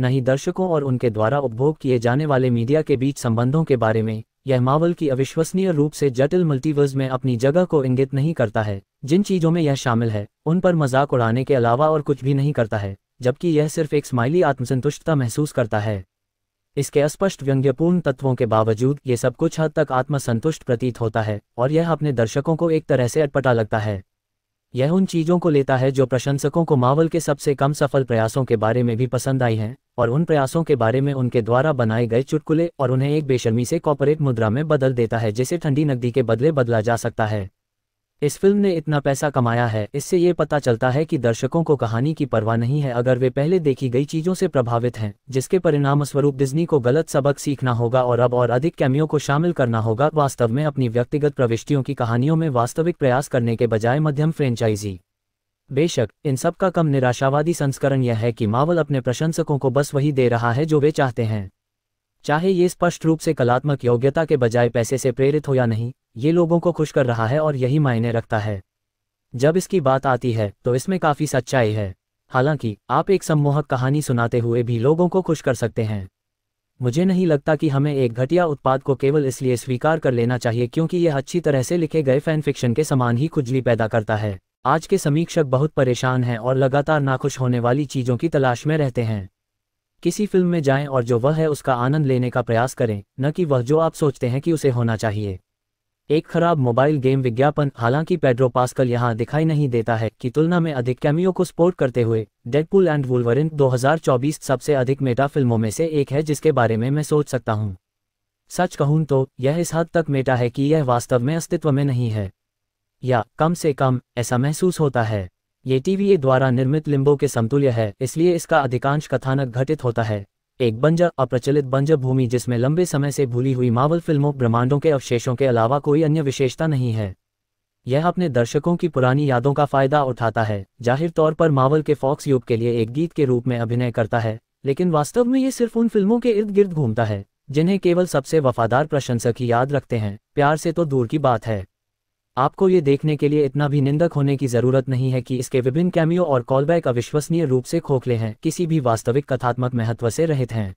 न ही दर्शकों और उनके द्वारा उपभोग किए जाने वाले मीडिया के बीच संबंधों के बारे में यह मावल की अविश्वसनीय रूप से जटिल मल्टीवर्स में अपनी जगह को इंगित नहीं करता है जिन चीज़ों में यह शामिल है उन पर मजाक उड़ाने के अलावा और कुछ भी नहीं करता है जबकि यह सिर्फ एक स्माइली आत्मसंतुष्टता महसूस करता है इसके स्पष्ट व्यंग्यपूर्ण तत्वों के बावजूद ये सब कुछ हद तक आत्मसंतुष्ट प्रतीत होता है और यह अपने दर्शकों को एक तरह से अटपटा लगता है यह उन चीजों को लेता है जो प्रशंसकों को मावल के सबसे कम सफल प्रयासों के बारे में भी पसंद आई हैं और उन प्रयासों के बारे में उनके द्वारा बनाए गए चुटकुले और उन्हें एक बेशर्मी से कॉपोरेट मुद्रा में बदल देता है जिसे ठंडी नकदी के बदले बदला जा सकता है इस फिल्म ने इतना पैसा कमाया है इससे ये पता चलता है कि दर्शकों को कहानी की परवाह नहीं है अगर वे पहले देखी गई चीजों से प्रभावित हैं जिसके परिणाम स्वरूप डिज्नी को गलत सबक सीखना होगा और अब और अधिक कैमियों को शामिल करना होगा वास्तव में अपनी व्यक्तिगत प्रविष्टियों की कहानियों में वास्तविक प्रयास करने के बजाय मध्यम फ्रेंचाइजी बेशक इन सबका कम निराशावादी संस्करण यह है कि मावल अपने प्रशंसकों को बस वही दे रहा है जो वे चाहते हैं चाहे ये स्पष्ट रूप से कलात्मक योग्यता के बजाय पैसे से प्रेरित हो या नहीं ये लोगों को खुश कर रहा है और यही मायने रखता है जब इसकी बात आती है तो इसमें काफ़ी सच्चाई है हालांकि आप एक सम्मोहक कहानी सुनाते हुए भी लोगों को खुश कर सकते हैं मुझे नहीं लगता कि हमें एक घटिया उत्पाद को केवल इसलिए स्वीकार कर लेना चाहिए क्योंकि यह अच्छी तरह से लिखे गए फैन फिक्शन के समान ही खुजली पैदा करता है आज के समीक्षक बहुत परेशान हैं और लगातार नाखुश होने वाली चीज़ों की तलाश में रहते हैं किसी फिल्म में जाएं और जो वह है उसका आनंद लेने का प्रयास करें न कि वह जो आप सोचते हैं कि उसे होना चाहिए एक खराब मोबाइल गेम विज्ञापन हालांकि पेड्रो पास्कल यहां दिखाई नहीं देता है कि तुलना में अधिक कैमियों को सपोर्ट करते हुए डेडपुल एंड वुलवरिन 2024 सबसे अधिक मेटा फिल्मों में से एक है जिसके बारे में मैं सोच सकता हूं सच कहूं तो यह इस हद तक मेटा है कि यह वास्तव में अस्तित्व में नहीं है या कम से कम ऐसा महसूस होता है ये टीवी द्वारा निर्मित लिम्बो के समतुल्य है इसलिए इसका अधिकांश कथानक घटित होता है एक बंजर अप्रचलित बंजर भूमि जिसमें लंबे समय से भूली हुई मावल फिल्मों ब्रह्मांडों के अवशेषों के अलावा कोई अन्य विशेषता नहीं है यह अपने दर्शकों की पुरानी यादों का फायदा उठाता है जाहिर तौर पर मावल के फॉक्स युग के लिए एक गीत के रूप में अभिनय करता है लेकिन वास्तव में ये सिर्फ उन फिल्मों के इर्द गिर्द घूमता है जिन्हें केवल सबसे वफादार प्रशंसक ही याद रखते हैं प्यार से तो दूर की बात है आपको ये देखने के लिए इतना भी निंदक होने की जरूरत नहीं है कि इसके विभिन्न कैमियो और कॉलबैक अविश्वसनीय रूप से खोखले हैं किसी भी वास्तविक कथात्मक महत्व से रहित हैं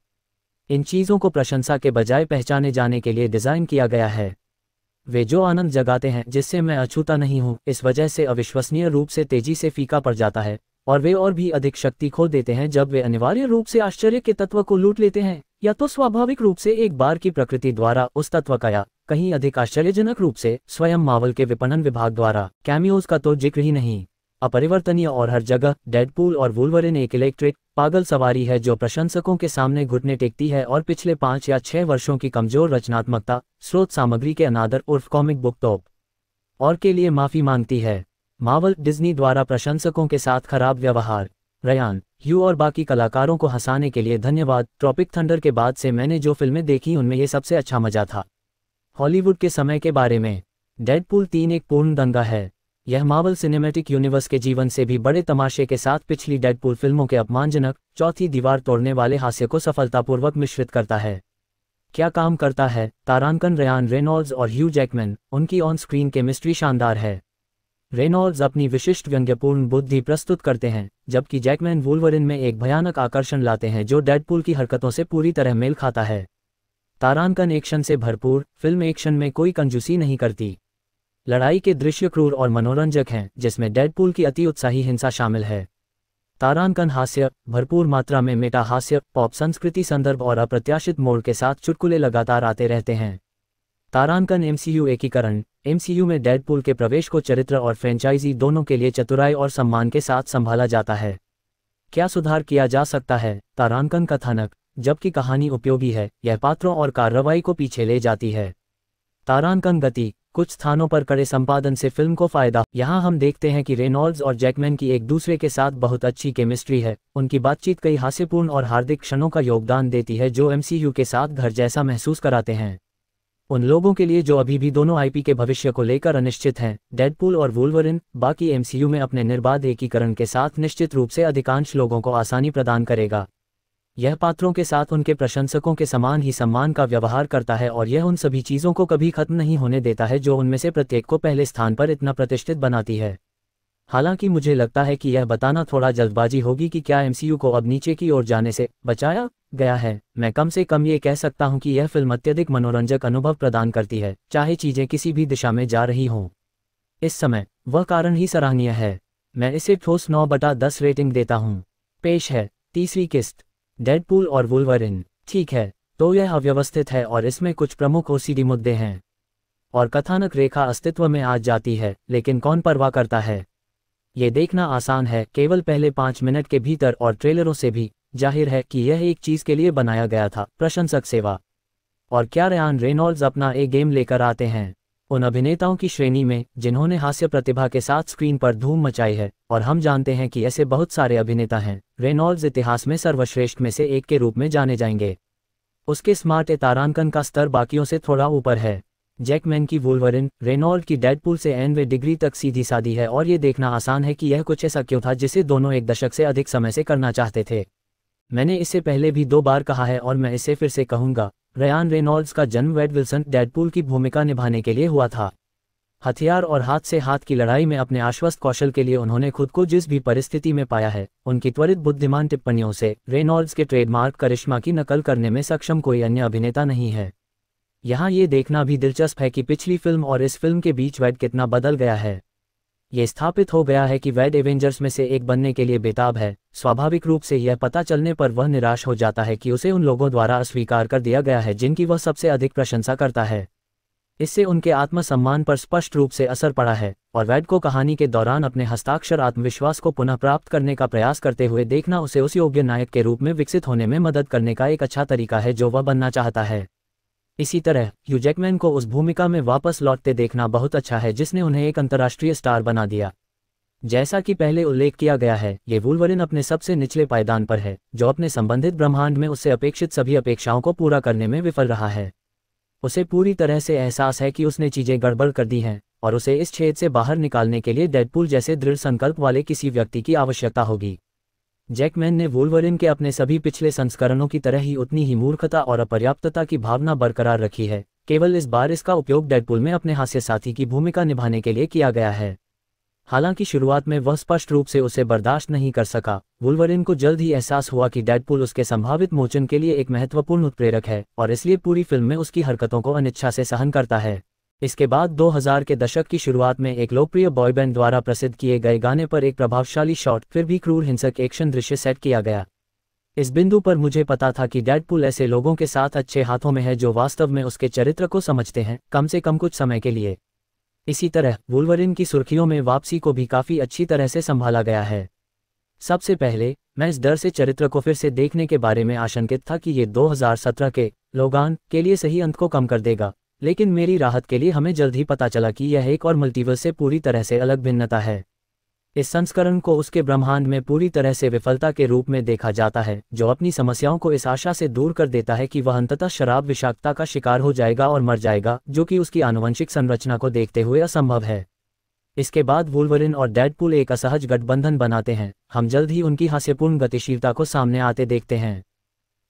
इन चीज़ों को प्रशंसा के बजाय पहचाने जाने के लिए डिज़ाइन किया गया है वे जो आनंद जगाते हैं जिससे मैं अछूता नहीं हूं इस वजह से अविश्वसनीय रूप से तेजी से फीका पड़ जाता है और वे और भी अधिक शक्ति खो देते हैं जब वे अनिवार्य रूप से आश्चर्य के तत्व को लूट लेते हैं या तो स्वाभाविक रूप से एक बार की प्रकृति द्वारा उस तत्व का या कहीं अधिक आश्चर्यजनक रूप से स्वयं मावल के विपणन विभाग द्वारा कैमियोज का तो जिक्र ही नहीं अपरिवर्तनीय और हर जगह डेडपूल और वुलवरिन एक इलेक्ट्रिक पागल सवारी है जो प्रशंसकों के सामने घुटने टेकती है और पिछले पांच या छह वर्षों की कमजोर रचनात्मकता स्रोत सामग्री के अनादर उर्फ कॉमिक बुक टॉप और के लिए माफी मांगती है मावल डिज्नी द्वारा प्रशंसकों के साथ खराब व्यवहार रयान यू और बाकी कलाकारों को हंसाने के लिए धन्यवाद ट्रॉपिक थंडर के बाद से मैंने जो फिल्में देखी उनमें ये सबसे अच्छा मजा था हॉलीवुड के समय के बारे में डेडपुल तीन एक पूर्ण दंगा है यह मावल सिनेमेटिक यूनिवर्स के जीवन से भी बड़े तमाशे के साथ पिछली डेडपुल फिल्मों के अपमानजनक चौथी दीवार तोड़ने वाले हास्य को सफलतापूर्वक मिश्रित करता है क्या काम करता है तारांकन रयान रेनॉल्ड्स और ह्यू जैकमैन उनकी ऑन स्क्रीन केमिस्ट्री शानदार है रेनॉल्ड्स अपनी विशिष्ट व्यंग्यपूर्ण बुद्धि प्रस्तुत करते हैं जबकि जैकमैन वुल्वरिन में एक भयानक आकर्षण लाते हैं जो डेडपुल की हरकतों से पूरी तरह मेल खाता है तारांकन एक्शन से भरपूर फिल्म एक्शन में कोई कंजूसी नहीं करती लड़ाई के दृश्य क्रूर और मनोरंजक हैं जिसमें डेडपुल की अति उत्साही हिंसा शामिल है तारांकन हास्य भरपूर मात्रा में मेटा हास्य पॉप संस्कृति संदर्भ और अप्रत्याशित मोड़ के साथ चुटकुले लगातार आते रहते हैं तारानकन एमसीयू एकीकरण एमसीयू में डेडपुल के प्रवेश को चरित्र और फ्रेंचाइजी दोनों के लिए चतुराई और सम्मान के साथ संभाला जाता है क्या सुधार किया जा सकता है तारानकन कथानक जबकि कहानी उपयोगी है यह पात्रों और कार्रवाई को पीछे ले जाती है तारानकन गति कुछ स्थानों पर कड़े संपादन से फिल्म को फायदा यहाँ हम देखते हैं कि रेनॉल्ड्स और जैकमैन की एक दूसरे के साथ बहुत अच्छी केमिस्ट्री है उनकी बातचीत कई हास्यपूर्ण और हार्दिक क्षणों का योगदान देती है जो एमसीयू के साथ घर जैसा महसूस कराते हैं उन लोगों के लिए जो अभी भी दोनों आईपी के भविष्य को लेकर अनिश्चित हैं डेडपूल और वुलवरिन बाकी एमसीयू में अपने निर्बाध एकीकरण के साथ निश्चित रूप से अधिकांश लोगों को आसानी प्रदान करेगा यह पात्रों के साथ उनके प्रशंसकों के समान ही सम्मान का व्यवहार करता है और यह उन सभी चीज़ों को कभी खत्म नहीं होने देता है जो उनमें से प्रत्येक को पहले स्थान पर इतना प्रतिष्ठित बनाती है हालांकि मुझे लगता है कि यह बताना थोड़ा जल्दबाजी होगी कि क्या एमसीयू को अब नीचे की ओर जाने से बचाया गया है मैं कम से कम ये कह सकता हूं कि यह फिल्म अत्यधिक मनोरंजक अनुभव प्रदान करती है चाहे चीजें किसी भी दिशा में जा रही हों इस समय वह कारण ही सराहनीय है मैं इसे ठोस नौ बटा दस रेटिंग देता हूँ पेश है तीसरी किस्त डेडपूल और वुलवरिन ठीक है तो यह अव्यवस्थित है और इसमें कुछ प्रमुख ओसीडी मुद्दे हैं और कथानक रेखा अस्तित्व में आ जाती है लेकिन कौन परवाह करता है ये देखना आसान है केवल पहले पाँच मिनट के भीतर और ट्रेलरों से भी जाहिर है कि यह एक चीज़ के लिए बनाया गया था प्रशंसक सेवा और क्या रयान रेनॉल्ड्स अपना एक गेम लेकर आते हैं उन अभिनेताओं की श्रेणी में जिन्होंने हास्य प्रतिभा के साथ स्क्रीन पर धूम मचाई है और हम जानते हैं कि ऐसे बहुत सारे अभिनेता हैं रेनॉल्ड्स इतिहास में सर्वश्रेष्ठ में से एक के रूप में जाने जाएंगे उसके स्मार्ट तारांकन का स्तर बाकियों से थोड़ा ऊपर है जैकमैन की वुलवरिन रेनॉल्ड की डेडपुल से एनवे डिग्री तक सीधी सादी है और ये देखना आसान है कि यह कुछ ऐसा क्यों था जिसे दोनों एक दशक से अधिक समय से करना चाहते थे मैंने इससे पहले भी दो बार कहा है और मैं इसे फिर से कहूंगा रयान रेनॉल्ड्स का जन्म वेड विल्सन डेडपुल की भूमिका निभाने के लिए हुआ था हथियार और हाथ से हाथ की लड़ाई में अपने आश्वस्त कौशल के लिए उन्होंने खुद को जिस भी परिस्थिति में पाया है उनकी त्वरित बुद्धिमान टिप्पणियों से रेनॉल्ड्स के ट्रेडमार्क करिश्मा की नकल करने में सक्षम कोई अन्य अभिनेता नहीं है यहाँ ये देखना भी दिलचस्प है कि पिछली फिल्म और इस फिल्म के बीच वैद कितना बदल गया है ये स्थापित हो गया है कि वैद एवेंजर्स में से एक बनने के लिए बेताब है स्वाभाविक रूप से यह पता चलने पर वह निराश हो जाता है कि उसे उन लोगों द्वारा अस्वीकार कर दिया गया है जिनकी वह सबसे अधिक प्रशंसा करता है इससे उनके आत्मसम्मान पर स्पष्ट रूप से असर पड़ा है और वैद को कहानी के दौरान अपने हस्ताक्षर आत्मविश्वास को पुनः प्राप्त करने का प्रयास करते हुए देखना उसे उस योग्य नायक के रूप में विकसित होने में मदद करने का एक अच्छा तरीका है जो वह बनना चाहता है इसी तरह यूजैकमैन को उस भूमिका में वापस लौटते देखना बहुत अच्छा है जिसने उन्हें एक अंतर्राष्ट्रीय स्टार बना दिया जैसा कि पहले उल्लेख किया गया है ये वुलवरिन अपने सबसे निचले पायदान पर है जो अपने संबंधित ब्रह्मांड में उससे अपेक्षित सभी अपेक्षाओं को पूरा करने में विफल रहा है उसे पूरी तरह से एहसास है कि उसने चीजें गड़बड़ कर दी हैं और उसे इस छेद से बाहर निकालने के लिए डेडपुल जैसे दृढ़ संकल्प वाले किसी व्यक्ति की आवश्यकता होगी जैकमैन ने वोल्वरिन के अपने सभी पिछले संस्करणों की तरह ही उतनी ही मूर्खता और अपर्याप्तता की भावना बरकरार रखी है केवल इस बार इसका उपयोग डेडपुल में अपने हास्य साथी की भूमिका निभाने के लिए किया गया है हालांकि शुरुआत में वह स्पष्ट रूप से उसे बर्दाश्त नहीं कर सका वुलवरिन को जल्द ही एहसास हुआ कि डेडपुल उसके संभावित मोचन के लिए एक महत्वपूर्ण उत्प्रेरक है और इसलिए पूरी फिल्म में उसकी हरकतों को अनिच्छा से सहन करता है इसके बाद 2000 के दशक की शुरुआत में एक लोकप्रिय बॉयबैंड द्वारा प्रसिद्ध किए गए गाने पर एक प्रभावशाली शॉट फिर भी क्रूर हिंसक एक्शन दृश्य सेट किया गया इस बिंदु पर मुझे पता था कि डेडपुल ऐसे लोगों के साथ अच्छे हाथों में है जो वास्तव में उसके चरित्र को समझते हैं कम से कम कुछ समय के लिए इसी तरह वुलवरिन की सुर्खियों में वापसी को भी काफ़ी अच्छी तरह से संभाला गया है सबसे पहले मैं इस डर से चरित्र को फिर से देखने के बारे में आशंकित था कि ये 2017 के लोगान के लिए सही अंत को कम कर देगा लेकिन मेरी राहत के लिए हमें जल्द ही पता चला कि यह एक और मल्टीवर्स से पूरी तरह से अलग भिन्नता है इस संस्करण को उसके ब्रह्मांड में पूरी तरह से विफलता के रूप में देखा जाता है जो अपनी समस्याओं को इस आशा से दूर कर देता है कि वह अंततः शराब विषाक्तता का शिकार हो जाएगा और मर जाएगा जो कि उसकी आनुवंशिक संरचना को देखते हुए असंभव है इसके बाद वुलवरिन और डेडपुल एक असहज गठबंधन बनाते हैं हम जल्द ही उनकी हास्यपूर्ण गतिशीलता को सामने आते देखते हैं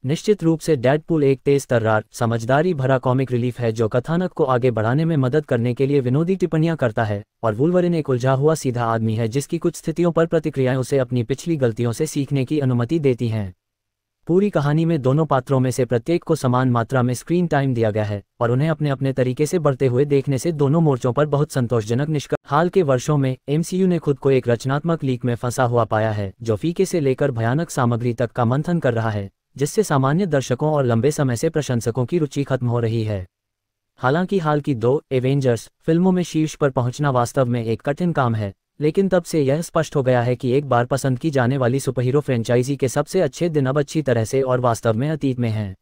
निश्चित रूप से डेडपुल एक तेज तर्रार समझदारी भरा कॉमिक रिलीफ है जो कथानक को आगे बढ़ाने में मदद करने के लिए विनोदी टिप्पणियां करता है और वुलवरिन एक उलझा हुआ सीधा आदमी है जिसकी कुछ स्थितियों पर प्रतिक्रियाएं उसे अपनी पिछली गलतियों से सीखने की अनुमति देती हैं पूरी कहानी में दोनों पात्रों में से प्रत्येक को समान मात्रा में स्क्रीन टाइम दिया गया है और उन्हें अपने अपने तरीके से बढ़ते हुए देखने से दोनों मोर्चों पर बहुत संतोषजनक निष्कर्ष हाल के वर्षों में एमसीयू ने खुद को एक रचनात्मक लीक में फंसा हुआ पाया है जो फीके से लेकर भयानक सामग्री तक का मंथन कर रहा है जिससे सामान्य दर्शकों और लंबे समय से प्रशंसकों की रुचि खत्म हो रही है हालांकि हाल की दो एवेंजर्स फिल्मों में शीर्ष पर पहुंचना वास्तव में एक कठिन काम है लेकिन तब से यह स्पष्ट हो गया है कि एक बार पसंद की जाने वाली सुपरहीरो फ्रेंचाइजी के सबसे अच्छे दिन अब अच्छी तरह से और वास्तव में अतीत में हैं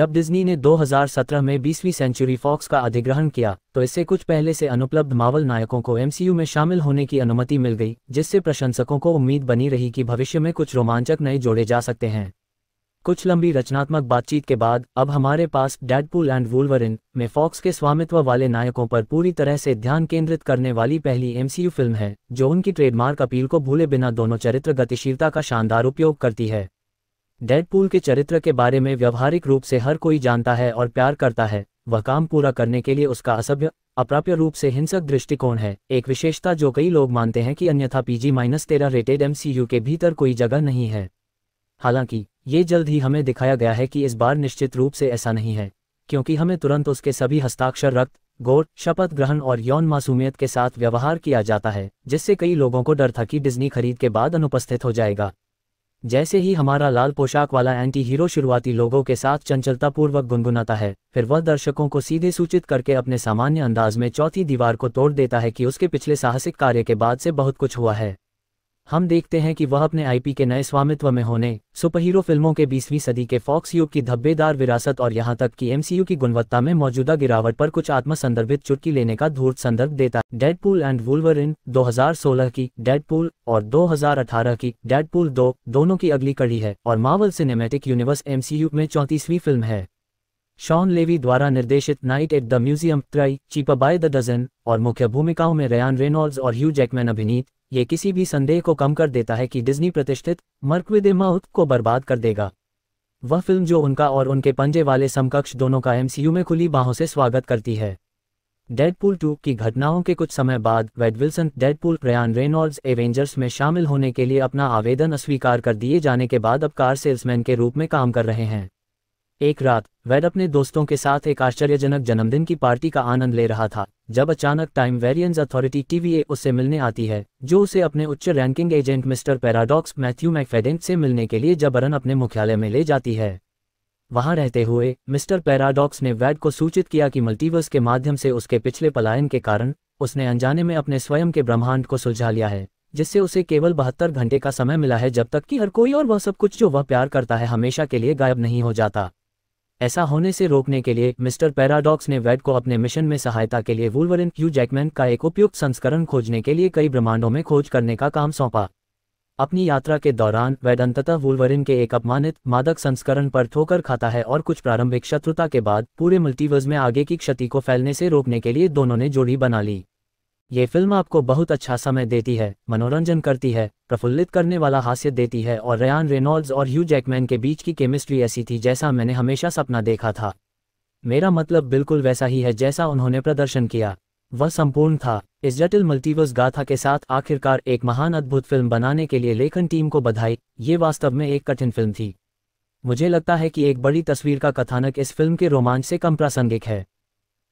जब डिज्नी ने 2017 में 20वीं सेंचुरी फॉक्स का अधिग्रहण किया तो इससे कुछ पहले से अनुपलब्ध मावल नायकों को एमसीयू में शामिल होने की अनुमति मिल गई जिससे प्रशंसकों को उम्मीद बनी रही कि भविष्य में कुछ रोमांचक नए जोड़े जा सकते हैं कुछ लंबी रचनात्मक बातचीत के बाद अब हमारे पास डेडपुल एंड वुलवरिन में फॉक्स के स्वामित्व वाले नायकों पर पूरी तरह से ध्यान केंद्रित करने वाली पहली एमसीयू फिल्म है जो उनकी ट्रेडमार्क अपील को भूले बिना दोनों चरित्र गतिशीलता का शानदार उपयोग करती है डेडपुल के चरित्र के बारे में व्यवहारिक रूप से हर कोई जानता है और प्यार करता है वह काम पूरा करने के लिए उसका असभ्य अप्राप्य रूप से हिंसक दृष्टिकोण है एक विशेषता जो कई लोग मानते हैं कि अन्यथा पीजी माइनस तेरह रेटेड एमसीयू के भीतर कोई जगह नहीं है हालांकि ये जल्द ही हमें दिखाया गया है कि इस बार निश्चित रूप से ऐसा नहीं है क्योंकि हमें तुरंत उसके सभी हस्ताक्षर रक्त गौर शपथ ग्रहण और यौन मासूमियत के साथ व्यवहार किया जाता है जिससे कई लोगों को डर था कि डिज्नी खरीद के बाद अनुपस्थित हो जाएगा जैसे ही हमारा लाल पोशाक वाला एंटी हीरो शुरुआती लोगों के साथ चंचलतापूर्वक गुनगुनाता है फिर वह दर्शकों को सीधे सूचित करके अपने सामान्य अंदाज में चौथी दीवार को तोड़ देता है कि उसके पिछले साहसिक कार्य के बाद से बहुत कुछ हुआ है हम देखते हैं कि वह अपने आईपी के नए स्वामित्व में होने सुपरहीरो फिल्मों के 20वीं सदी के फॉक्स युग की धब्बेदार विरासत और यहां तक कि एमसीयू की गुणवत्ता में मौजूदा गिरावट पर कुछ आत्मसंदर्भित चुटकी लेने का धूर्त संदर्भ देता डेडपूल एंड वुल्वरिन 2016 की डेडपूल और 2018 की डेडपूल दो दोनों की अगली कड़ी है और मावल सिनेमेटिक यूनिवर्स एमसीयू में चौंतीसवीं फिल्म है शॉन लेवी द्वारा निर्देशित नाइट एट द म्यूजियम त्रय चीपा बाय द डजन और मुख्य भूमिकाओं में रयान रेनॉल्ड्स और ह्यू जैकमैन अभिनीत ये किसी भी संदेह को कम कर देता है कि डिज्नी प्रतिष्ठित मर्क माउथ को बर्बाद कर देगा वह फिल्म जो उनका और उनके पंजे वाले समकक्ष दोनों का एमसीयू में खुली बाहों से स्वागत करती है डेडपुल 2 की घटनाओं के कुछ समय बाद Wade Wilson Deadpool Ryan Reynolds Avengers में शामिल होने के लिए अपना आवेदन अस्वीकार कर दिए जाने के बाद अब कार सेल्समैन के रूप में काम कर रहे हैं एक रात वैद अपने दोस्तों के साथ एक आश्चर्यजनक जन्मदिन की पार्टी का आनंद ले रहा था जब अचानक टाइम वेरियंस अथॉरिटी टीवीए उससे मिलने आती है जो उसे अपने उच्च ranking agent Mr Paradox Matthew Macfadyen से मिलने के लिए जबरन अपने मुख्यालय में ले जाती है वहां रहते हुए मिस्टर पैराडॉक्स ने वैड को सूचित किया कि मल्टीवर्स के माध्यम से उसके पिछले पलायन के कारण उसने अनजाने में अपने स्वयं के ब्रह्मांड को सुलझा लिया है जिससे उसे केवल बहत्तर घंटे का समय मिला है जब तक कि हर कोई और वह सब कुछ जो वह प्यार करता है हमेशा के लिए गायब नहीं हो जाता ऐसा होने से रोकने के लिए मिस्टर पैराडॉक्स ने वेड को अपने मिशन में सहायता के लिए वुलवरिन क्यू जैकमैन का एक उपयुक्त संस्करण खोजने के लिए कई ब्रह्मांडों में खोज करने का काम सौंपा अपनी यात्रा के दौरान वेड अंततः वुलवरिन के एक अपमानित मादक संस्करण पर ठोकर खाता है और कुछ प्रारंभिक शत्रुता के बाद पूरे मल्टीवर्स में आगे की क्षति को फैलने से रोकने के लिए दोनों ने जोड़ी बना ली ये फिल्म आपको बहुत अच्छा समय देती है मनोरंजन करती है प्रफुल्लित करने वाला हास्य देती है और रयान रेनॉल्ड्स और ह्यू जैकमैन के बीच की केमिस्ट्री ऐसी थी जैसा मैंने हमेशा सपना देखा था मेरा मतलब बिल्कुल वैसा ही है जैसा उन्होंने प्रदर्शन किया वह संपूर्ण था इस जटिल मल्टीवर्स गाथा के साथ आखिरकार एक महान अद्भुत फिल्म बनाने के लिए लेखन टीम को बधाई ये वास्तव में एक कठिन फिल्म थी मुझे लगता है कि एक बड़ी तस्वीर का कथानक इस फिल्म के रोमांच से कम प्रासंगिक है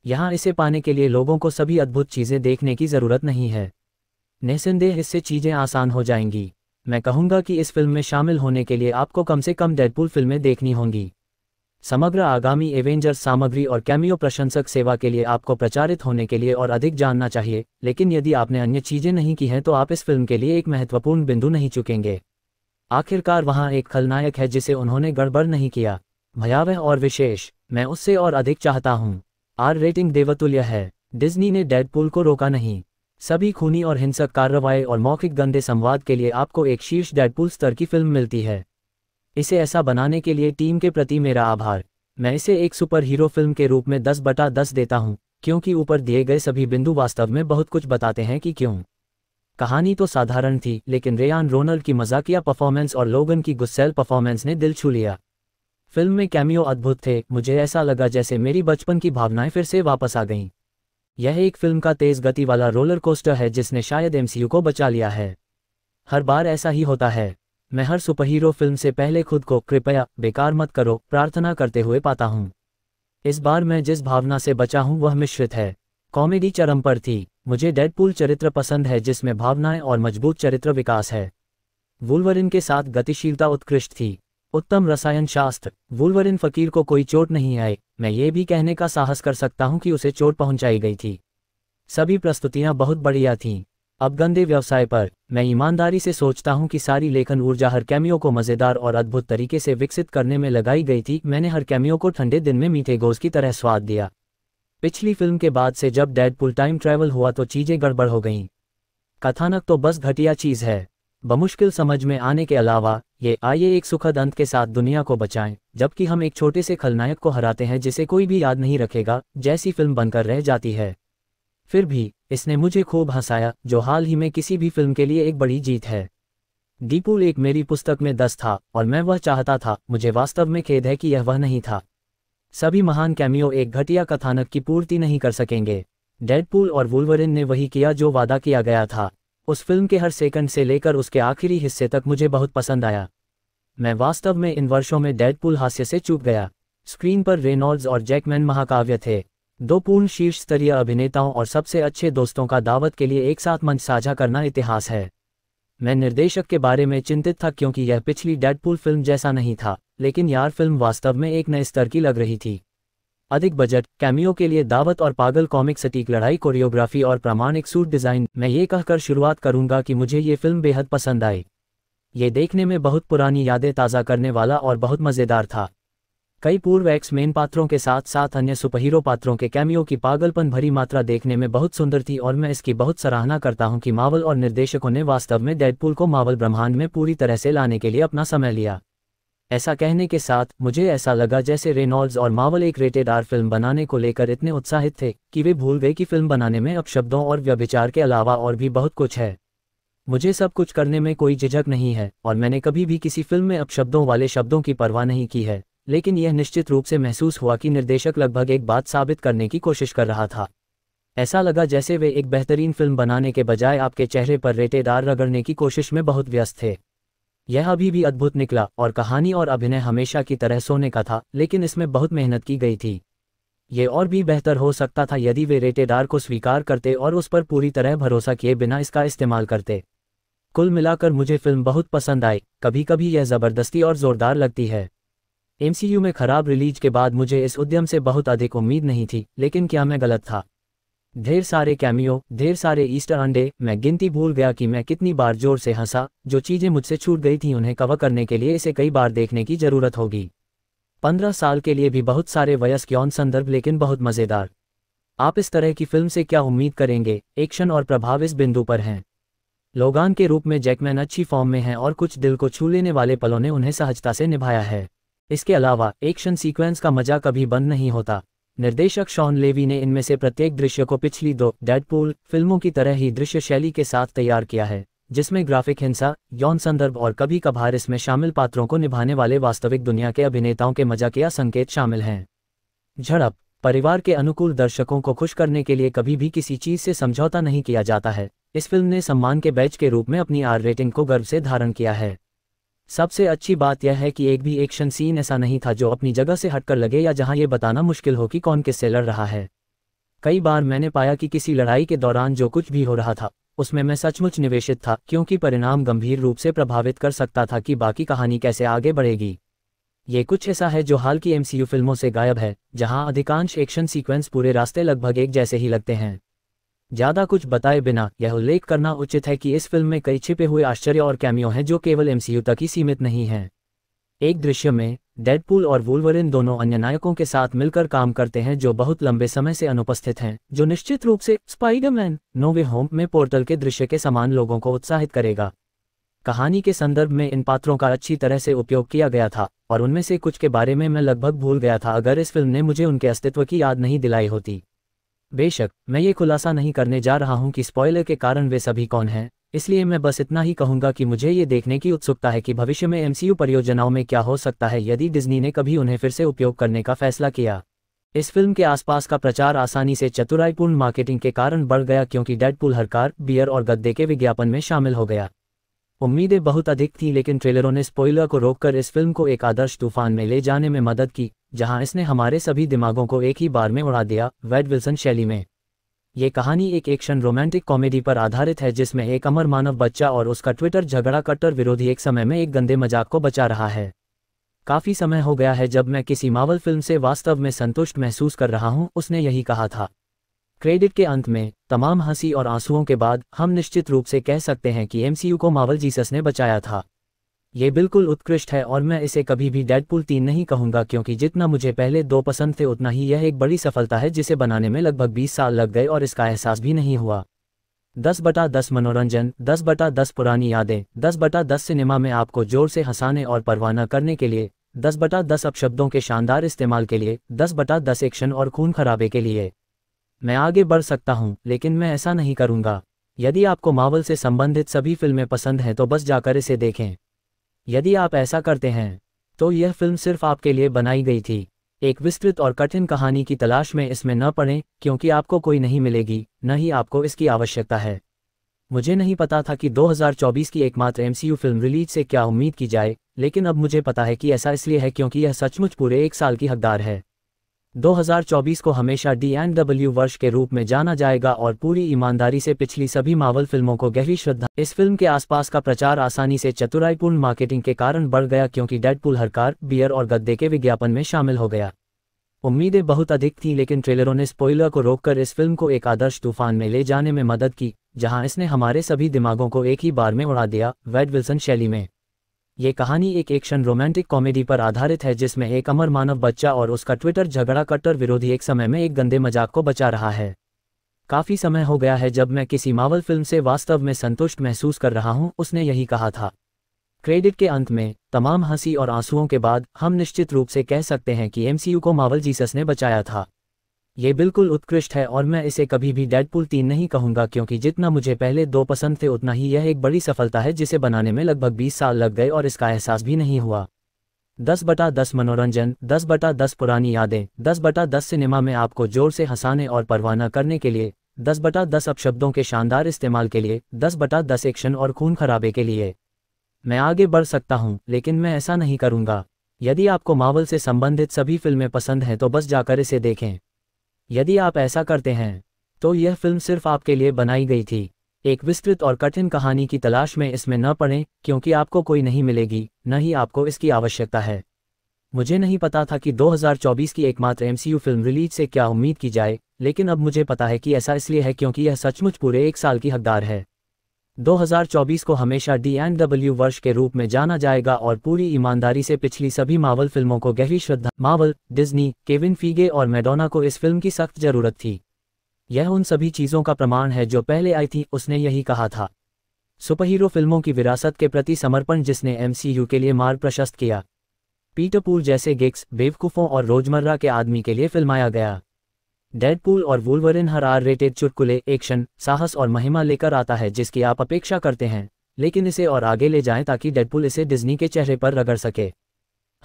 यहाँ इसे पाने के लिए लोगों को सभी अद्भुत चीज़ें देखने की ज़रूरत नहीं है निसंदेह इससे चीज़ें आसान हो जाएंगी मैं कहूँगा कि इस फिल्म में शामिल होने के लिए आपको कम से कम डेडपुल फिल्में देखनी होंगी समग्र आगामी एवेंजर्स सामग्री और कैमियो प्रशंसक सेवा के लिए आपको प्रचारित होने के लिए और अधिक जानना चाहिए लेकिन यदि आपने अन्य चीज़ें नहीं की हैं तो आप इस फिल्म के लिए एक महत्वपूर्ण बिंदु नहीं चुकेंगे आखिरकार वहाँ एक खलनायक है जिसे उन्होंने गड़बड़ नहीं किया भयावह और विशेष मैं उससे और अधिक चाहता हूं आर रेटिंग देवतुल्य है डिज्नी ने डेडपुल को रोका नहीं सभी खूनी और हिंसक कार्रवाई और मौखिक गंदे संवाद के लिए आपको एक शीर्ष डेडपुल स्तर की फिल्म मिलती है इसे ऐसा बनाने के लिए टीम के प्रति मेरा आभार मैं इसे एक सुपर हीरो फिल्म के रूप में दस बटा दस देता हूँ क्योंकि ऊपर दिए गए सभी बिंदु वास्तव में बहुत कुछ बताते हैं कि क्यों कहानी तो साधारण थी लेकिन रेयान रोनल की मजाकिया परफॉर्मेंस और लोगन की गुस्सेल परफॉर्मेंस ने दिल छू लिया फिल्म में कैमियो अद्भुत थे मुझे ऐसा लगा जैसे मेरी बचपन की भावनाएं फिर से वापस आ गईं यह एक फिल्म का तेज गति वाला रोलर कोस्टर है जिसने शायद एमसीयू को बचा लिया है हर बार ऐसा ही होता है मैं हर सुपरहीरो फिल्म से पहले खुद को कृपया बेकार मत करो प्रार्थना करते हुए पाता हूँ इस बार मैं जिस भावना से बचा हूँ वह मिश्रित है कॉमेडी चरम पर थी मुझे डेडपूल चरित्र पसंद है जिसमें भावनाएं और मजबूत चरित्र विकास है वुलवरिन के साथ गतिशीलता उत्कृष्ट थी उत्तम रसायन शास्त्र वुलवरिन फकीर को कोई चोट नहीं आई मैं ये भी कहने का साहस कर सकता हूँ कि उसे चोट पहुंचाई गई थी सभी प्रस्तुतियां बहुत बढ़िया थीं अब गंदे व्यवसाय पर मैं ईमानदारी से सोचता हूँ कि सारी लेखन ऊर्जा हर कैमियो को मज़ेदार और अद्भुत तरीके से विकसित करने में लगाई गई थी मैंने हर कैमियो को ठंडे दिन में मीठे गोज की तरह स्वाद दिया पिछली फिल्म के बाद से जब डेडपुल टाइम ट्रैवल हुआ तो चीज़ें गड़बड़ हो गईं कथानक तो बस घटिया चीज़ है बमुश्किल समझ में आने के अलावा ये आइए एक सुखद अंत के साथ दुनिया को बचाएं जबकि हम एक छोटे से खलनायक को हराते हैं जिसे कोई भी याद नहीं रखेगा जैसी फिल्म बनकर रह जाती है फिर भी इसने मुझे खूब हंसाया जो हाल ही में किसी भी फिल्म के लिए एक बड़ी जीत है दीपूल एक मेरी पुस्तक में दस था और मैं वह चाहता था मुझे वास्तव में खेद है कि यह वह नहीं था सभी महान कैमियो एक घटिया कथानक की पूर्ति नहीं कर सकेंगे डेडपूल और वुल्वरिन ने वही किया जो वादा किया गया था उस फिल्म के हर सेकंड से लेकर उसके आखिरी हिस्से तक मुझे बहुत पसंद आया मैं वास्तव में इन वर्षों में डेडपुल हास्य से चूक गया स्क्रीन पर रेनॉल्ड्स और जैकमैन महाकाव्य थे दो पूर्ण शीर्ष स्तरीय अभिनेताओं और सबसे अच्छे दोस्तों का दावत के लिए एक साथ मंच साझा करना इतिहास है मैं निर्देशक के बारे में चिंतित था क्योंकि यह पिछली डेडपुल फिल्म जैसा नहीं था लेकिन यार फिल्म वास्तव में एक नए स्तर की लग रही थी अधिक बजट कैमियो के लिए दावत और पागल कॉमिक सटीक लड़ाई कोरियोग्राफी और प्रामाणिक सूट डिज़ाइन मैं ये कहकर शुरुआत करूंगा कि मुझे ये फिल्म बेहद पसंद आई ये देखने में बहुत पुरानी यादें ताज़ा करने वाला और बहुत मज़ेदार था कई पूर्व एक्स मेन पात्रों के साथ साथ अन्य सुपहीरो पात्रों के कैमियो की पागलपन भरी मात्रा देखने में बहुत सुंदर थी और मैं इसकी बहुत सराहना करता हूं कि मावल और निर्देशकों ने वास्तव में डेडपुल को मावल ब्रह्मांड में पूरी तरह से लाने के लिए अपना समय लिया ऐसा कहने के साथ मुझे ऐसा लगा जैसे रेनॉल्ड्स और मावल एक रेटेड आर फिल्म बनाने को लेकर इतने उत्साहित थे कि वे भूल गए कि फिल्म बनाने में अब शब्दों और व्यभिचार के अलावा और भी बहुत कुछ है मुझे सब कुछ करने में कोई झिझक नहीं है और मैंने कभी भी किसी फिल्म में अपशब्दों वाले शब्दों की परवाह नहीं की है लेकिन यह निश्चित रूप से महसूस हुआ कि निर्देशक लगभग एक बात साबित करने की कोशिश कर रहा था ऐसा लगा जैसे वे एक बेहतरीन फिल्म बनाने के बजाय आपके चेहरे पर रेटेदार रगड़ने की कोशिश में बहुत व्यस्त थे यह अभी भी अद्भुत निकला और कहानी और अभिनय हमेशा की तरह सोने का था लेकिन इसमें बहुत मेहनत की गई थी ये और भी बेहतर हो सकता था यदि वे रेटेदार को स्वीकार करते और उस पर पूरी तरह भरोसा किए बिना इसका इस्तेमाल करते कुल मिलाकर मुझे फिल्म बहुत पसंद आई कभी कभी यह ज़बरदस्ती और ज़ोरदार लगती है एमसीयू में खराब रिलीज के बाद मुझे इस उद्यम से बहुत अधिक उम्मीद नहीं थी लेकिन क्या मैं गलत था ढेर सारे कैमियो ढेर सारे ईस्टर अंडे मैं गिनती भूल गया कि मैं कितनी बार जोर से हंसा जो चीजें मुझसे छूट गई थी उन्हें कवर करने के लिए इसे कई बार देखने की जरूरत होगी पंद्रह साल के लिए भी बहुत सारे वयस्क यौन संदर्भ लेकिन बहुत मजेदार आप इस तरह की फिल्म से क्या उम्मीद करेंगे एक्शन और प्रभाव इस बिंदु पर हैं लोगान के रूप में जैकमैन अच्छी फॉर्म में हैं और कुछ दिल को छू लेने वाले पलों ने उन्हें सहजता से निभाया है इसके अलावा एक्शन सीक्वेंस का मजा कभी बंद नहीं होता निर्देशक शॉन लेवी ने इनमें से प्रत्येक दृश्य को पिछली दो डेडपूल फिल्मों की तरह ही दृश्य शैली के साथ तैयार किया है जिसमें ग्राफिक हिंसा यौन संदर्भ और कभी कभार इसमें शामिल पात्रों को निभाने वाले वास्तविक दुनिया के अभिनेताओं के मजाकिया संकेत शामिल हैं झड़प परिवार के अनुकूल दर्शकों को खुश करने के लिए कभी भी किसी चीज से समझौता नहीं किया जाता है इस फिल्म ने सम्मान के बैच के रूप में अपनी आर रेटिंग को गर्व से धारण किया है सबसे अच्छी बात यह है कि एक भी एक्शन सीन ऐसा नहीं था जो अपनी जगह से हटकर लगे या जहां ये बताना मुश्किल हो कि कौन किससे लड़ रहा है कई बार मैंने पाया कि किसी लड़ाई के दौरान जो कुछ भी हो रहा था उसमें मैं सचमुच निवेशित था क्योंकि परिणाम गंभीर रूप से प्रभावित कर सकता था कि बाकी कहानी कैसे आगे बढ़ेगी ये कुछ ऐसा है जो हाल की एमसीयू फिल्मों से गायब है जहां अधिकांश एक्शन सीक्वेंस पूरे रास्ते लगभग एक जैसे ही लगते हैं ज्यादा कुछ बताए बिना यह उल्लेख करना उचित है कि इस फिल्म में कई छिपे हुए आश्चर्य और कैमियो हैं जो केवल एमसीयू तक ही सीमित नहीं हैं एक दृश्य में डेडपुल और वुलवरिन दोनों अन्य नायकों के साथ मिलकर काम करते हैं जो बहुत लंबे समय से अनुपस्थित हैं जो निश्चित रूप से स्पाइडरमैन नोवे होम में पोर्टल के दृश्य के समान लोगों को उत्साहित करेगा कहानी के संदर्भ में इन पात्रों का अच्छी तरह से उपयोग किया गया था और उनमें से कुछ के बारे में मैं लगभग भूल गया था अगर इस फिल्म ने मुझे उनके अस्तित्व की याद नहीं दिलाई होती बेशक मैं ये खुलासा नहीं करने जा रहा हूँ कि स्पॉयलर के कारण वे सभी कौन हैं इसलिए मैं बस इतना ही कहूंगा कि मुझे ये देखने की उत्सुकता है कि भविष्य में एमसीयू परियोजनाओं में क्या हो सकता है यदि डिज्नी ने कभी उन्हें फिर से उपयोग करने का फैसला किया इस फिल्म के आसपास का प्रचार आसानी से चतुराईपूर्ण मार्केटिंग के कारण बढ़ गया क्योंकि डेडपुल हरकार बियर और गद्दे के विज्ञापन में शामिल हो गया उम्मीदें बहुत अधिक थी लेकिन ट्रेलरों ने स्पॉइलर को रोककर इस फिल्म को एक आदर्श तूफान में ले जाने में मदद की जहां इसने हमारे सभी दिमागों को एक ही बार में उड़ा दिया वेड विल्सन शैली में ये कहानी एक एक्शन रोमांटिक कॉमेडी पर आधारित है जिसमें एक अमर मानव बच्चा और उसका ट्विटर झगड़ा कट्टर विरोधी एक समय में एक गंदे मजाक को बचा रहा है काफ़ी समय हो गया है जब मैं किसी मावल फिल्म से वास्तव में संतुष्ट महसूस कर रहा हूं उसने यही कहा था क्रेडिट के अंत में तमाम हंसी और आंसुओं के बाद हम निश्चित रूप से कह सकते हैं कि एमसीयू को मावल जीसस ने बचाया था ये बिल्कुल उत्कृष्ट है और मैं इसे कभी भी डेडपुल तीन नहीं कहूंगा क्योंकि जितना मुझे पहले दो पसंद थे उतना ही यह एक बड़ी सफलता है जिसे बनाने में लगभग 20 साल लग गए और इसका एहसास भी नहीं हुआ दस बटा दस मनोरंजन दस बटा दस पुरानी यादें दस बटा दस सिनेमा में आपको जोर से हंसाने और परवाना करने के लिए दस बटा दस अपशब्दों के शानदार इस्तेमाल के लिए दस बटा दस एक्शन और खून खराबे के लिए मैं आगे बढ़ सकता हूँ लेकिन मैं ऐसा नहीं करूँगा यदि आपको मावल से संबंधित सभी फिल्में पसंद हैं तो बस जाकर इसे देखें यदि आप ऐसा करते हैं तो यह फिल्म सिर्फ आपके लिए बनाई गई थी एक विस्तृत और कठिन कहानी की तलाश में इसमें न पड़े क्योंकि आपको कोई नहीं मिलेगी न ही आपको इसकी आवश्यकता है मुझे नहीं पता था कि 2024 की एकमात्र एमसीयू फिल्म रिलीज से क्या उम्मीद की जाए लेकिन अब मुझे पता है कि ऐसा इसलिए है क्योंकि यह सचमुच पूरे एक साल की हकदार है 2024 को हमेशा डी एन डब्ल्यू वर्ष के रूप में जाना जाएगा और पूरी ईमानदारी से पिछली सभी मावल फिल्मों को गहरी श्रद्धा इस फिल्म के आसपास का प्रचार आसानी से चतुराईपूर्ण मार्केटिंग के कारण बढ़ गया क्योंकि डेडपुल हरकार बियर और गद्दे के विज्ञापन में शामिल हो गया उम्मीदें बहुत अधिक थीं लेकिन ट्रेलरों ने स्पोइलर को रोककर इस फिल्म को एक आदर्श तूफान में ले जाने में मदद की जहां इसने हमारे सभी दिमागों को एक ही बार में उड़ा दिया वेड विल्सन शैली में ये कहानी एक एक्शन रोमांटिक कॉमेडी पर आधारित है जिसमें एक अमर मानव बच्चा और उसका ट्विटर झगड़ा कट्टर विरोधी एक समय में एक गंदे मजाक को बचा रहा है काफ़ी समय हो गया है जब मैं किसी मावल फिल्म से वास्तव में संतुष्ट महसूस कर रहा हूं उसने यही कहा था क्रेडिट के अंत में तमाम हंसी और आंसुओं के बाद हम निश्चित रूप से कह सकते हैं कि एमसीयू को मावल जीसस ने बचाया था ये बिल्कुल उत्कृष्ट है और मैं इसे कभी भी डेडपुल तीन नहीं कहूंगा क्योंकि जितना मुझे पहले दो पसंद थे उतना ही यह एक बड़ी सफलता है जिसे बनाने में लगभग 20 साल लग गए और इसका एहसास भी नहीं हुआ दस बटा दस मनोरंजन दस बटा दस पुरानी यादें दस बटा दस सिनेमा में आपको जोर से हंसाने और परवाना करने के लिए दस बटा दस अपशब्दों के शानदार इस्तेमाल के लिए दस बटा दस एक्शन और खून खराबे के लिए मैं आगे बढ़ सकता हूँ लेकिन मैं ऐसा नहीं करूँगा यदि आपको मावल से संबंधित सभी फिल्में पसंद हैं तो बस जाकर इसे देखें यदि आप ऐसा करते हैं तो यह फिल्म सिर्फ आपके लिए बनाई गई थी एक विस्तृत और कठिन कहानी की तलाश में इसमें न पड़ें क्योंकि आपको कोई नहीं मिलेगी न ही आपको इसकी आवश्यकता है मुझे नहीं पता था कि 2024 की एकमात्र एमसीयू फिल्म रिलीज से क्या उम्मीद की जाए लेकिन अब मुझे पता है कि ऐसा इसलिए है क्योंकि यह सचमुच पूरे एक साल की हकदार है 2024 को हमेशा डी एंड डब्ल्यू वर्ष के रूप में जाना जाएगा और पूरी ईमानदारी से पिछली सभी मावल फिल्मों को गहरी श्रद्धा मावल डिज्नी केविन फीगे और मैडोना को इस फिल्म की सख्त जरूरत थी यह उन सभी चीज़ों का प्रमाण है जो पहले आई थी उसने यही कहा था सुपरहीरो फिल्मों की विरासत के प्रति समर्पण जिसने एमसीयू के लिए मार्ग प्रशस्त किया पीटरपूर जैसे गिग्स बेवकूफ़ों और रोजमर्रा के आदमी के लिए फिल्माया गया डेडपूल और वुलवरिन हर आर रेटेड चुटकुले एक्शन साहस और महिमा लेकर आता है जिसकी आप अपेक्षा करते हैं लेकिन इसे और आगे ले जाएं ताकि डेडपूल इसे डिज्नी के चेहरे पर रगड़ सके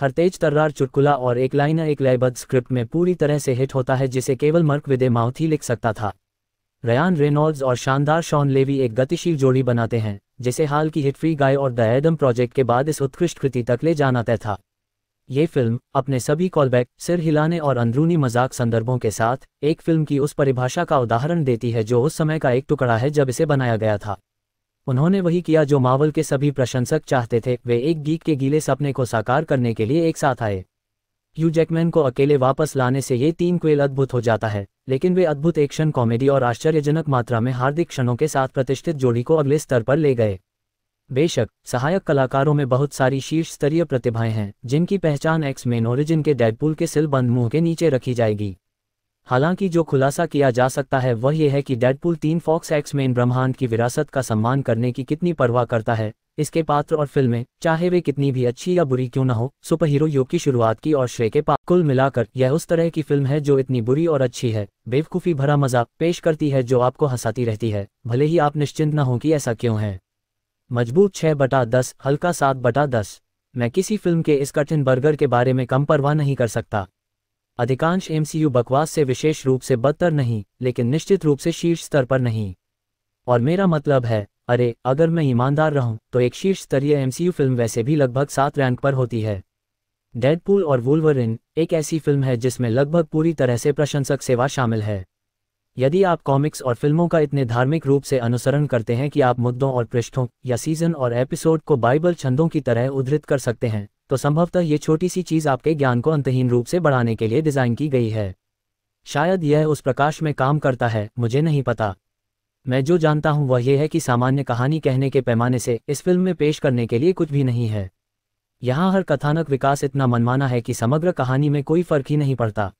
हर तेज तर्रार चुटकुला और एक लाइनर एक लयबद्ध स्क्रिप्ट में पूरी तरह से हिट होता है जिसे केवल मर्क विदे माउथ ही लिख सकता था रयान रेनॉल्ड्स और शानदार शॉन लेवी एक गतिशील जोड़ी बनाते हैं जिसे हाल की हिटफ्री गाय और द एडम प्रोजेक्ट के बाद इस उत्कृष्ट कृति तक ले जाना तय था ये फिल्म अपने सभी कॉलबैक सिर हिलाने और अंदरूनी मजाक संदर्भों के साथ एक फिल्म की उस परिभाषा का उदाहरण देती है जो उस समय का एक टुकड़ा है जब इसे बनाया गया था उन्होंने वही किया जो मावल के सभी प्रशंसक चाहते थे वे एक गीत के गीले सपने को साकार करने के लिए एक साथ आए यू जैकमैन को अकेले वापस लाने से ये तीन क्वेल अद्भुत हो जाता है लेकिन वे अद्भुत एक्शन कॉमेडी और आश्चर्यजनक मात्रा में हार्दिक क्षणों के साथ प्रतिष्ठित जोड़ी को अगले स्तर पर ले गए बेशक सहायक कलाकारों में बहुत सारी शीर्ष स्तरीय प्रतिभाएं हैं जिनकी पहचान एक्स मेन ओरिजिन के डेडपुल के सिल बंद मुंह के नीचे रखी जाएगी हालांकि जो खुलासा किया जा सकता है वह यह है कि डेडपुल तीन फॉक्स एक्स मेन ब्रह्मांड की विरासत का सम्मान करने की कितनी परवाह करता है इसके पात्र और फिल्में चाहे वे कितनी भी अच्छी या बुरी क्यों न हो सुपर हीरो योग की शुरुआत की और श्रेय के पास कुल मिलाकर यह उस तरह की फिल्म है जो इतनी बुरी और अच्छी है बेवकूफ़ी भरा मजाक पेश करती है जो आपको हंसाती रहती है भले ही आप निश्चिंत न हो कि ऐसा क्यों है मजबूत छः बटा दस हल्का सात बटा दस मैं किसी फिल्म के इस कठिन बर्गर के बारे में कम परवाह नहीं कर सकता अधिकांश एमसीयू बकवास से विशेष रूप से बदतर नहीं लेकिन निश्चित रूप से शीर्ष स्तर पर नहीं और मेरा मतलब है अरे अगर मैं ईमानदार रहूं तो एक शीर्ष स्तरीय एमसीयू फिल्म वैसे भी लगभग सात रैंक पर होती है डेडपूल और वुलवरिन एक ऐसी फिल्म है जिसमें लगभग पूरी तरह से प्रशंसक सेवा शामिल है यदि आप कॉमिक्स और फिल्मों का इतने धार्मिक रूप से अनुसरण करते हैं कि आप मुद्दों और पृष्ठों या सीजन और एपिसोड को बाइबल छंदों की तरह उद्धृत कर सकते हैं तो संभवतः ये छोटी सी चीज़ आपके ज्ञान को अंतहीन रूप से बढ़ाने के लिए डिज़ाइन की गई है शायद यह उस प्रकाश में काम करता है मुझे नहीं पता मैं जो जानता हूं वह यह है कि सामान्य कहानी कहने के पैमाने से इस फिल्म में पेश करने के लिए कुछ भी नहीं है यहां हर कथानक विकास इतना मनमाना है कि समग्र कहानी में कोई फर्क ही नहीं पड़ता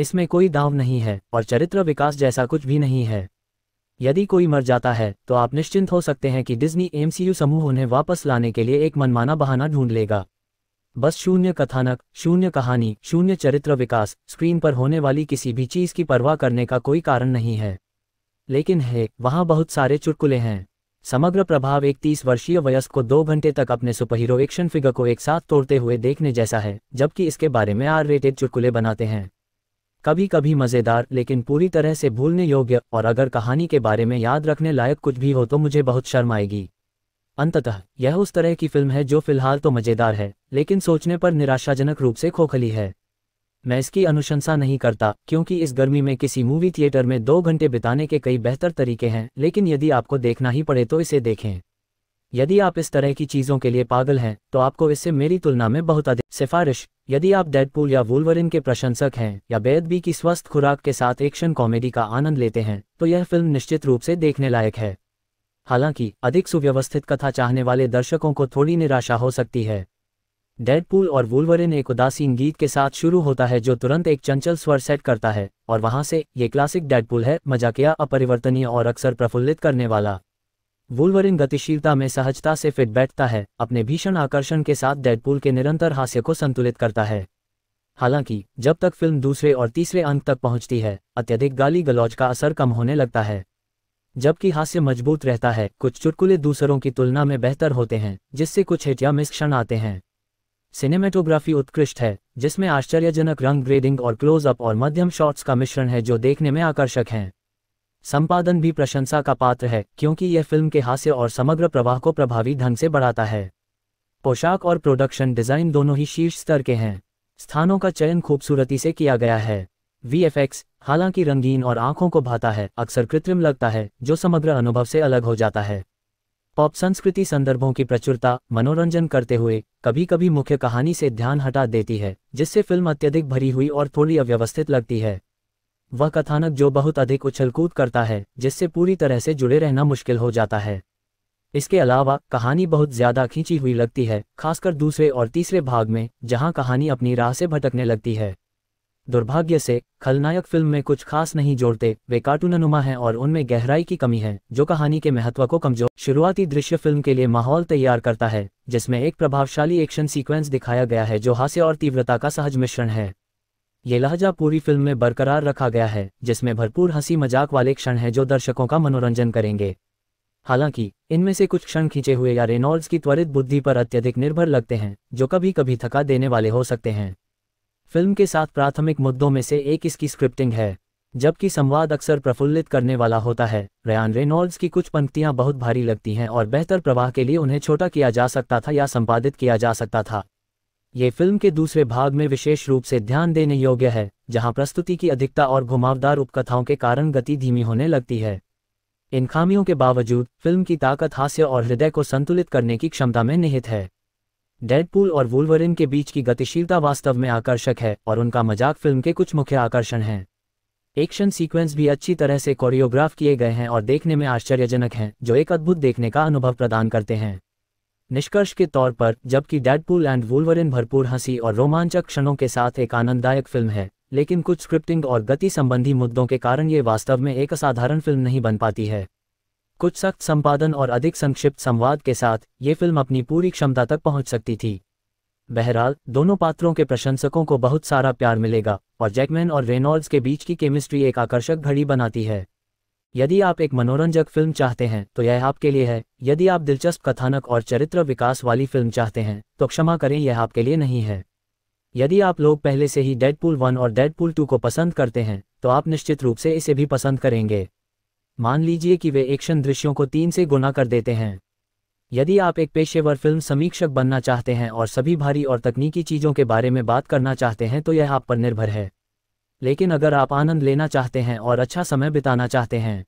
इसमें कोई दाव नहीं है और चरित्र विकास जैसा कुछ भी नहीं है यदि कोई मर जाता है तो आप निश्चिंत हो सकते हैं कि डिज्नी एमसीयू समूह उन्हें वापस लाने के लिए एक मनमाना बहाना ढूंढ लेगा बस शून्य कथानक शून्य कहानी शून्य चरित्र विकास स्क्रीन पर होने वाली किसी भी चीज की परवाह करने का कोई कारण नहीं है लेकिन है वहां बहुत सारे चुटकुले हैं समग्र प्रभाव एक तीस वर्षीय वयस्क को दो घंटे तक अपने सुपरहीरो एक्शन फिगर को एक साथ तोड़ते हुए देखने जैसा है जबकि इसके बारे में आर रेटेड चुटकुले बनाते हैं कभी कभी मज़ेदार लेकिन पूरी तरह से भूलने योग्य और अगर कहानी के बारे में याद रखने लायक कुछ भी हो तो मुझे बहुत शर्म आएगी अंततः यह उस तरह की फिल्म है जो फिलहाल तो मज़ेदार है लेकिन सोचने पर निराशाजनक रूप से खोखली है मैं इसकी अनुशंसा नहीं करता क्योंकि इस गर्मी में किसी मूवी थिएटर में दो घंटे बिताने के कई बेहतर तरीके हैं लेकिन यदि आपको देखना ही पड़े तो इसे देखें यदि आप इस तरह की चीज़ों के लिए पागल हैं तो आपको इससे मेरी तुलना में बहुत अधिक सिफारिश यदि आप डेडपूल या वुलवरिन के प्रशंसक हैं या बेदबी की स्वस्थ खुराक के साथ एक्शन कॉमेडी का आनंद लेते हैं तो यह फिल्म निश्चित रूप से देखने लायक है हालांकि अधिक सुव्यवस्थित कथा चाहने वाले दर्शकों को थोड़ी निराशा हो सकती है डेडपुल और वुलवरिन एक उदासीन गीत के साथ शुरू होता है जो तुरंत एक चंचल स्वर सेट करता है और वहां से ये क्लासिक डेडपुल है मजाकिया अपरिवर्तनीय और अक्सर प्रफुल्लित करने वाला वुलवरिन गतिशीलता में सहजता से फिट बैठता है अपने भीषण आकर्षण के साथ डेडपुल के निरंतर हास्य को संतुलित करता है हालांकि जब तक फिल्म दूसरे और तीसरे अंक तक पहुंचती है अत्यधिक गाली गलौज का असर कम होने लगता है जबकि हास्य मजबूत रहता है कुछ चुटकुले दूसरों की तुलना में बेहतर होते हैं जिससे कुछ हिटिया या क्षण आते हैं सिनेमेटोग्राफी उत्कृष्ट है जिसमें आश्चर्यजनक रंग ग्रेडिंग और क्लोजअप और मध्यम शॉट्स का मिश्रण है जो देखने में आकर्षक हैं संपादन भी प्रशंसा का पात्र है क्योंकि यह फिल्म के हास्य और समग्र प्रवाह को प्रभावी ढंग से बढ़ाता है पोशाक और प्रोडक्शन डिजाइन दोनों ही शीर्ष स्तर के हैं स्थानों का चयन खूबसूरती से किया गया है वीएफएक्स हालांकि रंगीन और आंखों को भाता है अक्सर कृत्रिम लगता है जो समग्र अनुभव से अलग हो जाता है पॉप संस्कृति संदर्भों की प्रचुरता मनोरंजन करते हुए कभी कभी मुख्य कहानी से ध्यान हटा देती है जिससे फिल्म अत्यधिक भरी हुई और थोड़ी अव्यवस्थित लगती है वह कथानक जो बहुत अधिक उछलकूद करता है जिससे पूरी तरह से जुड़े रहना मुश्किल हो जाता है इसके अलावा कहानी बहुत ज्यादा खींची हुई लगती है खासकर दूसरे और तीसरे भाग में जहां कहानी अपनी राह से भटकने लगती है दुर्भाग्य से खलनायक फिल्म में कुछ खास नहीं जोड़ते वे कार्टूननुमा हैं और उनमें गहराई की कमी है जो कहानी के महत्व को कमजोर शुरुआती दृश्य फिल्म के लिए माहौल तैयार करता है जिसमें एक प्रभावशाली एक्शन सीक्वेंस दिखाया गया है जो हास्य और तीव्रता का सहज मिश्रण है ये लहजा पूरी फिल्म में बरकरार रखा गया है जिसमें भरपूर हंसी मजाक वाले क्षण हैं जो दर्शकों का मनोरंजन करेंगे हालांकि इनमें से कुछ क्षण खींचे हुए या रेनॉल्ड्स की त्वरित बुद्धि पर अत्यधिक निर्भर लगते हैं जो कभी कभी थका देने वाले हो सकते हैं फिल्म के साथ प्राथमिक मुद्दों में से एक इसकी स्क्रिप्टिंग है जबकि संवाद अक्सर प्रफुल्लित करने वाला होता है रयान रेनॉल्ड्स की कुछ पंक्तियां बहुत भारी लगती हैं और बेहतर प्रवाह के लिए उन्हें छोटा किया जा सकता था या संपादित किया जा सकता था ये फिल्म के दूसरे भाग में विशेष रूप से ध्यान देने योग्य है जहां प्रस्तुति की अधिकता और घुमावदार उपकथाओं के कारण गति धीमी होने लगती है इन खामियों के बावजूद फिल्म की ताकत हास्य और हृदय को संतुलित करने की क्षमता में निहित है डेडपूल और वुलवरिन के बीच की गतिशीलता वास्तव में आकर्षक है और उनका मजाक फिल्म के कुछ मुख्य आकर्षण हैं एक्शन सीक्वेंस भी अच्छी तरह से कोरियोग्राफ किए गए हैं और देखने में आश्चर्यजनक हैं जो एक अद्भुत देखने का अनुभव प्रदान करते हैं निष्कर्ष के तौर पर जबकि डेडपुल एंड वुलवरिन भरपूर हंसी और रोमांचक क्षणों के साथ एक आनंददायक फिल्म है लेकिन कुछ स्क्रिप्टिंग और गति संबंधी मुद्दों के कारण ये वास्तव में एक असाधारण फिल्म नहीं बन पाती है कुछ सख्त संपादन और अधिक संक्षिप्त संवाद के साथ ये फिल्म अपनी पूरी क्षमता तक पहुंच सकती थी बहरहाल दोनों पात्रों के प्रशंसकों को बहुत सारा प्यार मिलेगा और जैकमैन और रेनॉल्ड्स के बीच की केमिस्ट्री एक आकर्षक घड़ी बनाती है यदि आप एक मनोरंजक फिल्म चाहते हैं तो यह आपके लिए है यदि आप दिलचस्प कथानक और चरित्र विकास वाली फिल्म चाहते हैं तो क्षमा करें यह आपके लिए नहीं है यदि आप लोग पहले से ही डेडपुल वन और डेडपुल टू को पसंद करते हैं तो आप निश्चित रूप से इसे भी पसंद करेंगे मान लीजिए कि वे एक्शन दृश्यों को तीन से गुना कर देते हैं यदि आप एक पेशेवर फिल्म समीक्षक बनना चाहते हैं और सभी भारी और तकनीकी चीज़ों के बारे में बात करना चाहते हैं तो यह आप पर निर्भर है लेकिन अगर आप आनंद लेना चाहते हैं और अच्छा समय बिताना चाहते हैं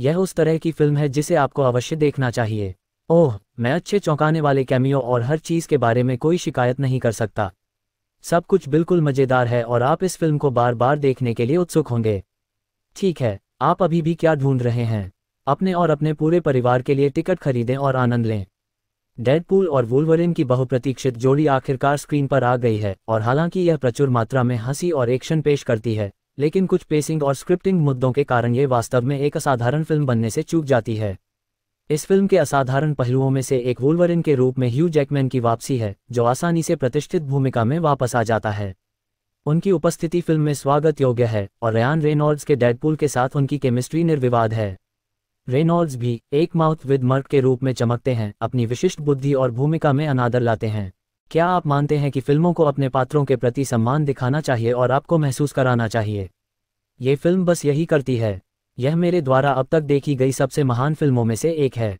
यह उस तरह की फिल्म है जिसे आपको अवश्य देखना चाहिए ओह मैं अच्छे चौंकाने वाले कैमियो और हर चीज़ के बारे में कोई शिकायत नहीं कर सकता सब कुछ बिल्कुल मज़ेदार है और आप इस फिल्म को बार बार देखने के लिए उत्सुक होंगे ठीक है आप अभी भी क्या ढूंढ रहे हैं अपने और अपने पूरे परिवार के लिए टिकट खरीदें और आनंद लें डेडपूल और वुलवरिन की बहुप्रतीक्षित जोड़ी आखिरकार स्क्रीन पर आ गई है और हालांकि यह प्रचुर मात्रा में हंसी और एक्शन पेश करती है लेकिन कुछ पेसिंग और स्क्रिप्टिंग मुद्दों के कारण ये वास्तव में एक असाधारण फिल्म बनने से चूक जाती है इस फिल्म के असाधारण पहलुओं में से एक वुलवरिन के रूप में ह्यू जैकमैन की वापसी है जो आसानी से प्रतिष्ठित भूमिका में वापस आ जाता है उनकी उपस्थिति फिल्म में स्वागत योग्य है और रयान रेनॉल्ड्स के डेडपूल के साथ उनकी केमिस्ट्री निर्विवाद है रेनॉल्ड्स भी एक माउथ विद मर्क के रूप में चमकते हैं अपनी विशिष्ट बुद्धि और भूमिका में अनादर लाते हैं क्या आप मानते हैं कि फिल्मों को अपने पात्रों के प्रति सम्मान दिखाना चाहिए और आपको महसूस कराना चाहिए ये फिल्म बस यही करती है यह मेरे द्वारा अब तक देखी गई सबसे महान फिल्मों में से एक है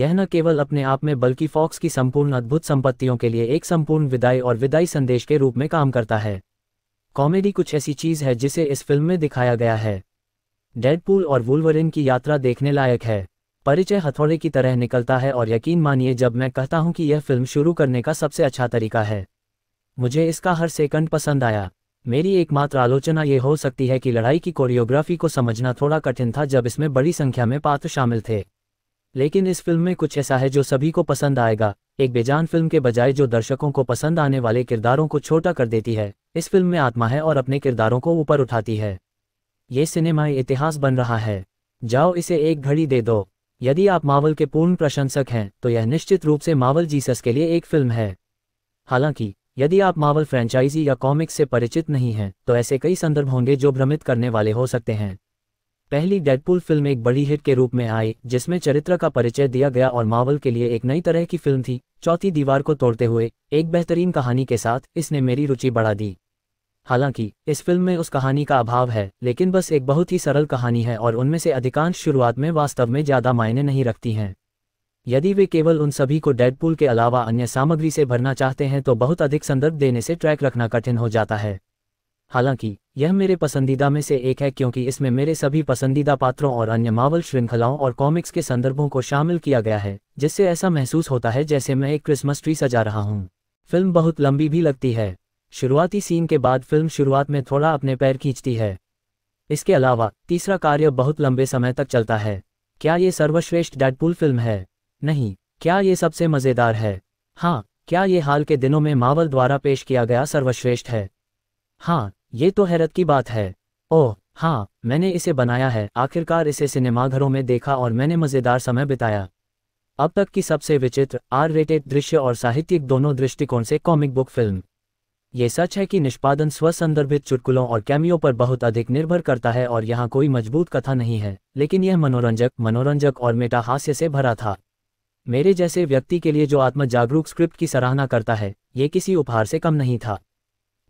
यह न केवल अपने आप में बल्कि फॉक्स की संपूर्ण अद्भुत संपत्तियों के लिए एक संपूर्ण विदाई और विदाई संदेश के रूप में काम करता है कॉमेडी कुछ ऐसी चीज़ है जिसे इस फिल्म में दिखाया गया है डेडपूल और वुलवरिन की यात्रा देखने लायक है परिचय हथौड़े की तरह निकलता है और यकीन मानिए जब मैं कहता हूं कि यह फिल्म शुरू करने का सबसे अच्छा तरीका है मुझे इसका हर सेकंड पसंद आया मेरी एकमात्र आलोचना ये हो सकती है कि लड़ाई की कोरियोग्राफी को समझना थोड़ा कठिन था जब इसमें बड़ी संख्या में पात्र शामिल थे लेकिन इस फिल्म में कुछ ऐसा है जो सभी को पसंद आएगा एक बेजान फिल्म के बजाय जो दर्शकों को पसंद आने वाले किरदारों को छोटा कर देती है इस फिल्म में आत्मा है और अपने किरदारों को ऊपर उठाती है ये सिनेमा इतिहास बन रहा है जाओ इसे एक घड़ी दे दो यदि आप मावल के पूर्ण प्रशंसक हैं तो यह निश्चित रूप से मावल जीसस के लिए एक फिल्म है हालांकि यदि आप मावल फ्रेंचाइजी या कॉमिक्स से परिचित नहीं हैं तो ऐसे कई संदर्भ होंगे जो भ्रमित करने वाले हो सकते हैं पहली डेडपुल फिल्म एक बड़ी हिट के रूप में आई जिसमें चरित्र का परिचय दिया गया और मावल के लिए एक नई तरह की फिल्म थी चौथी दीवार को तोड़ते हुए एक बेहतरीन कहानी के साथ इसने मेरी रुचि बढ़ा दी हालांकि इस फिल्म में उस कहानी का अभाव है लेकिन बस एक बहुत ही सरल कहानी है और उनमें से अधिकांश शुरुआत में वास्तव में ज्यादा मायने नहीं रखती हैं यदि वे केवल उन सभी को डेडपूल के अलावा अन्य सामग्री से भरना चाहते हैं तो बहुत अधिक संदर्भ देने से ट्रैक रखना कठिन हो जाता है हालांकि यह मेरे पसंदीदा में से एक है क्योंकि इसमें मेरे सभी पसंदीदा पात्रों और अन्य मावल श्रृंखलाओं और कॉमिक्स के संदर्भों को शामिल किया गया है जिससे ऐसा महसूस होता है जैसे मैं एक क्रिसमस ट्री सजा रहा हूँ फिल्म बहुत लंबी भी लगती है शुरुआती सीन के बाद फिल्म शुरुआत में थोड़ा अपने पैर खींचती है इसके अलावा तीसरा कार्य बहुत लंबे समय तक चलता है क्या ये सर्वश्रेष्ठ डेडपुल फिल्म है नहीं क्या ये सबसे मज़ेदार है हाँ क्या ये हाल के दिनों में मावल द्वारा पेश किया गया सर्वश्रेष्ठ है हाँ ये तो हैरत की बात है ओह हाँ मैंने इसे बनाया है आखिरकार इसे सिनेमाघरों में देखा और मैंने मज़ेदार समय बिताया अब तक की सबसे विचित्र आर रेटेड दृश्य और साहित्यिक दोनों दृष्टिकोण से कॉमिक बुक फिल्म ये सच है कि निष्पादन स्वसंदर्भित चुटकुलों और कैमियों पर बहुत अधिक निर्भर करता है और यहाँ कोई मजबूत कथा नहीं है लेकिन यह मनोरंजक मनोरंजक और मेटा हास्य से भरा था मेरे जैसे व्यक्ति के लिए जो आत्म जागरूक स्क्रिप्ट की सराहना करता है ये किसी उपहार से कम नहीं था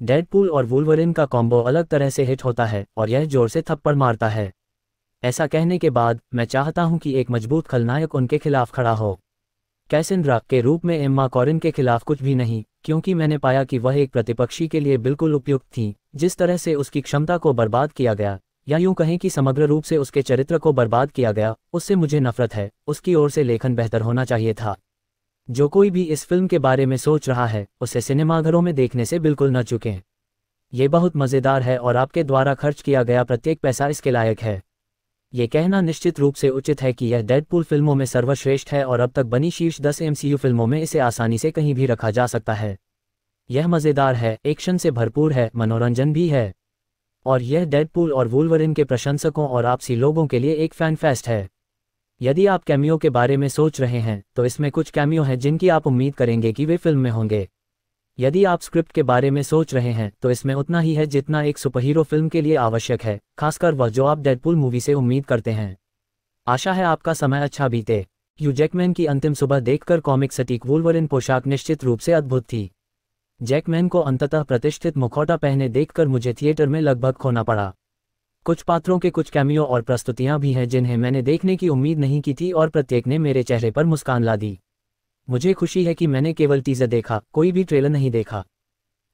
डेडपूल और वुलवरिन का कॉम्बो अलग तरह से हिट होता है और यह जोर से थप्पड़ मारता है ऐसा कहने के बाद मैं चाहता हूं कि एक मजबूत खलनायक उनके खिलाफ खड़ा हो कैसन के रूप में एम्मा कॉरिन के खिलाफ कुछ भी नहीं क्योंकि मैंने पाया कि वह एक प्रतिपक्षी के लिए बिल्कुल उपयुक्त थी जिस तरह से उसकी क्षमता को बर्बाद किया गया या यूं कहें कि समग्र रूप से उसके चरित्र को बर्बाद किया गया उससे मुझे नफरत है उसकी ओर से लेखन बेहतर होना चाहिए था जो कोई भी इस फिल्म के बारे में सोच रहा है उसे सिनेमाघरों में देखने से बिल्कुल न चुके ये बहुत मज़ेदार है और आपके द्वारा खर्च किया गया प्रत्येक पैसा इसके लायक है ये कहना निश्चित रूप से उचित है कि यह डेडपूल फिल्मों में सर्वश्रेष्ठ है और अब तक बनी शीर्ष दस एमसीयू फिल्मों में इसे आसानी से कहीं भी रखा जा सकता है यह मज़ेदार है एक्शन से भरपूर है मनोरंजन भी है और यह डेडपूल और वुलवरिन के प्रशंसकों और आपसी लोगों के लिए एक फैन फेस्ट है यदि आप कैमियो के बारे में सोच रहे हैं तो इसमें कुछ कैमियो हैं जिनकी आप उम्मीद करेंगे कि वे फिल्म में होंगे यदि आप स्क्रिप्ट के बारे में सोच रहे हैं तो इसमें उतना ही है जितना एक सुपरहीरो फिल्म के लिए आवश्यक है खासकर वह जो आप डेडपुल मूवी से उम्मीद करते हैं आशा है आपका समय अच्छा बीते यू जैकमैन की अंतिम सुबह देखकर कॉमिक सटीक वुलवरिन पोशाक निश्चित रूप से अद्भुत थी जैकमैन को अंततः प्रतिष्ठित मुखौटा पहने देखकर मुझे थिएटर में लगभग खोना पड़ा कुछ पात्रों के कुछ कैमियों और प्रस्तुतियां भी हैं जिन्हें मैंने देखने की उम्मीद नहीं की थी और प्रत्येक ने मेरे चेहरे पर मुस्कान ला दी मुझे खुशी है कि मैंने केवल टीजर देखा कोई भी ट्रेलर नहीं देखा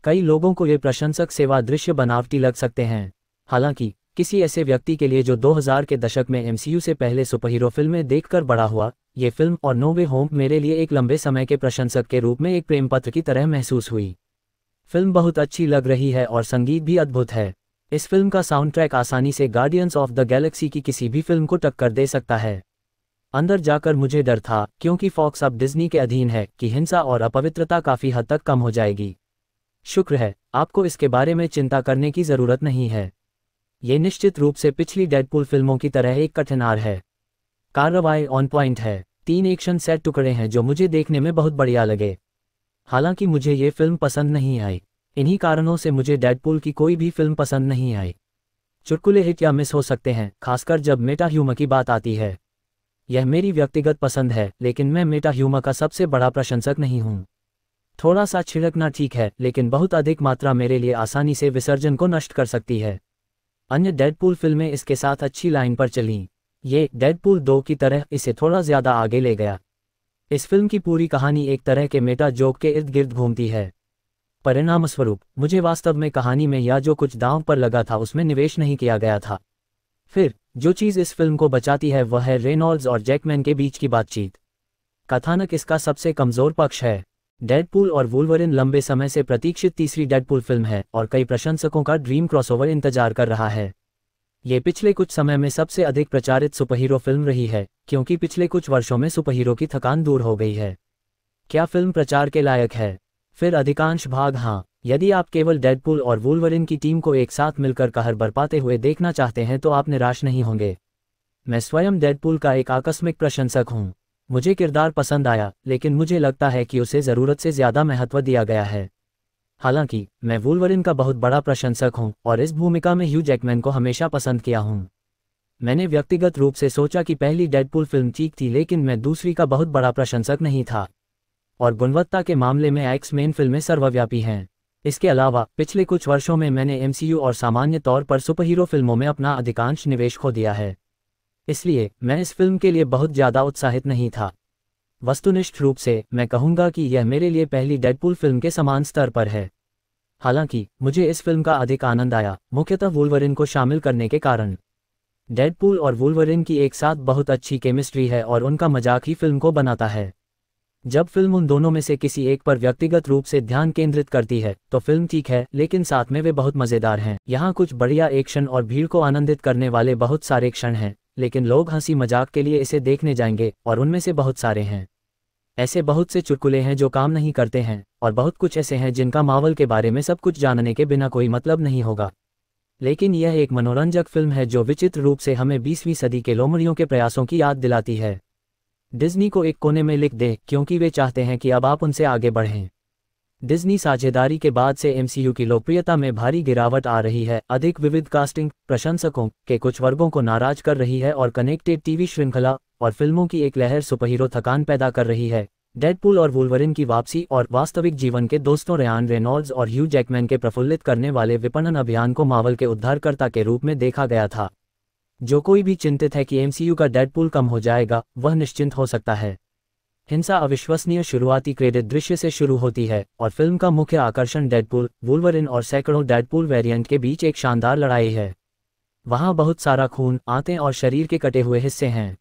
कई लोगों को ये प्रशंसक सेवा दृश्य बनावटी लग सकते हैं हालांकि किसी ऐसे व्यक्ति के लिए जो 2000 के दशक में एमसीयू से पहले सुपरहीरो फिल्में देखकर बड़ा हुआ ये फिल्म और नो वे होम मेरे लिए एक लंबे समय के प्रशंसक के रूप में एक प्रेम पत्र की तरह महसूस हुई फिल्म बहुत अच्छी लग रही है और संगीत भी अद्भुत है इस फिल्म का साउंड ट्रैक आसानी से गार्डियंस ऑफ द गैलेक्सी की किसी भी फिल्म को टक्कर दे सकता है अंदर जाकर मुझे डर था क्योंकि फॉक्स अब डिज्नी के अधीन है कि हिंसा और अपवित्रता काफी हद तक कम हो जाएगी शुक्र है आपको इसके बारे में चिंता करने की जरूरत नहीं है ये निश्चित रूप से पिछली डेडपुल फिल्मों की तरह एक कठिनार है कार्रवाई ऑन पॉइंट है तीन एक्शन सेट टुकड़े हैं जो मुझे देखने में बहुत बढ़िया लगे हालांकि मुझे ये फिल्म पसंद नहीं आई इन्हीं कारणों से मुझे डेडपुल की कोई भी फिल्म पसंद नहीं आई चुटकुले हिट या मिस हो सकते हैं खासकर जब मेटा ह्यूमर की बात आती है यह मेरी व्यक्तिगत पसंद है लेकिन मैं मेटा ह्यूमा का सबसे बड़ा प्रशंसक नहीं हूं थोड़ा सा छिड़कना ठीक है लेकिन बहुत अधिक मात्रा मेरे लिए आसानी से विसर्जन को नष्ट कर सकती है अन्य डेडपुल फिल्में इसके साथ अच्छी लाइन पर चलीं ये डेडपुल दो की तरह इसे थोड़ा ज्यादा आगे ले गया इस फिल्म की पूरी कहानी एक तरह के मेटा जोक के इर्द गिर्द घूमती है परिणामस्वरूप मुझे वास्तव में कहानी में या जो कुछ दांव पर लगा था उसमें निवेश नहीं किया गया था फिर जो चीज इस फिल्म को बचाती है वह है रेनॉल्ड्स और जैकमैन के बीच की बातचीत कथानक इसका सबसे कमजोर पक्ष है डेडपुल और वुलवरिन लंबे समय से प्रतीक्षित तीसरी डेडपुल फिल्म है और कई प्रशंसकों का ड्रीम क्रॉसओवर इंतजार कर रहा है ये पिछले कुछ समय में सबसे अधिक प्रचारित सुपरहीरो फिल्म रही है क्योंकि पिछले कुछ वर्षों में सुपरहीरो की थकान दूर हो गई है क्या फिल्म प्रचार के लायक है फिर अधिकांश भाग हाँ यदि आप केवल डेडपुल और वुलवरिन की टीम को एक साथ मिलकर कहर बरपाते हुए देखना चाहते हैं तो आप निराश नहीं होंगे मैं स्वयं डेडपुल का एक आकस्मिक प्रशंसक हूं मुझे किरदार पसंद आया लेकिन मुझे लगता है कि उसे ज़रूरत से ज़्यादा महत्व दिया गया है हालांकि मैं वुलवरिन का बहुत बड़ा प्रशंसक हूं और इस भूमिका में ह्यू जैकमैन को हमेशा पसंद किया हूं मैंने व्यक्तिगत रूप से सोचा कि पहली डेडपुल फिल्म ठीक थी लेकिन मैं दूसरी का बहुत बड़ा प्रशंसक नहीं था और गुणवत्ता के मामले में एक्स मेन फिल्में सर्वव्यापी हैं इसके अलावा पिछले कुछ वर्षों में मैंने एमसीयू और सामान्य तौर पर सुपरहीरो फिल्मों में अपना अधिकांश निवेश खो दिया है इसलिए मैं इस फिल्म के लिए बहुत ज़्यादा उत्साहित नहीं था वस्तुनिष्ठ रूप से मैं कहूँगा कि यह मेरे लिए पहली डेडपुल फिल्म के समान स्तर पर है हालांकि मुझे इस फिल्म का अधिक आनंद आया मुख्यतः वुलवरिन को शामिल करने के कारण डेडपुल और वुलवरिन की एक साथ बहुत अच्छी केमिस्ट्री है और उनका मजाक ही फिल्म को बनाता है जब फिल्म उन दोनों में से किसी एक पर व्यक्तिगत रूप से ध्यान केंद्रित करती है तो फिल्म ठीक है लेकिन साथ में वे बहुत मज़ेदार हैं यहाँ कुछ बढ़िया एक्शन और भीड़ को आनंदित करने वाले बहुत सारे क्षण हैं लेकिन लोग हंसी मजाक के लिए इसे देखने जाएंगे और उनमें से बहुत सारे हैं ऐसे बहुत से चुटकुले हैं जो काम नहीं करते हैं और बहुत कुछ ऐसे हैं जिनका मावल के बारे में सब कुछ जानने के बिना कोई मतलब नहीं होगा लेकिन यह एक मनोरंजक फिल्म है जो विचित्र रूप से हमें बीसवीं सदी के लोमड़ियों के प्रयासों की याद दिलाती है डिज्नी को एक कोने में लिख दे क्योंकि वे चाहते हैं कि अब आप उनसे आगे बढ़ें डिज्नी साझेदारी के बाद से एमसीयू की लोकप्रियता में भारी गिरावट आ रही है अधिक विविध कास्टिंग प्रशंसकों के कुछ वर्गों को नाराज कर रही है और कनेक्टेड टीवी श्रृंखला और फिल्मों की एक लहर सुपरहीरो थकान पैदा कर रही है डेडपुल और वुलवरिन की वापसी और वास्तविक जीवन के दोस्तों रेयान रेनॉल्ड्स और ह्यू जैकमैन के प्रफुल्लित करने वाले विपणन अभियान को मावल के उद्धारकर्ता के रूप में देखा गया था जो कोई भी चिंतित है कि एमसीयू का डेडपुल कम हो जाएगा वह निश्चिंत हो सकता है हिंसा अविश्वसनीय शुरुआती क्रेडिट दृश्य से शुरू होती है और फिल्म का मुख्य आकर्षण डेडपुल वुलवरिन और सैकड़ों डेडपुल वेरिएंट के बीच एक शानदार लड़ाई है वहां बहुत सारा खून आते और शरीर के कटे हुए हिस्से हैं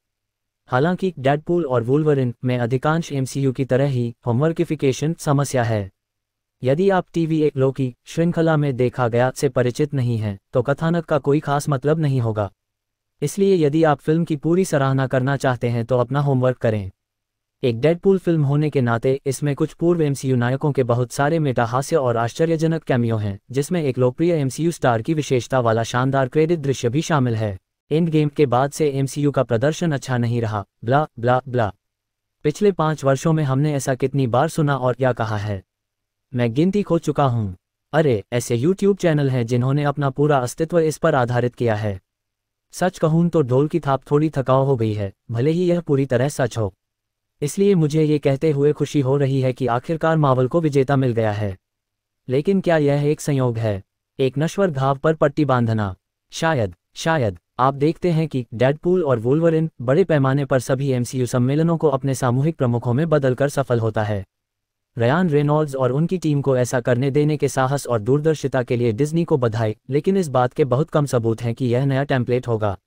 हालांकि डेडपूल और वुलवरिन में अधिकांश एमसीयू की तरह ही होमवर्किफिकेशन समस्या है यदि आप टीवी एक लोकी श्रृंखला में देखा गया से परिचित नहीं हैं तो कथानक का कोई खास मतलब नहीं होगा इसलिए यदि आप फिल्म की पूरी सराहना करना चाहते हैं तो अपना होमवर्क करें एक डेडपूल फिल्म होने के नाते इसमें कुछ पूर्व एमसीयू नायकों के बहुत सारे मेटाहास्य और आश्चर्यजनक कैमियो हैं जिसमें एक लोकप्रिय एमसीयू स्टार की विशेषता वाला शानदार क्रेडिट दृश्य भी शामिल है एंड गेम के बाद से एमसीयू का प्रदर्शन अच्छा नहीं रहा ब्ला ब्ला ब्ला पिछले पांच वर्षों में हमने ऐसा कितनी बार सुना और क्या कहा है मैं गिनती खो चुका हूँ अरे ऐसे यूट्यूब चैनल हैं जिन्होंने अपना पूरा अस्तित्व इस पर आधारित किया है सच कहूं तो ढोल की थाप थोड़ी थकाव हो गई है भले ही यह पूरी तरह सच हो इसलिए मुझे ये कहते हुए खुशी हो रही है कि आखिरकार मावल को विजेता मिल गया है लेकिन क्या यह एक संयोग है एक नश्वर घाव पर पट्टी बांधना शायद शायद आप देखते हैं कि डेडपूल और वुलवरिन बड़े पैमाने पर सभी एमसीयू सम्मेलनों को अपने सामूहिक प्रमुखों में बदलकर सफल होता है रयान रेनॉल्ड्स और उनकी टीम को ऐसा करने देने के साहस और दूरदर्शिता के लिए डिज्नी को बधाई लेकिन इस बात के बहुत कम सबूत हैं कि यह नया टेम्पलेट होगा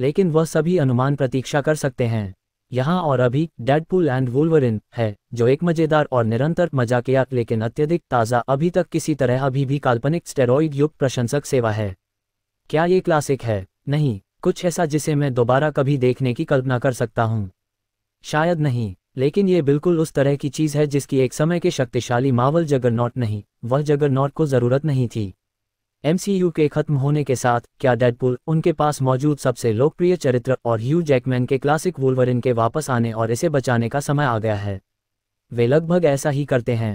लेकिन वह सभी अनुमान प्रतीक्षा कर सकते हैं यहाँ और अभी डेडपूल एंड वुल्वरिन है जो एक मज़ेदार और निरंतर मजाकिया लेकिन अत्यधिक ताज़ा अभी तक किसी तरह अभी भी काल्पनिक स्टेरॉइड युक्त प्रशंसक सेवा है क्या ये क्लासिक है नहीं कुछ ऐसा जिसे मैं दोबारा कभी देखने की कल्पना कर सकता हूँ शायद नहीं लेकिन ये बिल्कुल उस तरह की चीज है जिसकी एक समय के शक्तिशाली मावल जगरनॉट नहीं वह जगरनॉट को जरूरत नहीं थी एमसीयू के खत्म होने के साथ क्या डेडपुल उनके पास मौजूद सबसे लोकप्रिय चरित्र और ह्यू जैकमैन के क्लासिक वुलवरिन के वापस आने और इसे बचाने का समय आ गया है वे लगभग ऐसा ही करते हैं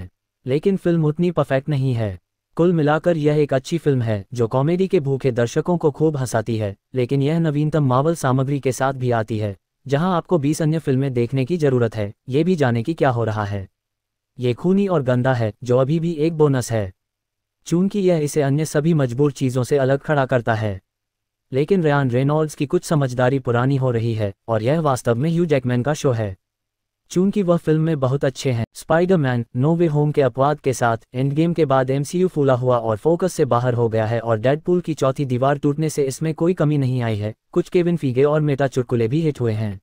लेकिन फिल्म उतनी परफेक्ट नहीं है कुल मिलाकर यह एक अच्छी फिल्म है जो कॉमेडी के भूखे दर्शकों को खूब हंसाती है लेकिन यह नवीनतम मावल सामग्री के साथ भी आती है जहां आपको 20 अन्य फिल्में देखने की जरूरत है ये भी जाने की क्या हो रहा है ये खूनी और गंदा है जो अभी भी एक बोनस है चूंकि यह इसे अन्य सभी मजबूर चीज़ों से अलग खड़ा करता है लेकिन रयान रेनॉल्ड्स की कुछ समझदारी पुरानी हो रही है और यह वास्तव में यू जैकमैन का शो है चूंकि वह फिल्म में बहुत अच्छे हैं स्पाइडरमैन नो वे होम के अपवाद के साथ एंड गेम के बाद एमसीयू फूला हुआ और फोकस से बाहर हो गया है और डेडपुल की चौथी दीवार टूटने से इसमें कोई कमी नहीं आई है कुछ केविन फीगे और मेटा चुटकुले भी हिट हुए हैं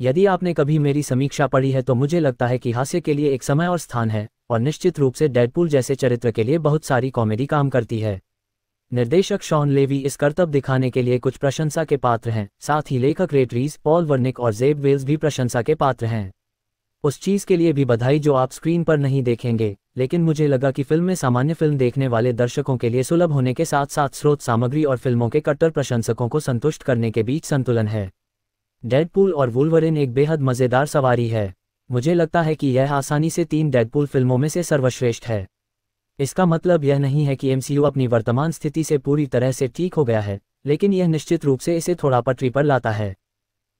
यदि आपने कभी मेरी समीक्षा पढ़ी है तो मुझे लगता है कि हास्य के लिए एक समय और स्थान है और निश्चित रूप से डेडपुल जैसे चरित्र के लिए बहुत सारी कॉमेडी काम करती है निर्देशक शॉन लेवी इस करतब दिखाने के लिए कुछ प्रशंसा के पात्र हैं साथ ही लेखक रेटरीज पॉल वर्निक और जेब वेल्स भी प्रशंसा के पात्र हैं उस चीज़ के लिए भी बधाई जो आप स्क्रीन पर नहीं देखेंगे लेकिन मुझे लगा कि फिल्म में सामान्य फिल्म देखने वाले दर्शकों के लिए सुलभ होने के साथ साथ स्रोत सामग्री और फिल्मों के कट्टर प्रशंसकों को संतुष्ट करने के बीच संतुलन है डेडपुल और वुलवरिन एक बेहद मज़ेदार सवारी है मुझे लगता है कि यह आसानी से तीन डेडपुल फिल्मों में से सर्वश्रेष्ठ है इसका मतलब यह नहीं है कि एमसीयू अपनी वर्तमान स्थिति से पूरी तरह से ठीक हो गया है लेकिन यह निश्चित रूप से इसे थोड़ा पटरी पर लाता है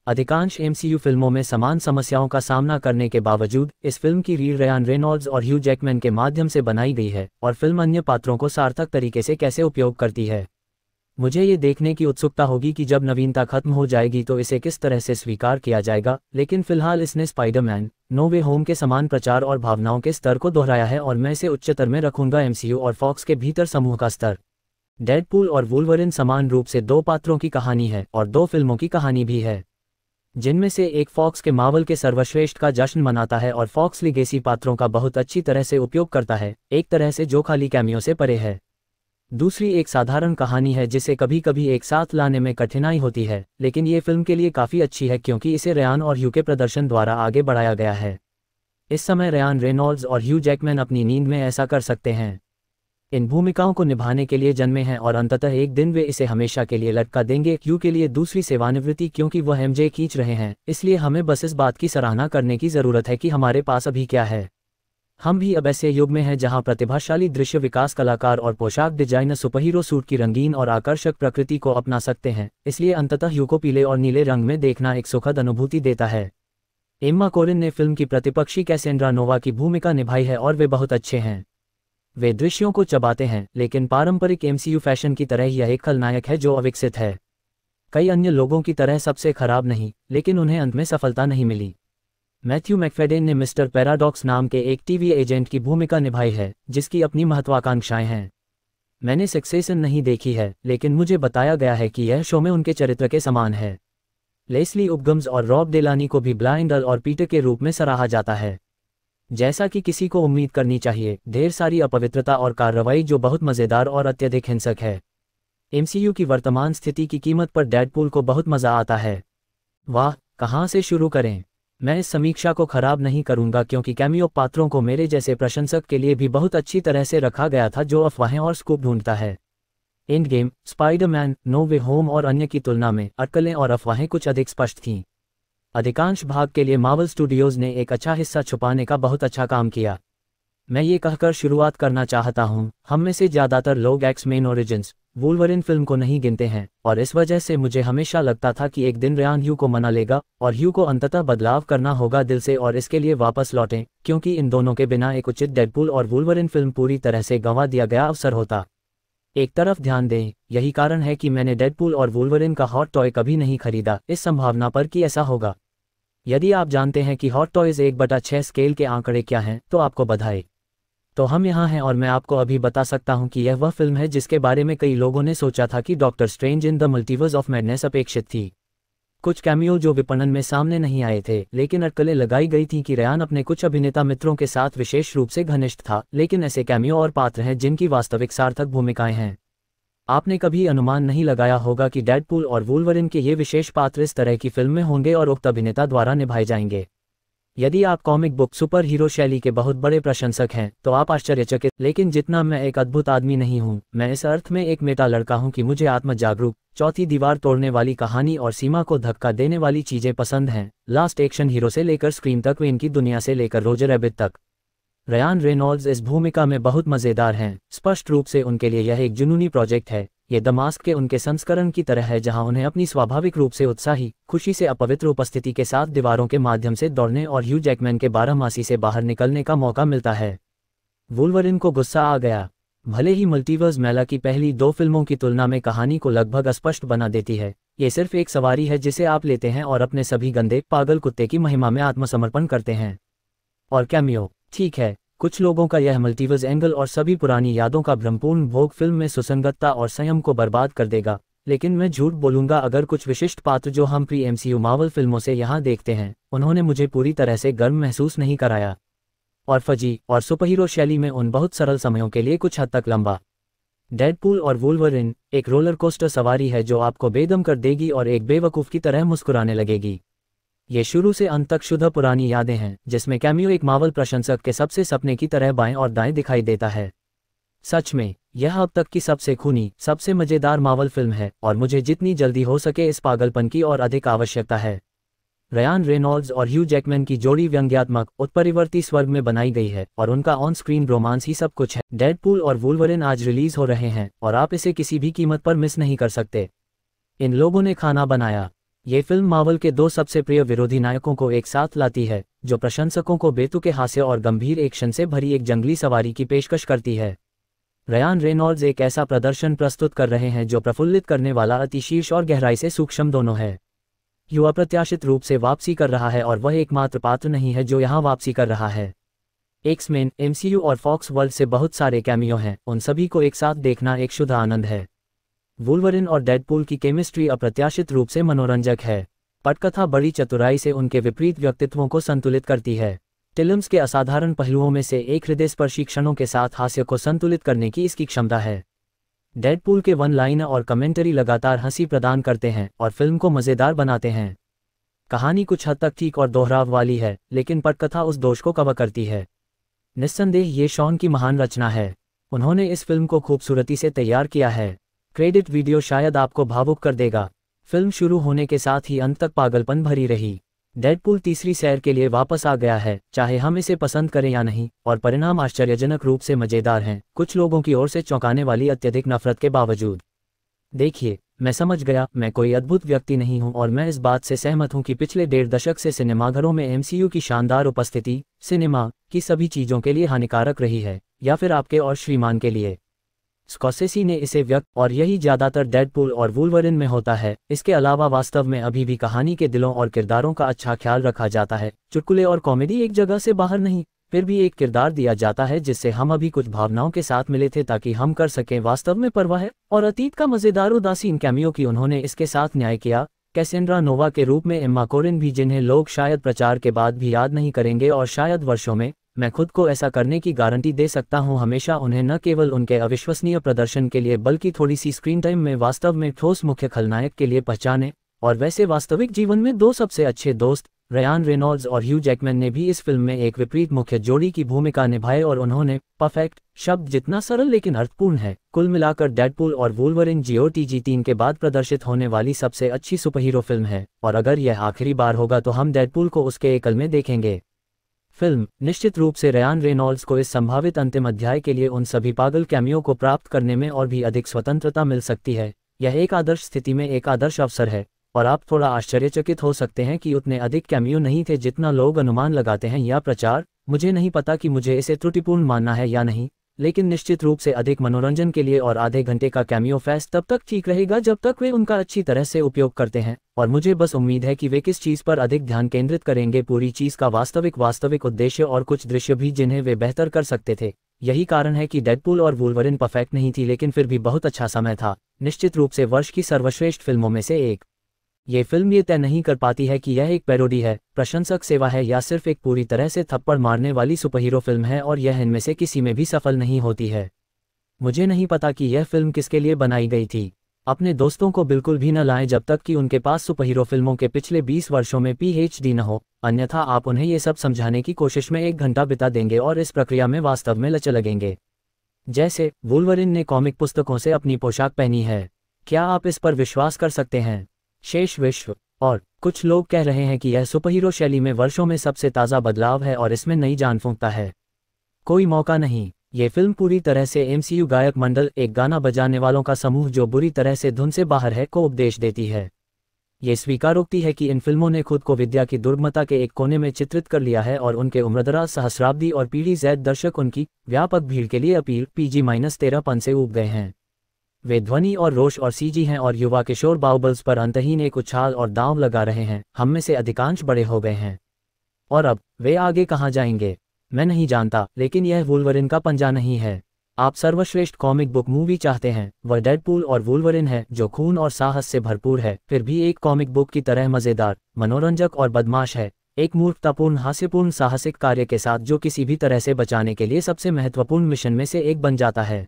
अधिकांश एमसीयू फिल्मों में समान समस्याओं का सामना करने के बावजूद इस फिल्म की रील रयान रेनॉल्ड्स और ह्यू जैकमैन के माध्यम से बनाई गई है और फिल्म अन्य पात्रों को सार्थक तरीके से कैसे उपयोग करती है मुझे ये देखने की उत्सुकता होगी कि जब नवीनता खत्म हो जाएगी तो इसे किस तरह से स्वीकार किया जाएगा लेकिन फिलहाल इसने स्पाइडरमैन नो वे होम के समान प्रचार और भावनाओं के स्तर को दोहराया है और मैं इसे उच्चतर में रखूंगा एमसीयू और फॉक्स के भीतर समूह का स्तर डेडपूल और वुलवरिन समान रूप से दो पात्रों की कहानी है और दो फिल्मों की कहानी भी है जिनमें से एक फॉक्स के मावल के सर्वश्रेष्ठ का जश्न मनाता है और फॉक्स लिगेसी पात्रों का बहुत अच्छी तरह से उपयोग करता है एक तरह से जो खाली कैमियों से परे है दूसरी एक साधारण कहानी है जिसे कभी कभी एक साथ लाने में कठिनाई होती है लेकिन ये फिल्म के लिए काफ़ी अच्छी है क्योंकि इसे रयान और ह्यू के प्रदर्शन द्वारा आगे बढ़ाया गया है इस समय रयान रेनॉल्ड्स और ह्यू जैकमैन अपनी नींद में ऐसा कर सकते हैं इन भूमिकाओं को निभाने के लिए जन्मे हैं और अंततः एक दिन वे इसे हमेशा के लिए लटका देंगे क्यू के लिए दूसरी सेवानिवृत्ति क्योंकि वह एमजे खींच रहे हैं इसलिए हमें बस इस बात की सराहना करने की जरूरत है कि हमारे पास अभी क्या है हम भी अब ऐसे युग में हैं जहां प्रतिभाशाली दृश्य विकास कलाकार और पोशाक डिजाइनर सुपहीरो सूट की रंगीन और आकर्षक प्रकृति को अपना सकते हैं इसलिए अंततः यू को पीले और नीले रंग में देखना एक सुखद अनुभूति देता है एम्मा कोरिन ने फिल्म की प्रतिपक्षी कैसेंड्रा नोवा की भूमिका निभाई है और वे बहुत अच्छे हैं वे दृश्यों को चबाते हैं लेकिन पारंपरिक एमसीयू फैशन की तरह यह एक खलनायक है जो अविकसित है कई अन्य लोगों की तरह सबसे खराब नहीं लेकिन उन्हें अंत में सफलता नहीं मिली मैथ्यू मैकफेडेन ने मिस्टर पैराडॉक्स नाम के एक टीवी एजेंट की भूमिका निभाई है जिसकी अपनी महत्वाकांक्षाएं हैं मैंने सक्सेसन नहीं देखी है लेकिन मुझे बताया गया है कि यह शो में उनके चरित्र के समान है लेस्ली उपगम्स और रॉब डेलानी को भी ब्लाइंडल और पीटर के रूप में सराहा जाता है जैसा कि किसी को उम्मीद करनी चाहिए ढेर सारी अपवित्रता और कार्रवाई जो बहुत मज़ेदार और अत्यधिक हिंसक है एमसीयू की वर्तमान स्थिति की कीमत पर डेडपूल को बहुत मज़ा आता है वाह कहाँ से शुरू करें मैं इस समीक्षा को खराब नहीं करूंगा क्योंकि कैमियो पात्रों को मेरे जैसे प्रशंसक के लिए भी बहुत अच्छी तरह से रखा गया था जो अफवाहें और स्कूप ढूंढता है end game Spiderman no way home और अन्य की तुलना में अटकलें और अफवाहें कुछ अधिक स्पष्ट थीं अधिकांश भाग के लिए मावल स्टूडियोज ने एक अच्छा हिस्सा छुपाने का बहुत अच्छा काम किया मैं ये कहकर शुरुआत करना चाहता हूँ हम में से ज़्यादातर लोग X Men origins Wolverine film को नहीं गिनते हैं और इस वजह से मुझे हमेशा लगता था कि एक दिन रेयान ह्यू को मना लेगा और ह्यू को अंततः बदलाव करना होगा दिल से और इसके लिए वापस लौटें क्योंकि इन दोनों के बिना एक उचित डेडपुल और वुलवरिन फिल्म पूरी तरह से गंवा दिया गया अवसर होता एक तरफ ध्यान दें यही कारण है कि मैंने डेडपुल और वुलवरिन का हॉट टॉय कभी नहीं खरीदा इस संभावना पर कि ऐसा होगा यदि आप जानते हैं कि हॉट टॉयज एक बटा छह स्केल के आंकड़े क्या हैं तो आपको बधाई तो हम यहाँ हैं और मैं आपको अभी बता सकता हूँ कि यह वह फिल्म है जिसके बारे में कई लोगों ने सोचा था कि Doctor Strange in the multiverse of madness अपेक्षित थी कुछ कैमियो जो विपणन में सामने नहीं आए थे लेकिन अटकलें लगाई गई थी कि रयान अपने कुछ अभिनेता मित्रों के साथ विशेष रूप से घनिष्ठ था लेकिन ऐसे कैमियो और पात्र हैं जिनकी वास्तविक सार्थक भूमिकाएं हैं आपने कभी अनुमान नहीं लगाया होगा कि डेडपूल और वुलवरिन के ये विशेष पात्र इस तरह की फिल्म में होंगे और उक्त अभिनेता द्वारा निभाए जाएंगे यदि आप कॉमिक बुक सुपर हीरो शैली के बहुत बड़े प्रशंसक हैं तो आप आश्चर्यचकित लेकिन जितना मैं एक अद्भुत आदमी नहीं हूं मैं इस अर्थ में एक मेटा लड़का हूं कि मुझे आत्म जागरूक चौथी दीवार तोड़ने वाली कहानी और सीमा को धक्का देने वाली चीजें पसंद हैं लास्ट एक्शन हीरो से लेकर स्क्रीन तक वे इनकी दुनिया से लेकर रोजर एबिद तक रयान रेनॉल्ड्स इस भूमिका में बहुत मज़ेदार हैं स्पष्ट रूप से उनके लिए यह एक जुनूनी प्रोजेक्ट है ये दमास्क के उनके संस्करण की तरह है जहां उन्हें अपनी स्वाभाविक रूप से उत्साही खुशी से अपवित्र उपस्थिति के साथ दीवारों के माध्यम से दौड़ने और यू जैकमैन के बारहमासी से बाहर निकलने का मौका मिलता है वुलवरिन को गुस्सा आ गया भले ही मल्टीवर्स मेला की पहली दो फिल्मों की तुलना में कहानी को लगभग अस्पष्ट बना देती है ये सिर्फ एक सवारी है जिसे आप लेते हैं और अपने सभी गंदे पागल कुत्ते की महिमा में आत्मसमर्पण करते हैं और कैमियो ठीक है कुछ लोगों का यह मल्टीवर्स एंगल और सभी पुरानी यादों का भ्रमपूर्ण भोग फिल्म में सुसंगतता और संयम को बर्बाद कर देगा लेकिन मैं झूठ बोलूंगा अगर कुछ विशिष्ट पात्र जो हम प्री एमसीयू मावल फिल्मों से यहाँ देखते हैं उन्होंने मुझे पूरी तरह से गर्म महसूस नहीं कराया और फजी और सुपरहीरो शैली में उन बहुत सरल समयों के लिए कुछ हद तक लंबा डेडपूल और वुलवरिन एक रोलर कोस्टर सवारी है जो आपको बेदम कर देगी और एक बेवकूफ़ की तरह मुस्कुराने लगेगी ये शुरू से अंत तक शुद्ध पुरानी यादें हैं जिसमें कैम्यू एक मावल प्रशंसक के सबसे सपने की तरह बाएं और दाएं दिखाई देता है सच में यह अब तक की सबसे खूनी सबसे मजेदार मावल फिल्म है और मुझे जितनी जल्दी हो सके इस पागलपन की और अधिक आवश्यकता है रयान रेनॉल्ड्स और ह्यू जैकमैन की जोड़ी व्यंग्यात्मक उत्परिवर्ती स्वर्ग में बनाई गई है और उनका ऑन स्क्रीन रोमांस ही सब कुछ है डेडपूल और वुलवरिन आज रिलीज हो रहे हैं और आप इसे किसी भी कीमत पर मिस नहीं कर सकते इन लोगों ने खाना बनाया ये फिल्म मावल के दो सबसे प्रिय विरोधी नायकों को एक साथ लाती है जो प्रशंसकों को बेतु के हास्य और गंभीर एक्शन से भरी एक जंगली सवारी की पेशकश करती है रयान रेनॉल्ड्स एक ऐसा प्रदर्शन प्रस्तुत कर रहे हैं जो प्रफुल्लित करने वाला अतिशीर्ष और गहराई से सूक्ष्म दोनों है युवा प्रत्याशित रूप से वापसी कर रहा है और वह एकमात्र पात्र नहीं है जो यहाँ वापसी कर रहा है एक्समेन एमसीयू और फॉक्स वर्ल्ड से बहुत सारे कैमियो हैं उन सभी को एक साथ देखना एक शुद्ध आनंद है वुलवरिन और डेडपुल की केमिस्ट्री अप्रत्याशित रूप से मनोरंजक है पटकथा बड़ी चतुराई से उनके विपरीत व्यक्तित्वों को संतुलित करती है टिलम्स के असाधारण पहलुओं में से एक हृदय पर शिक्षणों के साथ हास्य को संतुलित करने की इसकी क्षमता है डेडपुल के वन लाइन और कमेंटरी लगातार हंसी प्रदान करते हैं और फिल्म को मज़ेदार बनाते हैं कहानी कुछ हद तक ठीक और दोहराव वाली है लेकिन पटकथा उस दोष को कवर करती है निस्संदेह ये शॉन की महान रचना है उन्होंने इस फिल्म को खूबसूरती से तैयार किया है क्रेडिट वीडियो शायद आपको भावुक कर देगा फिल्म शुरू होने के साथ ही अंत तक पागलपन भरी रही डेडपुल तीसरी सैर के लिए वापस आ गया है चाहे हम इसे पसंद करें या नहीं और परिणाम आश्चर्यजनक रूप से मज़ेदार हैं कुछ लोगों की ओर से चौंकाने वाली अत्यधिक नफरत के बावजूद देखिए मैं समझ गया मैं कोई अद्भुत व्यक्ति नहीं हूं और मैं इस बात से सहमत हूं कि पिछले डेढ़ दशक से सिनेमाघरों में एमसीयू की शानदार उपस्थिति सिनेमा की सभी चीज़ों के लिए हानिकारक रही है या फिर आपके और श्रीमान के लिए स्कॉसेसी ने इसे व्यक्त और यही ज्यादातर डेडपुल और वुलवरिन में होता है इसके अलावा वास्तव में अभी भी कहानी के दिलों और किरदारों का अच्छा ख्याल रखा जाता है चुटकुले और कॉमेडी एक जगह से बाहर नहीं फिर भी एक किरदार दिया जाता है जिससे हम अभी कुछ भावनाओं के साथ मिले थे ताकि हम कर सकें वास्तव में परवाह और अतीत का मजेदार उदासीन कैमियो की उन्होंने इसके साथ न्याय किया कैसेंड्रा नोवा के रूप में एम्मा कोरिन भी जिन्हें लोग शायद प्रचार के बाद भी याद नहीं करेंगे और शायद वर्षों में मैं खुद को ऐसा करने की गारंटी दे सकता हूं हमेशा उन्हें न केवल उनके अविश्वसनीय प्रदर्शन के लिए बल्कि थोड़ी सी स्क्रीन टाइम में वास्तव में ठोस मुख्य खलनायक के लिए पहचाने और वैसे वास्तविक जीवन में दो सबसे अच्छे दोस्त रयान रेनॉल्ड्स और ह्यू जैकमैन ने भी इस फिल्म में एक विपरीत मुख्य जोड़ी की भूमिका निभाए और उन्होंने परफेक्ट शब्द जितना सरल लेकिन अर्थपूर्ण है कुल मिलाकर डेडपुल और वुलवरिन जियो टीजी तीन के बाद प्रदर्शित होने वाली सबसे अच्छी सुपरहीरो फिल्म है और अगर यह आखिरी बार होगा तो हम डेडपुल को उसके एकल में देखेंगे फिल्म निश्चित रूप से रयान रेनॉल्ड्स को इस संभावित अंतिम अध्याय के लिए उन सभी पागल कैमियो को प्राप्त करने में और भी अधिक स्वतंत्रता मिल सकती है यह एक आदर्श स्थिति में एक आदर्श अवसर है और आप थोड़ा आश्चर्यचकित हो सकते हैं कि उतने अधिक कैमियो नहीं थे जितना लोग अनुमान लगाते हैं या प्रचार मुझे नहीं पता कि मुझे इसे त्रुटिपूर्ण मानना है या नहीं लेकिन निश्चित रूप से अधिक मनोरंजन के लिए और आधे घंटे का कैमियो फेस्ट तब तक ठीक रहेगा जब तक वे उनका अच्छी तरह से उपयोग करते हैं और मुझे बस उम्मीद है कि वे किस चीज़ पर अधिक ध्यान केंद्रित करेंगे पूरी चीज़ का वास्तविक वास्तविक उद्देश्य और कुछ दृश्य भी जिन्हें वे बेहतर कर सकते थे यही कारण है कि डेडपुल और वुलवरिन परफेक्ट नहीं थी लेकिन फिर भी बहुत अच्छा समय था निश्चित रूप से वर्ष की सर्वश्रेष्ठ फिल्मों में से एक ये फिल्म ये तय नहीं कर पाती है कि यह एक पैरोडी है प्रशंसक सेवा है या सिर्फ एक पूरी तरह से थप्पड़ मारने वाली सुपरहीरो फिल्म है और यह इनमें से किसी में भी सफल नहीं होती है मुझे नहीं पता कि यह फिल्म किसके लिए बनाई गई थी अपने दोस्तों को बिल्कुल भी न लाएं जब तक कि उनके पास सुपरहीरो फिल्मों के पिछले 20 वर्षों में पीएचडी न हो अन्यथा आप उन्हें ये सब समझाने की कोशिश में एक घंटा बिता देंगे और इस प्रक्रिया में वास्तव में लच लगेंगे जैसे वुलवरिन ने कॉमिक पुस्तकों से अपनी पोशाक पहनी है क्या आप इस पर विश्वास कर सकते हैं शेष विश्व और कुछ लोग कह रहे हैं कि यह सुपरहीरो शैली में वर्षों में सबसे ताज़ा बदलाव है और इसमें नई जान फूंकता है कोई मौका नहीं ये फिल्म पूरी तरह से एमसीयू गायक मंडल एक गाना बजाने वालों का समूह जो बुरी तरह से धुन से बाहर है को उपदेश देती है ये स्वीकारोक्ति है कि इन फिल्मों ने खुद को विद्या की दुर्गमता के एक कोने में चित्रित कर लिया है और उनके उम्रदराज सहस्राब्दी और पीढ़ी जैद दर्शक उनकी व्यापक भीड़ के लिए अपील पीजी माइनस तेरह पन से उब गए हैं वे ध्वनि और रोश और सीजी हैं और युवा किशोर बाहुबल्स पर अंतहीन एक उछाल और दाव लगा रहे हैं हम में से अधिकांश बड़े हो गए हैं और अब वे आगे कहाँ जाएंगे मैं नहीं जानता लेकिन यह वुलवरिन का पंजा नहीं है आप सर्वश्रेष्ठ कॉमिक बुक मूवी चाहते हैं वह डेडपूल और वुलवरिन है जो खून और साहस से भरपूर है फिर भी एक कॉमिक बुक की तरह मज़ेदार मनोरंजक और बदमाश है एक मूर्खतापूर्ण हास्यपूर्ण साहसिक कार्य के साथ जो किसी भी तरह से बचाने के लिए सबसे महत्वपूर्ण मिशन में से एक बन जाता है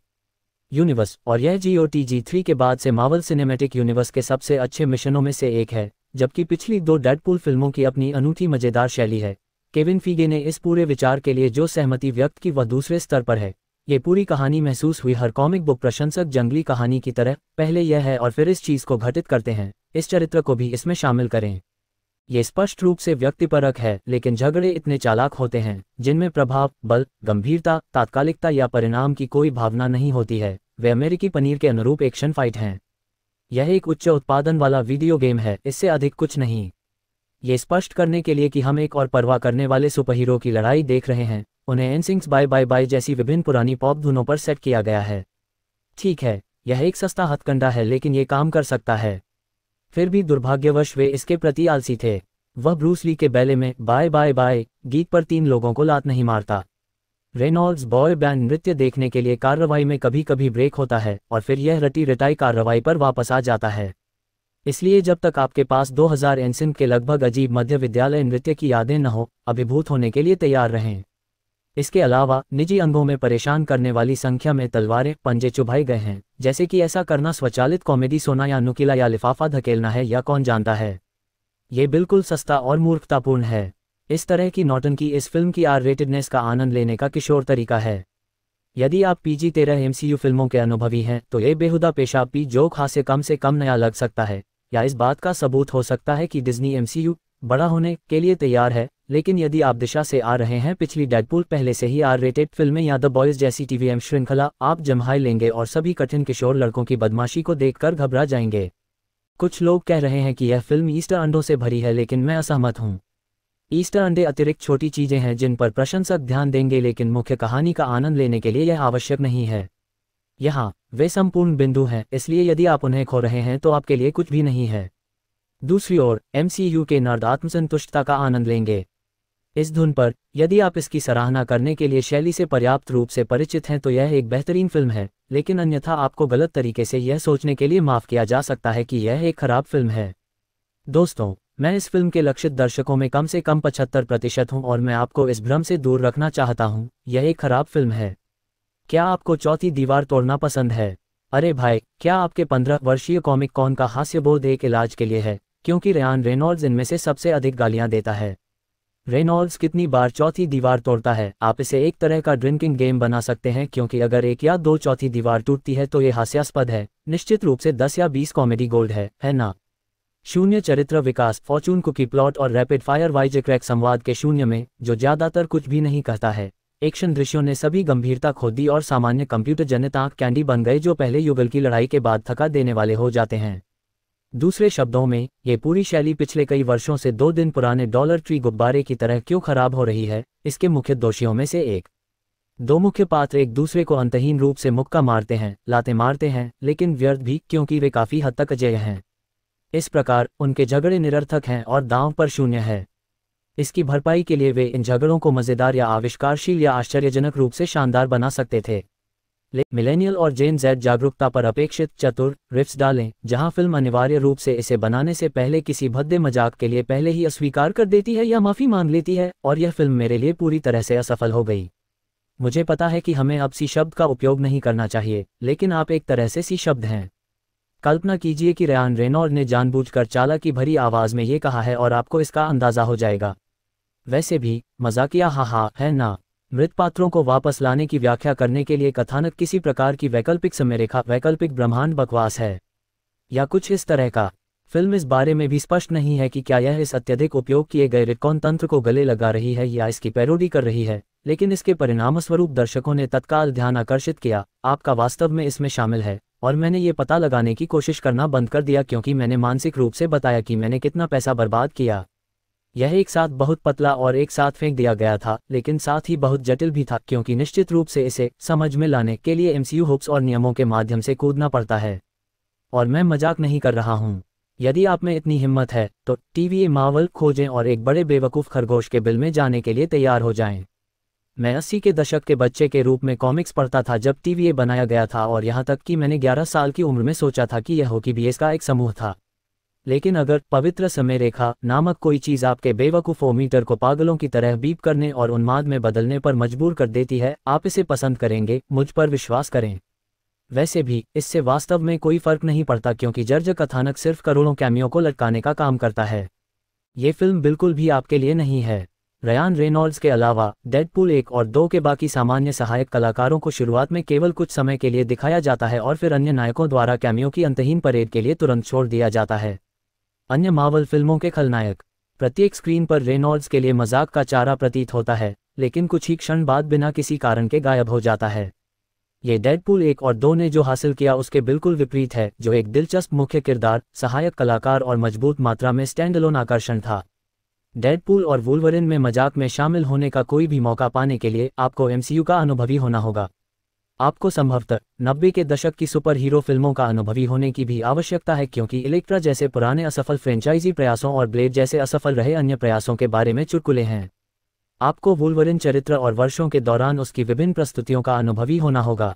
यूनिवर्स और यह जी ओ टी जी थ्री के बाद से मावल सिनेमेटिक यूनिवर्स के सबसे अच्छे मिशनों में से एक है जबकि पिछली दो डेडपुल फिल्मों की अपनी अनूठी मजेदार शैली है केविन फीगे ने इस पूरे विचार के लिए जो सहमति व्यक्त की वह दूसरे स्तर पर है ये पूरी कहानी महसूस हुई हर कॉमिक बुक प्रशंसक जंगली कहानी की तरह पहले यह है और फिर इस चीज को घटित करते हैं इस चरित्र को भी इसमें शामिल करें ये स्पष्ट रूप से व्यक्तिपरक है लेकिन झगड़े इतने चालाक होते हैं जिनमें प्रभाव बल गंभीरता तात्कालिकता या परिणाम की कोई भावना नहीं होती है वे अमेरिकी पनीर के अनुरूप एक्शन फाइट हैं यह एक उच्च उत्पादन वाला वीडियो गेम है इससे अधिक कुछ नहीं ये स्पष्ट करने के लिए कि हम एक और परवाह करने वाले सुपरहीरो की लड़ाई देख रहे हैं उन्हें एनसिंग्स बाय बाय बाय जैसी विभिन्न पुरानी पॉप धुनों पर सेट किया गया है ठीक है यह एक सस्ता हथकंडा है लेकिन ये काम कर सकता है फिर भी दुर्भाग्यवश वे इसके प्रति आलसी थे वह ब्रूसली के बैले में बाय बाय बाय गीत पर तीन लोगों को लात नहीं मारता रेनॉल्ड्स बॉय बैंड नृत्य देखने के लिए कार्रवाई में कभी कभी ब्रेक होता है और फिर यह रटी रिटाई कार्रवाई पर वापस आ जाता है इसलिए जब तक आपके पास 2000 एनसिम के लगभग अजीब मध्य विद्यालय नृत्य की यादें न हो अभिभूत होने के लिए तैयार रहें इसके अलावा निजी अंगों में परेशान करने वाली संख्या में तलवारें पंजे चुभाए गए हैं जैसे कि ऐसा करना स्वचालित कॉमेडी सोना या नुकीला या लिफाफा धकेलना है या कौन जानता है ये बिल्कुल सस्ता और मूर्खतापूर्ण है इस तरह की नॉटन की इस फिल्म की आर रेटेडनेस का आनंद लेने का किशोर तरीका है यदि आप पीजी तेरह एमसीयू फिल्मों के अनुभवी हैं तो ये बेहुदा पेशाब भी जोक हाथ कम से कम नया लग सकता है या इस बात का सबूत हो सकता है कि डिज्नी एमसीयू बड़ा होने के लिए तैयार है लेकिन यदि आप दिशा से आ रहे हैं पिछली डेडपुल पहले से ही आर रेटेड फिल्में या द बॉयज जैसी टीवीएम श्रृंखला आप जमहाई लेंगे और सभी कठिन किशोर लड़कों की बदमाशी को देखकर घबरा जाएंगे कुछ लोग कह रहे हैं कि यह फिल्म ईस्टर अंडों से भरी है लेकिन मैं असहमत हूँ ईस्टर अंडे अतिरिक्त छोटी चीजें हैं जिन पर प्रशंसक ध्यान देंगे लेकिन मुख्य कहानी का आनंद लेने के लिए यह आवश्यक नहीं है यहाँ वे संपूर्ण बिंदु हैं इसलिए यदि आप उन्हें खो रहे हैं तो आपके लिए कुछ भी नहीं है दूसरी ओर एमसीयू के नर्द आत्मसंतुष्टता का आनंद लेंगे इस धुन पर यदि आप इसकी सराहना करने के लिए शैली से पर्याप्त रूप से परिचित हैं तो यह एक बेहतरीन फिल्म है लेकिन अन्यथा आपको गलत तरीके से यह सोचने के लिए माफ किया जा सकता है कि यह एक खराब फिल्म है दोस्तों मैं इस फिल्म के लक्षित दर्शकों में कम से कम पचहत्तर प्रतिशत हूँ और मैं आपको इस भ्रम से दूर रखना चाहता हूँ यह एक खराब फिल्म है क्या आपको चौथी दीवार तोड़ना पसंद है अरे भाई क्या आपके पंद्रह वर्षीय कॉमिक कॉन का हास्य बोध एक इलाज के लिए है क्योंकि रयान रेनॉल्ड्स इनमें से सबसे अधिक गालियां देता है रेनॉल्ड्स कितनी बार चौथी दीवार तोड़ता है आप इसे एक तरह का ड्रिंकिंग गेम बना सकते हैं क्योंकि अगर एक या दो चौथी दीवार टूटती है तो ये हास्यास्पद है निश्चित रूप से दस या बीस कॉमेडी गोल्ड है है ना शून्य चरित्र विकास फॉर्चून कुकी प्लॉट और रैपिड फायर वाइज क्रैक संवाद के शून्य में जो ज्यादातर कुछ भी नहीं कहता है एक्शन दृश्यों ने सभी गंभीरता खो दी और सामान्य कंप्यूटर जनता कैंडी बन गए जो पहले युगल की लड़ाई के बाद थका देने वाले हो जाते हैं दूसरे शब्दों में ये पूरी शैली पिछले कई वर्षों से दो दिन पुराने डॉलर ट्री गुब्बारे की तरह क्यों खराब हो रही है इसके मुख्य दोषियों में से एक दो मुख्य पात्र एक दूसरे को अंतहीन रूप से मुक्का मारते हैं लाते मारते हैं लेकिन व्यर्थ भी क्योंकि वे काफी हद तक अजय हैं इस प्रकार उनके झगड़े निरर्थक हैं और दांव पर शून्य है इसकी भरपाई के लिए वे इन झगड़ों को मज़ेदार या आविष्कारशील या आश्चर्यजनक रूप से शानदार बना सकते थे मिलेनियल और जेन जेड जागरूकता पर अपेक्षित चतुर रिफ्स डालें जहां फिल्म अनिवार्य रूप से इसे बनाने से पहले किसी भद्दे मजाक के लिए पहले ही अस्वीकार कर देती है या माफी मांग लेती है और यह फिल्म मेरे लिए पूरी तरह से असफल हो गई मुझे पता है कि हमें अब सी शब्द का उपयोग नहीं करना चाहिए लेकिन आप एक तरह से सी शब्द हैं कल्पना कीजिए कि रयान रेनॉर ने जानबूझकर चाला की भरी आवाज में ये कहा है और आपको इसका अंदाजा हो जाएगा वैसे भी मजाकिया हा हा है ना मृत पात्रों को वापस लाने की व्याख्या करने के लिए कथानक किसी प्रकार की वैकल्पिक समयरेखा वैकल्पिक ब्रह्मांड बकवास है या कुछ इस तरह का फिल्म इस बारे में भी स्पष्ट नहीं है कि क्या यह इस अत्यधिक उपयोग किए गए रिकॉन तंत्र को गले लगा रही है या इसकी पैरोडी कर रही है लेकिन इसके परिणामस्वरूप दर्शकों ने तत्काल ध्यान आकर्षित किया आपका वास्तव में इसमें शामिल है और मैंने ये पता लगाने की कोशिश करना बंद कर दिया क्योंकि मैंने मानसिक रूप से बताया कि मैंने कितना पैसा बर्बाद किया यह एक साथ बहुत पतला और एक साथ फेंक दिया गया था लेकिन साथ ही बहुत जटिल भी था क्योंकि निश्चित रूप से इसे समझ में लाने के लिए एमसीयू हुक्स और नियमों के माध्यम से कूदना पड़ता है और मैं मजाक नहीं कर रहा हूँ यदि आप में इतनी हिम्मत है तो टीवी मावल खोजें और एक बड़े बेवकूफ़ खरगोश के बिल में जाने के लिए तैयार हो जाएं। मैं अस्सी के दशक के बच्चे के रूप में कॉमिक्स पढ़ता था जब टीवीए बनाया गया था और यहां तक कि मैंने 11 साल की उम्र में सोचा था कि यह हॉकी बीएस का एक समूह था लेकिन अगर पवित्र समय रेखा नामक कोई चीज आपके बेवकूफ मीटर को पागलों की तरह बीप करने और उन्माद में बदलने पर मजबूर कर देती है आप इसे पसंद करेंगे मुझ पर विश्वास करें वैसे भी इससे वास्तव में कोई फर्क नहीं पड़ता क्योंकि जर्ज कथानक सिर्फ करोड़ों कैमियों को लटकाने का काम करता है ये फिल्म बिल्कुल भी आपके लिए नहीं है रयान रेनॉल्ड्स के अलावा डेडपुल एक और दो के बाकी सामान्य सहायक कलाकारों को शुरुआत में केवल कुछ समय के लिए दिखाया जाता है और फिर अन्य नायकों द्वारा कैमियों की अंतहीन परेड के लिए तुरंत छोड़ दिया जाता है अन्य मावल फिल्मों के खलनायक प्रत्येक स्क्रीन पर रेनॉल्ड्स के लिए मजाक का चारा प्रतीत होता है लेकिन कुछ ही क्षण बाद बिना किसी कारण के गायब हो जाता है ये डेडपूल एक और दो ने जो हासिल किया उसके बिल्कुल विपरीत है जो एक दिलचस्प मुख्य किरदार सहायक कलाकार और मजबूत मात्रा में स्टैंडलोन आकर्षण था डेडपूल और वुलवरिन में मजाक में शामिल होने का कोई भी मौका पाने के लिए आपको एमसीयू का अनुभवी होना होगा आपको संभवतः नब्बे के दशक की सुपर हीरो फिल्मों का अनुभवी होने की भी आवश्यकता है क्योंकि इलेक्ट्रा जैसे पुराने असफल फ्रेंचाइजी प्रयासों और ब्लेड जैसे असफल रहे अन्य प्रयासों के बारे में चुटकुले हैं आपको वुलवरिन चरित्र और वर्षों के दौरान उसकी विभिन्न प्रस्तुतियों का अनुभवी होना होगा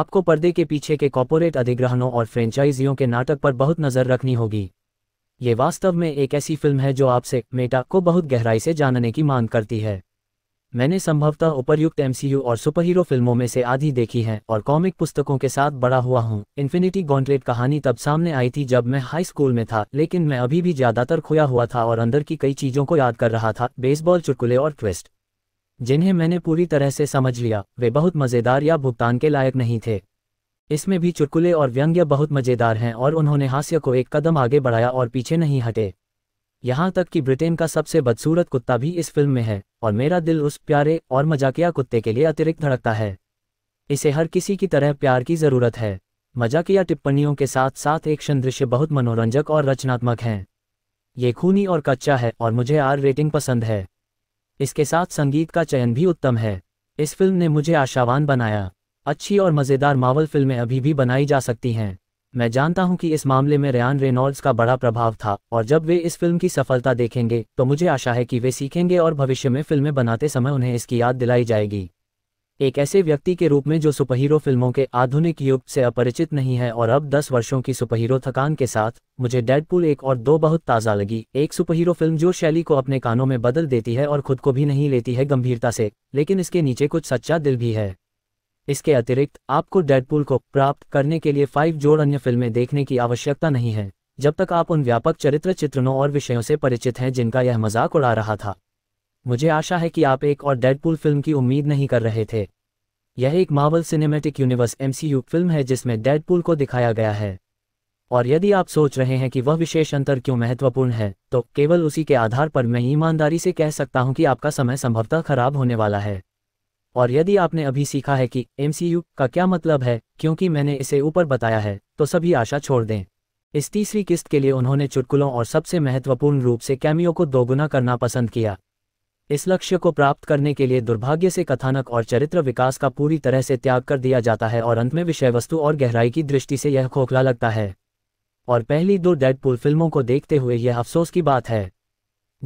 आपको पर्दे के पीछे के कॉपोरेट अधिग्रहणों और फ्रेंचाइजियों के नाटक पर बहुत नज़र रखनी होगी ये वास्तव में एक ऐसी फिल्म है जो आपसे मेटा को बहुत गहराई से जानने की मांग करती है मैंने संभवतः उपरयुक्त एमसीयू और सुपरहीरो फिल्मों में से आधी देखी है और कॉमिक पुस्तकों के साथ बड़ा हुआ हूँ इन्फिनिटी गॉन्ट्रेट कहानी तब सामने आई थी जब मैं हाई स्कूल में था लेकिन मैं अभी भी ज्यादातर खोया हुआ था और अंदर की कई चीजों को याद कर रहा था बेसबॉल चुटकुले और ट्विस्ट जिन्हें मैंने पूरी तरह से समझ लिया वे बहुत मज़ेदार या भुगतान के लायक नहीं थे इसमें भी चुटकुले और व्यंग्य बहुत मज़ेदार हैं और उन्होंने हास्य को एक कदम आगे बढ़ाया और पीछे नहीं हटे यहां तक कि ब्रिटेन का सबसे बदसूरत कुत्ता भी इस फिल्म में है और मेरा दिल उस प्यारे और मजाकिया कुत्ते के लिए अतिरिक्त धड़कता है इसे हर किसी की तरह प्यार की जरूरत है मजाकिया टिप्पणियों के साथ साथ एक्शन दृश्य बहुत मनोरंजक और रचनात्मक हैं ये खूनी और कच्चा है और मुझे आर रेटिंग पसंद है इसके साथ संगीत का चयन भी उत्तम है इस फिल्म ने मुझे आशावान बनाया अच्छी और मज़ेदार मावल फिल्में अभी भी बनाई जा सकती हैं मैं जानता हूं कि इस मामले में रयान रेनॉल्ड्स का बड़ा प्रभाव था और जब वे इस फिल्म की सफलता देखेंगे तो मुझे आशा है कि वे सीखेंगे और भविष्य में फिल्में बनाते समय उन्हें इसकी याद दिलाई जाएगी एक ऐसे व्यक्ति के रूप में जो सुपरहीरो फिल्मों के आधुनिक युग से अपरिचित नहीं है और अब 10 वर्षों की सुपरहीरो थकान के साथ मुझे डेडपुल एक और दो बहुत ताज़ा लगी एक सुपरहीरो फिल्म जो शैली को अपने कानों में बदल देती है और खुद को भी नहीं लेती है गंभीरता से लेकिन इसके नीचे कुछ सच्चा दिल भी है इसके अतिरिक्त आपको डेडपुल को प्राप्त करने के लिए फाइव जोड़ अन्य फिल्में देखने की आवश्यकता नहीं है जब तक आप उन व्यापक चरित्र चित्रणों और विषयों से परिचित हैं जिनका यह मजाक उड़ा रहा था मुझे आशा है कि आप एक और डेडपुल फिल्म की उम्मीद नहीं कर रहे थे यह एक Marvel cinematic universe MCU film है जिसमें डेडपुल को दिखाया गया है और यदि आप सोच रहे हैं कि वह विशेष अंतर क्यों महत्वपूर्ण है तो केवल उसी के आधार पर मैं ईमानदारी से कह सकता हूं कि आपका समय संभवतः खराब होने वाला है और यदि आपने अभी सीखा है कि एम का क्या मतलब है क्योंकि मैंने इसे ऊपर बताया है तो सभी आशा छोड़ दें इस तीसरी किस्त के लिए उन्होंने चुटकुलों और सबसे महत्वपूर्ण रूप से कैमियो को दोगुना करना पसंद किया इस लक्ष्य को प्राप्त करने के लिए दुर्भाग्य से कथानक और चरित्र विकास का पूरी तरह से त्याग कर दिया जाता है और अंत में विषय वस्तु और गहराई की दृष्टि से यह खोखला लगता है और पहली दो डेडपुल फिल्मों को देखते हुए यह अफसोस की बात है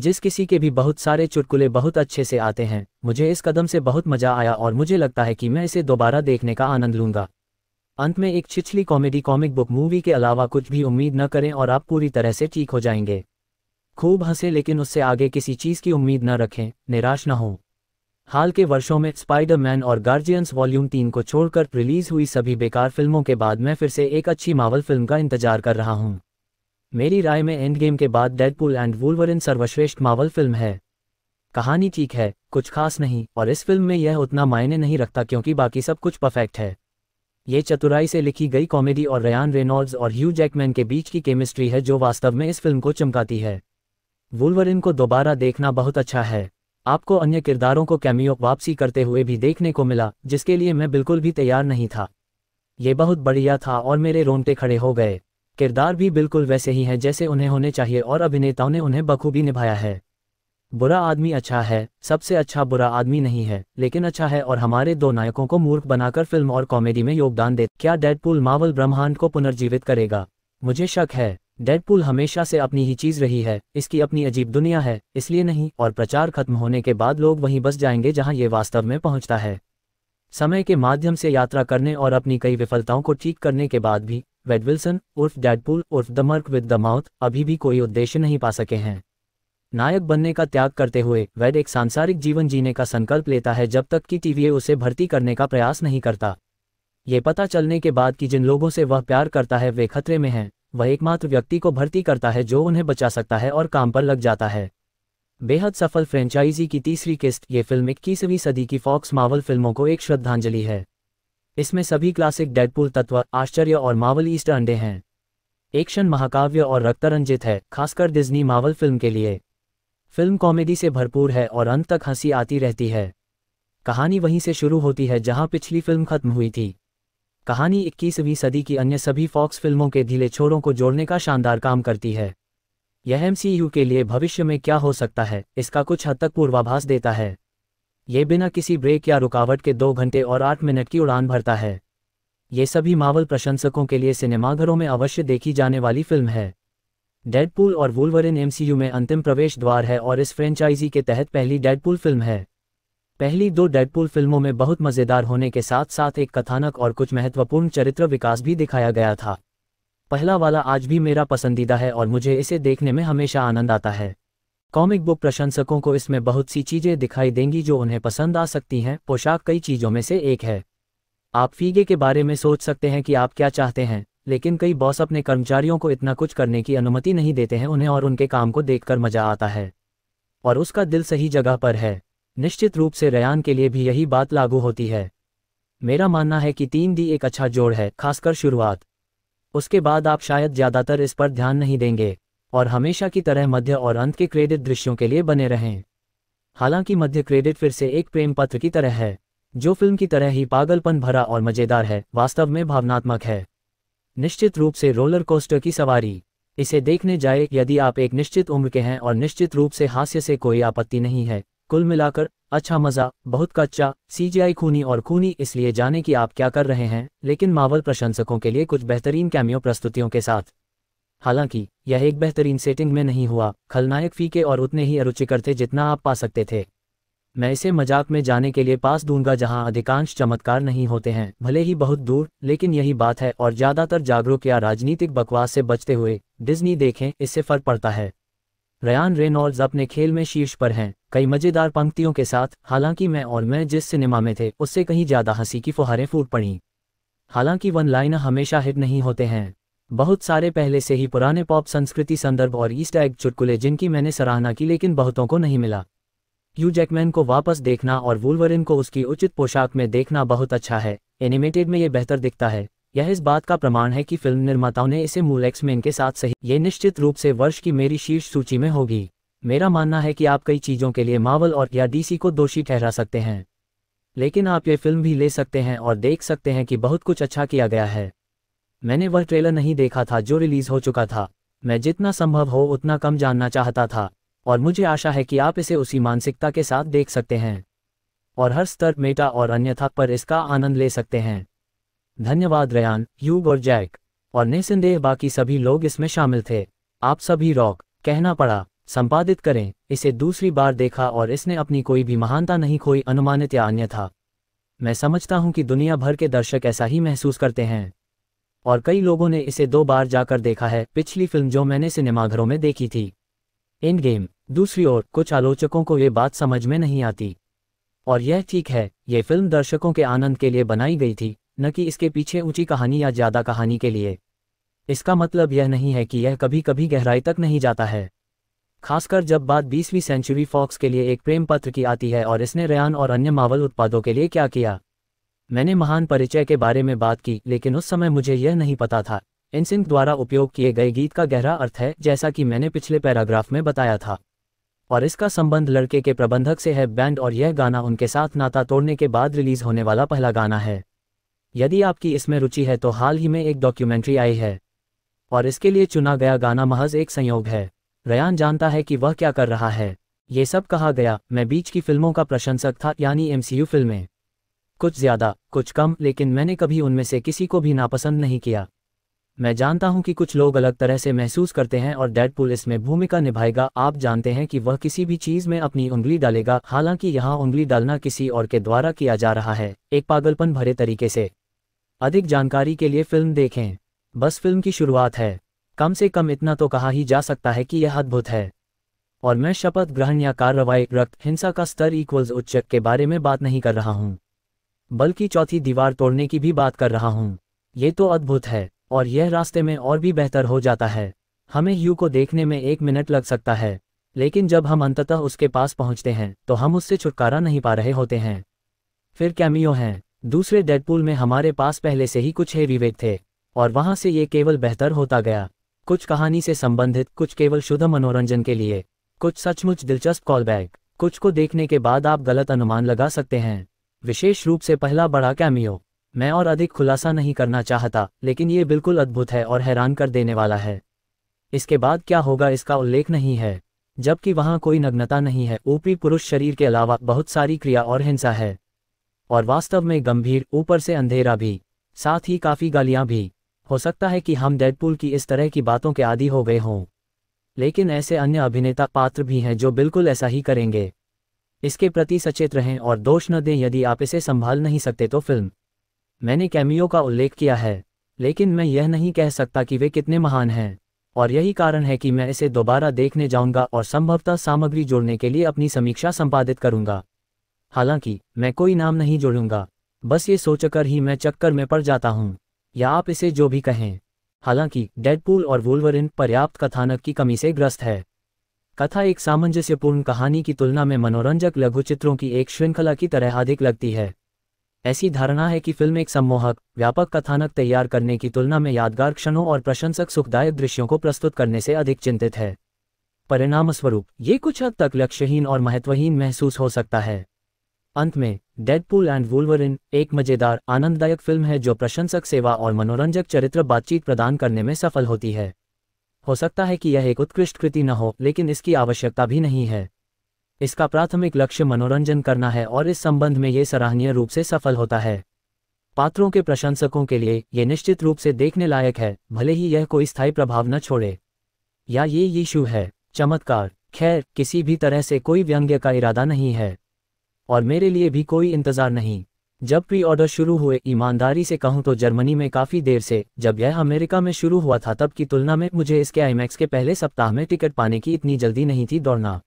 जिस किसी के भी बहुत सारे चुटकुले बहुत अच्छे से आते हैं मुझे इस कदम से बहुत मजा आया और मुझे लगता है कि मैं इसे दोबारा देखने का आनंद लूंगा अंत में एक छिछली कॉमेडी कॉमिक बुक मूवी के अलावा कुछ भी उम्मीद न करें और आप पूरी तरह से ठीक हो जाएंगे खूब हंसे लेकिन उससे आगे किसी चीज़ की उम्मीद न रखें निराश न हो हाल के वर्षों में स्पाइडरमैन और गार्जियंस वॉल्यूम तीन को छोड़कर रिलीज हुई सभी बेकार फिल्मों के बाद मैं फिर से एक अच्छी मावल फिल्म का इंतजार कर रहा हूँ मेरी राय में एंड गेम के बाद डेडपुल एंड वुल्वरिन सर्वश्रेष्ठ मावल फिल्म है कहानी ठीक है कुछ खास नहीं और इस फिल्म में यह उतना मायने नहीं रखता क्योंकि बाकी सब कुछ परफेक्ट है ये चतुराई से लिखी गई कॉमेडी और रयान रेनॉल्ड्स और ह्यू जैकमैन के बीच की केमिस्ट्री है जो वास्तव में इस फिल्म को चमकाती है वुल्वरिन को दोबारा देखना बहुत अच्छा है आपको अन्य किरदारों को कैमियो वापसी करते हुए भी देखने को मिला जिसके लिए मैं बिल्कुल भी तैयार नहीं था ये बहुत बढ़िया था और मेरे रोंगटे खड़े हो गए किरदार भी बिल्कुल वैसे ही हैं जैसे उन्हें होने चाहिए और अभिनेताओं ने उन्हें बखूबी निभाया है बुरा आदमी अच्छा है सबसे अच्छा बुरा आदमी नहीं है लेकिन अच्छा है और हमारे दो नायकों को मूर्ख बनाकर फिल्म और कॉमेडी में योगदान दे क्या डेडपुल मावल ब्रह्मांड को पुनर्जीवित करेगा मुझे शक है डेडपुल हमेशा से अपनी ही चीज रही है इसकी अपनी अजीब दुनिया है इसलिए नहीं और प्रचार खत्म होने के बाद लोग वहीं बस जाएंगे जहां ये वास्तव में पहुंचता है समय के माध्यम से यात्रा करने और अपनी कई विफलताओं को ठीक करने के बाद भी वेडविल्सन उर्फ डैडपुल उर्फ the merc with the mouth अभी भी कोई उद्देश्य नहीं पा सके हैं नायक बनने का त्याग करते हुए वेड एक सांसारिक जीवन जीने का संकल्प लेता है जब तक कि टीवीए उसे भर्ती करने का प्रयास नहीं करता ये पता चलने के बाद कि जिन लोगों से वह प्यार करता है वे खतरे में हैं वह एकमात्र व्यक्ति को भर्ती करता है जो उन्हें बचा सकता है और काम पर लग जाता है बेहद सफल फ्रेंचाइजी की तीसरी किस्त ये फिल्म इक्कीसवीं सदी की फॉक्स मावल फिल्मों को एक श्रद्धांजलि है इसमें सभी क्लासिक डेडपुल तत्व आश्चर्य और मावल ईस्ट अंडे हैं एक्शन महाकाव्य और रक्तरंजित है खासकर डिज्नी मावल फिल्म के लिए फिल्म कॉमेडी से भरपूर है और अंत तक हंसी आती रहती है कहानी वहीं से शुरू होती है जहां पिछली फिल्म खत्म हुई थी कहानी 21वीं सदी की अन्य सभी फॉक्स फिल्मों के ढीले छोरों को जोड़ने का शानदार काम करती है यह एमसीयू के लिए भविष्य में क्या हो सकता है इसका कुछ हद तक पूर्वाभास देता है ये बिना किसी ब्रेक या रुकावट के दो घंटे और आठ मिनट की उड़ान भरता है ये सभी मावल प्रशंसकों के लिए सिनेमाघरों में अवश्य देखी जाने वाली फिल्म है डेडपुल और वुलवरिन एमसीयू में अंतिम प्रवेश द्वार है और इस फ्रेंचाइजी के तहत पहली डेडपुल फिल्म है पहली दो डेडपुल फिल्मों में बहुत मज़ेदार होने के साथ साथ एक कथानक और कुछ महत्वपूर्ण चरित्र विकास भी दिखाया गया था पहला वाला आज भी मेरा पसंदीदा है और मुझे इसे देखने में हमेशा आनंद आता है कॉमिक बुक प्रशंसकों को इसमें बहुत सी चीज़ें दिखाई देंगी जो उन्हें पसंद आ सकती हैं पोशाक कई चीज़ों में से एक है आप फीगे के बारे में सोच सकते हैं कि आप क्या चाहते हैं लेकिन कई बॉस अपने कर्मचारियों को इतना कुछ करने की अनुमति नहीं देते हैं उन्हें और उनके काम को देखकर मजा आता है और उसका दिल सही जगह पर है निश्चित रूप से रयान के लिए भी यही बात लागू होती है मेरा मानना है कि तीन दी एक अच्छा जोड़ है खासकर शुरुआत उसके बाद आप शायद ज़्यादातर इस पर ध्यान नहीं देंगे और हमेशा की तरह मध्य और अंत के क्रेडिट दृश्यों के लिए बने रहें हालांकि मध्य क्रेडिट फिर से एक प्रेम पत्र की तरह है जो फिल्म की तरह ही पागलपन भरा और मज़ेदार है वास्तव में भावनात्मक है निश्चित रूप से रोलर कोस्टर की सवारी इसे देखने जाए यदि आप एक निश्चित उम्र के हैं और निश्चित रूप से हास्य से कोई आपत्ति नहीं है कुल मिलाकर अच्छा मज़ा बहुत कच्चा सीजीआई खूनी और खूनी इसलिए जाने कि आप क्या कर रहे हैं लेकिन मावल प्रशंसकों के लिए कुछ बेहतरीन कैमियो प्रस्तुतियों के साथ हालांकि यह एक बेहतरीन सेटिंग में नहीं हुआ खलनायक फीके और उतने ही अरुचिकर थे जितना आप पा सकते थे मैं इसे मजाक में जाने के लिए पास दूंगा जहां अधिकांश चमत्कार नहीं होते हैं भले ही बहुत दूर लेकिन यही बात है और ज्यादातर जागरूक या राजनीतिक बकवास से बचते हुए डिज्नी देखें इससे फर्क पड़ता है रयान रेनॉल्ड्स अपने खेल में शीर्ष पर हैं कई मजेदार पंक्तियों के साथ हालांकि मैं और मैं जिस सिनेमा में थे उससे कहीं ज्यादा हंसी की फुहारें फूट पड़ी हालांकि वन लाइन हमेशा हिट नहीं होते हैं बहुत सारे पहले से ही पुराने पॉप संस्कृति संदर्भ और ईस्ट एग चुटकुले जिनकी मैंने सराहना की लेकिन बहुतों को नहीं मिला यू जैकमैन को वापस देखना और वुलवरिन को उसकी उचित पोशाक में देखना बहुत अच्छा है एनिमेटेड में ये बेहतर दिखता है यह इस बात का प्रमाण है कि फिल्म निर्माताओं ने इसे मूल एक्समैन के साथ सही ये निश्चित रूप से वर्ष की मेरी शीर्ष सूची में होगी मेरा मानना है कि आप कई चीज़ों के लिए मावल और या डीसी को दोषी ठहरा सकते हैं लेकिन आप ये फिल्म भी ले सकते हैं और देख सकते हैं कि बहुत कुछ अच्छा किया गया है मैंने वह ट्रेलर नहीं देखा था जो रिलीज हो चुका था मैं जितना संभव हो उतना कम जानना चाहता था और मुझे आशा है कि आप इसे उसी मानसिकता के साथ देख सकते हैं और हर स्तर मेटा और अन्यथा पर इसका आनंद ले सकते हैं धन्यवाद रयान यूग और जैक और निसंदेह बाकी सभी लोग इसमें शामिल थे आप सभी रॉक कहना पड़ा संपादित करें इसे दूसरी बार देखा और इसने अपनी कोई भी महानता नहीं खोई अनुमानित या अन्य था मैं समझता हूं कि दुनिया भर के दर्शक ऐसा ही महसूस करते हैं और कई लोगों ने इसे दो बार जाकर देखा है पिछली फिल्म जो मैंने सिनेमाघरों में देखी थी इन गेम दूसरी ओर कुछ आलोचकों को ये बात समझ में नहीं आती और यह ठीक है ये फिल्म दर्शकों के आनंद के लिए बनाई गई थी न कि इसके पीछे ऊंची कहानी या ज्यादा कहानी के लिए इसका मतलब यह नहीं है कि यह कभी कभी गहराई तक नहीं जाता है खासकर जब बात 20वीं सेंचुरी फॉक्स के लिए एक प्रेम पत्र की आती है और इसने रयान और अन्य मावल उत्पादों के लिए क्या किया मैंने महान परिचय के बारे में बात की लेकिन उस समय मुझे यह नहीं पता था इन सिंह द्वारा उपयोग किए गए गीत का गहरा अर्थ है जैसा कि मैंने पिछले पैराग्राफ में बताया था और इसका संबंध लड़के के प्रबंधक से है बैंड और यह गाना उनके साथ नाता तोड़ने के बाद रिलीज होने वाला पहला गाना है यदि आपकी इसमें रुचि है तो हाल ही में एक डॉक्यूमेंट्री आई है और इसके लिए चुना गया गाना महज एक संयोग है रयान जानता है कि वह क्या कर रहा है ये सब कहा गया मैं बीच की फिल्मों का प्रशंसक था यानी एमसीयू फिल्में कुछ ज्यादा कुछ कम लेकिन मैंने कभी उनमें से किसी को भी नापसंद नहीं किया मैं जानता हूं कि कुछ लोग अलग तरह से महसूस करते हैं और डेडपुल इसमें भूमिका निभाएगा आप जानते हैं कि वह किसी भी चीज में अपनी उंगली डालेगा हालांकि यहां उंगली डालना किसी और के द्वारा किया जा रहा है एक पागलपन भरे तरीके से अधिक जानकारी के लिए फिल्म देखें बस फिल्म की शुरुआत है कम से कम इतना तो कहा ही जा सकता है कि यह अद्भुत है और मैं शपथ ग्रहण या कार्रवाई रक्त हिंसा का स्तर इक्वल्स उच्चक के बारे में बात नहीं कर रहा हूँ बल्कि चौथी दीवार तोड़ने की भी बात कर रहा हूँ ये तो अद्भुत है और यह रास्ते में और भी बेहतर हो जाता है हमें यू को देखने में एक मिनट लग सकता है लेकिन जब हम अंततः उसके पास पहुंचते हैं तो हम उससे छुटकारा नहीं पा रहे होते हैं फिर कैमियो हैं दूसरे डेडपूल में हमारे पास पहले से ही कुछ है विवेक थे और वहां से ये केवल बेहतर होता गया कुछ कहानी से संबंधित कुछ केवल शुद्ध मनोरंजन के लिए कुछ सचमुच दिलचस्प कॉलबैक कुछ को देखने के बाद आप गलत अनुमान लगा सकते हैं विशेष रूप से पहला बड़ा कैमियो मैं और अधिक खुलासा नहीं करना चाहता लेकिन ये बिल्कुल अद्भुत है और हैरान कर देने वाला है इसके बाद क्या होगा इसका उल्लेख नहीं है जबकि वहां कोई नग्नता नहीं है ऊपरी पुरुष शरीर के अलावा बहुत सारी क्रिया और हिंसा है और वास्तव में गंभीर ऊपर से अंधेरा भी साथ ही काफ़ी गालियां भी हो सकता है कि हम डेडपुल की इस तरह की बातों के आदि हो गए हों लेकिन ऐसे अन्य अभिनेता पात्र भी हैं जो बिल्कुल ऐसा ही करेंगे इसके प्रति सचेत रहें और दोष न दें यदि आप इसे संभाल नहीं सकते तो फिल्म मैंने कैमियो का उल्लेख किया है लेकिन मैं यह नहीं कह सकता कि वे कितने महान हैं और यही कारण है कि मैं इसे दोबारा देखने जाऊंगा और संभवतः सामग्री जोड़ने के लिए अपनी समीक्षा संपादित करूंगा हालांकि मैं कोई नाम नहीं जोड़ूंगा बस ये सोचकर ही मैं चक्कर में पड़ जाता हूँ या आप इसे जो भी कहें हालांकि डेडपूल और वुलवरिन पर्याप्त कथानक की कमी से ग्रस्त है कथा एक सामंजस्यपूर्ण कहानी की तुलना में मनोरंजक लघुचित्रों की एक श्रृंखला की तरह अधिक लगती है ऐसी धारणा है कि फिल्म एक सम्मोहक व्यापक कथानक तैयार करने की तुलना में यादगार क्षणों और प्रशंसक सुखदायक दृश्यों को प्रस्तुत करने से अधिक चिंतित है परिणामस्वरूप ये कुछ हद तक लक्ष्यहीन और महत्वहीन महसूस हो सकता है अंत में डेडपूल एंड वुलवरिन एक मजेदार आनंददायक फिल्म है जो प्रशंसक सेवा और मनोरंजक चरित्र बातचीत प्रदान करने में सफल होती है हो सकता है कि यह एक उत्कृष्ट कृति न हो लेकिन इसकी आवश्यकता भी नहीं है इसका प्राथमिक लक्ष्य मनोरंजन करना है और इस संबंध में ये सराहनीय रूप से सफल होता है पात्रों के प्रशंसकों के लिए ये निश्चित रूप से देखने लायक है भले ही यह कोई स्थायी प्रभाव न छोड़े या ये यीशु है चमत्कार खैर किसी भी तरह से कोई व्यंग्य का इरादा नहीं है और मेरे लिए भी कोई इंतजार नहीं जब प्री ऑर्डर शुरू हुए ईमानदारी से कहूं तो जर्मनी में काफी देर से जब यह अमेरिका में शुरू हुआ था तब की तुलना में मुझे इसके आईमैक्स के पहले सप्ताह में टिकट पाने की इतनी जल्दी नहीं थी दौड़ना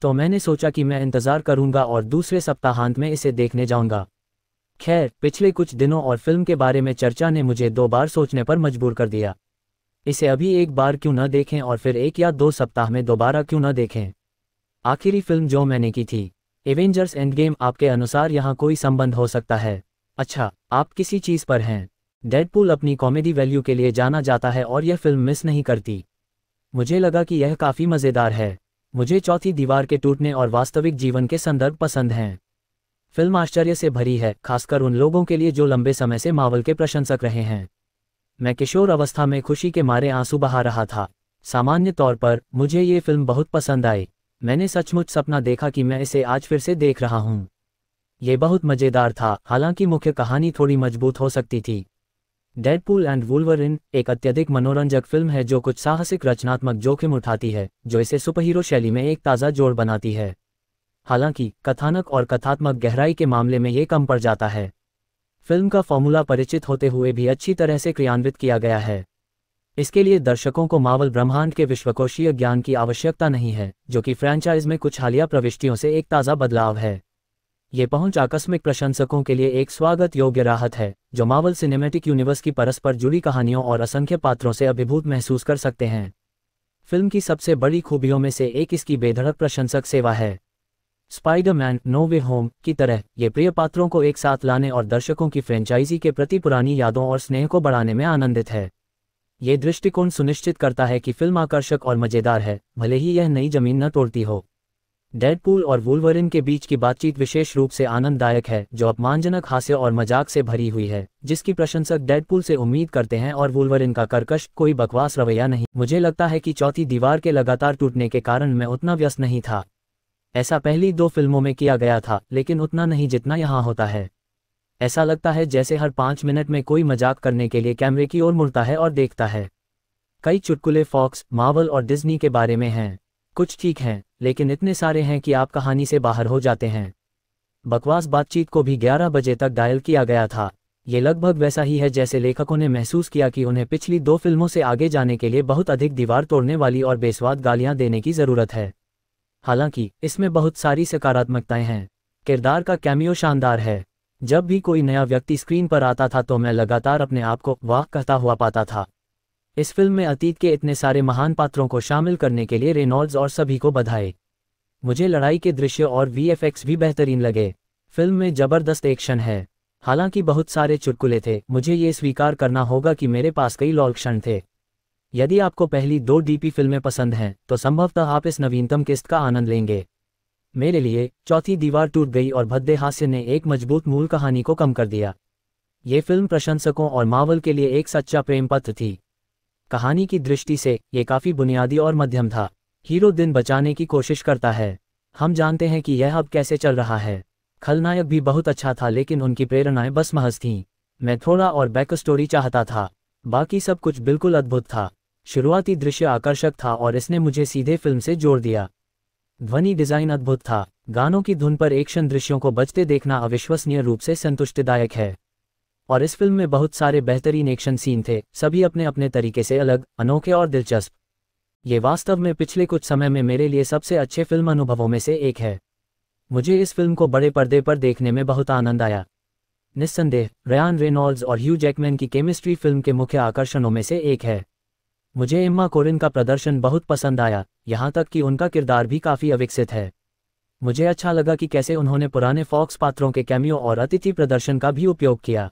तो मैंने सोचा कि मैं इंतजार करूंगा और दूसरे सप्ताहांत में इसे देखने जाऊंगा खैर पिछले कुछ दिनों और फिल्म के बारे में चर्चा ने मुझे दो बार सोचने पर मजबूर कर दिया इसे अभी एक बार क्यों न देखें और फिर एक या दो सप्ताह में दोबारा क्यों न देखें आखिरी फिल्म जो मैंने की थी एवेंजर्स एंड गेम आपके अनुसार यहाँ कोई संबंध हो सकता है अच्छा आप किसी चीज़ पर हैं डेडपूल अपनी कॉमेडी वैल्यू के लिए जाना जाता है और यह फिल्म मिस नहीं करती मुझे लगा कि यह काफ़ी मज़ेदार है मुझे चौथी दीवार के टूटने और वास्तविक जीवन के संदर्भ पसंद हैं फिल्म आश्चर्य से भरी है खासकर उन लोगों के लिए जो लंबे समय से मावल के प्रशंसक रहे हैं मैं किशोर अवस्था में खुशी के मारे आंसू बहा रहा था सामान्य तौर पर मुझे ये फिल्म बहुत पसंद आई मैंने सचमुच सपना देखा कि मैं इसे आज फिर से देख रहा हूँ ये बहुत मज़ेदार था हालांकि मुख्य कहानी थोड़ी मजबूत हो सकती थी डेडपूल एंड वुल्वरिन एक अत्यधिक मनोरंजक फिल्म है जो कुछ साहसिक रचनात्मक जोखिम उठाती है जो इसे सुपरहीरो शैली में एक ताज़ा जोड़ बनाती है हालांकि कथानक और कथात्मक गहराई के मामले में ये कम पड़ जाता है फिल्म का फॉर्मूला परिचित होते हुए भी अच्छी तरह से क्रियान्वित किया गया है इसके लिए दर्शकों को मावल ब्रह्मांड के विश्वकोशीय ज्ञान की आवश्यकता नहीं है जो कि फ़्रेंचाइज में कुछ हालिया प्रविष्टियों से एक ताज़ा बदलाव है ये पहुंच आकस्मिक प्रशंसकों के लिए एक स्वागत योग्य राहत है जो मावल सिनेमेटिक यूनिवर्स की परस्पर जुड़ी कहानियों और असंख्य पात्रों से अभिभूत महसूस कर सकते हैं फिल्म की सबसे बड़ी खूबियों में से एक इसकी बेधड़क प्रशंसक सेवा है स्पाइडरमैन नो वे होम की तरह ये प्रिय पात्रों को एक साथ लाने और दर्शकों की फ्रेंचाइजी के प्रति पुरानी यादों और स्नेह को बढ़ाने में आनंदित है ये दृष्टिकोण सुनिश्चित करता है कि फिल्म आकर्षक और मज़ेदार है भले ही यह नई जमीन न तोड़ती हो डेडपूल और वुलवरिन के बीच की बातचीत विशेष रूप से आनंददायक है जो अपमानजनक हास्य और मजाक से भरी हुई है जिसकी प्रशंसक डेडपूल से उम्मीद करते हैं और वुलवरिन का कर्कश कोई बकवास रवैया नहीं मुझे लगता है कि चौथी दीवार के लगातार टूटने के कारण मैं उतना व्यस्त नहीं था ऐसा पहली दो फिल्मों में किया गया था लेकिन उतना नहीं जितना यहाँ होता है ऐसा लगता है जैसे हर पांच मिनट में कोई मजाक करने के लिए कैमरे की ओर मुड़ता है और देखता है कई चुटकुले फॉक्स मावल और डिज्नी के बारे में हैं कुछ ठीक हैं लेकिन इतने सारे हैं कि आप कहानी से बाहर हो जाते हैं बकवास बातचीत को भी 11 बजे तक डायल किया गया था ये लगभग वैसा ही है जैसे लेखकों ने महसूस किया कि उन्हें पिछली दो फिल्मों से आगे जाने के लिए बहुत अधिक दीवार तोड़ने वाली और बेस्वाद गालियां देने की ज़रूरत है हालांकि इसमें बहुत सारी सकारात्मकताएं हैं किरदार का कैमियो शानदार है जब भी कोई नया व्यक्ति स्क्रीन पर आता था तो मैं लगातार अपने आप को वाह कहता हुआ पाता था इस फिल्म में अतीत के इतने सारे महान पात्रों को शामिल करने के लिए रेनॉल्ड्स और सभी को बधाई मुझे लड़ाई के दृश्य और वीएफएक्स भी बेहतरीन लगे फिल्म में जबरदस्त एक्शन है हालांकि बहुत सारे चुटकुले थे मुझे ये स्वीकार करना होगा कि मेरे पास कई लॉल क्षण थे यदि आपको पहली दो डीपी फिल्में पसंद हैं तो संभवतः आप इस नवीनतम किस्त का आनंद लेंगे मेरे लिए चौथी दीवार टूट गई और भद्दे हास्य ने एक मजबूत मूल कहानी को कम कर दिया ये फिल्म प्रशंसकों और मावल के लिए एक सच्चा प्रेम पत्र थी कहानी की दृष्टि से ये काफ़ी बुनियादी और मध्यम था हीरो दिन बचाने की कोशिश करता है हम जानते हैं कि यह अब कैसे चल रहा है खलनायक भी बहुत अच्छा था लेकिन उनकी प्रेरणाएं बस महज थीं मैं थोड़ा और बैक स्टोरी चाहता था बाकी सब कुछ बिल्कुल अद्भुत था शुरुआती दृश्य आकर्षक था और इसने मुझे सीधे फिल्म से जोड़ दिया ध्वनि डिजाइन अद्भुत था गानों की धुन पर एक्शन दृश्यों को बचते देखना अविश्वसनीय रूप से संतुष्टिदायक है और इस फिल्म में बहुत सारे बेहतरीन एक्शन सीन थे सभी अपने अपने तरीके से अलग अनोखे और दिलचस्प ये वास्तव में पिछले कुछ समय में मेरे लिए सबसे अच्छे फिल्म अनुभवों में से एक है मुझे इस फिल्म को बड़े पर्दे पर देखने में बहुत आनंद आया निस्संदेह रयान रेनॉल्ड्स और ह्यू जैकमैन की केमिस्ट्री फिल्म के मुख्य आकर्षणों में से एक है मुझे इम्मा कोरिन का प्रदर्शन बहुत पसंद आया यहां तक कि उनका किरदार भी काफ़ी अविकसित है मुझे अच्छा लगा कि कैसे उन्होंने पुराने फॉक्स पात्रों के कैमियो और अतिथि प्रदर्शन का भी उपयोग किया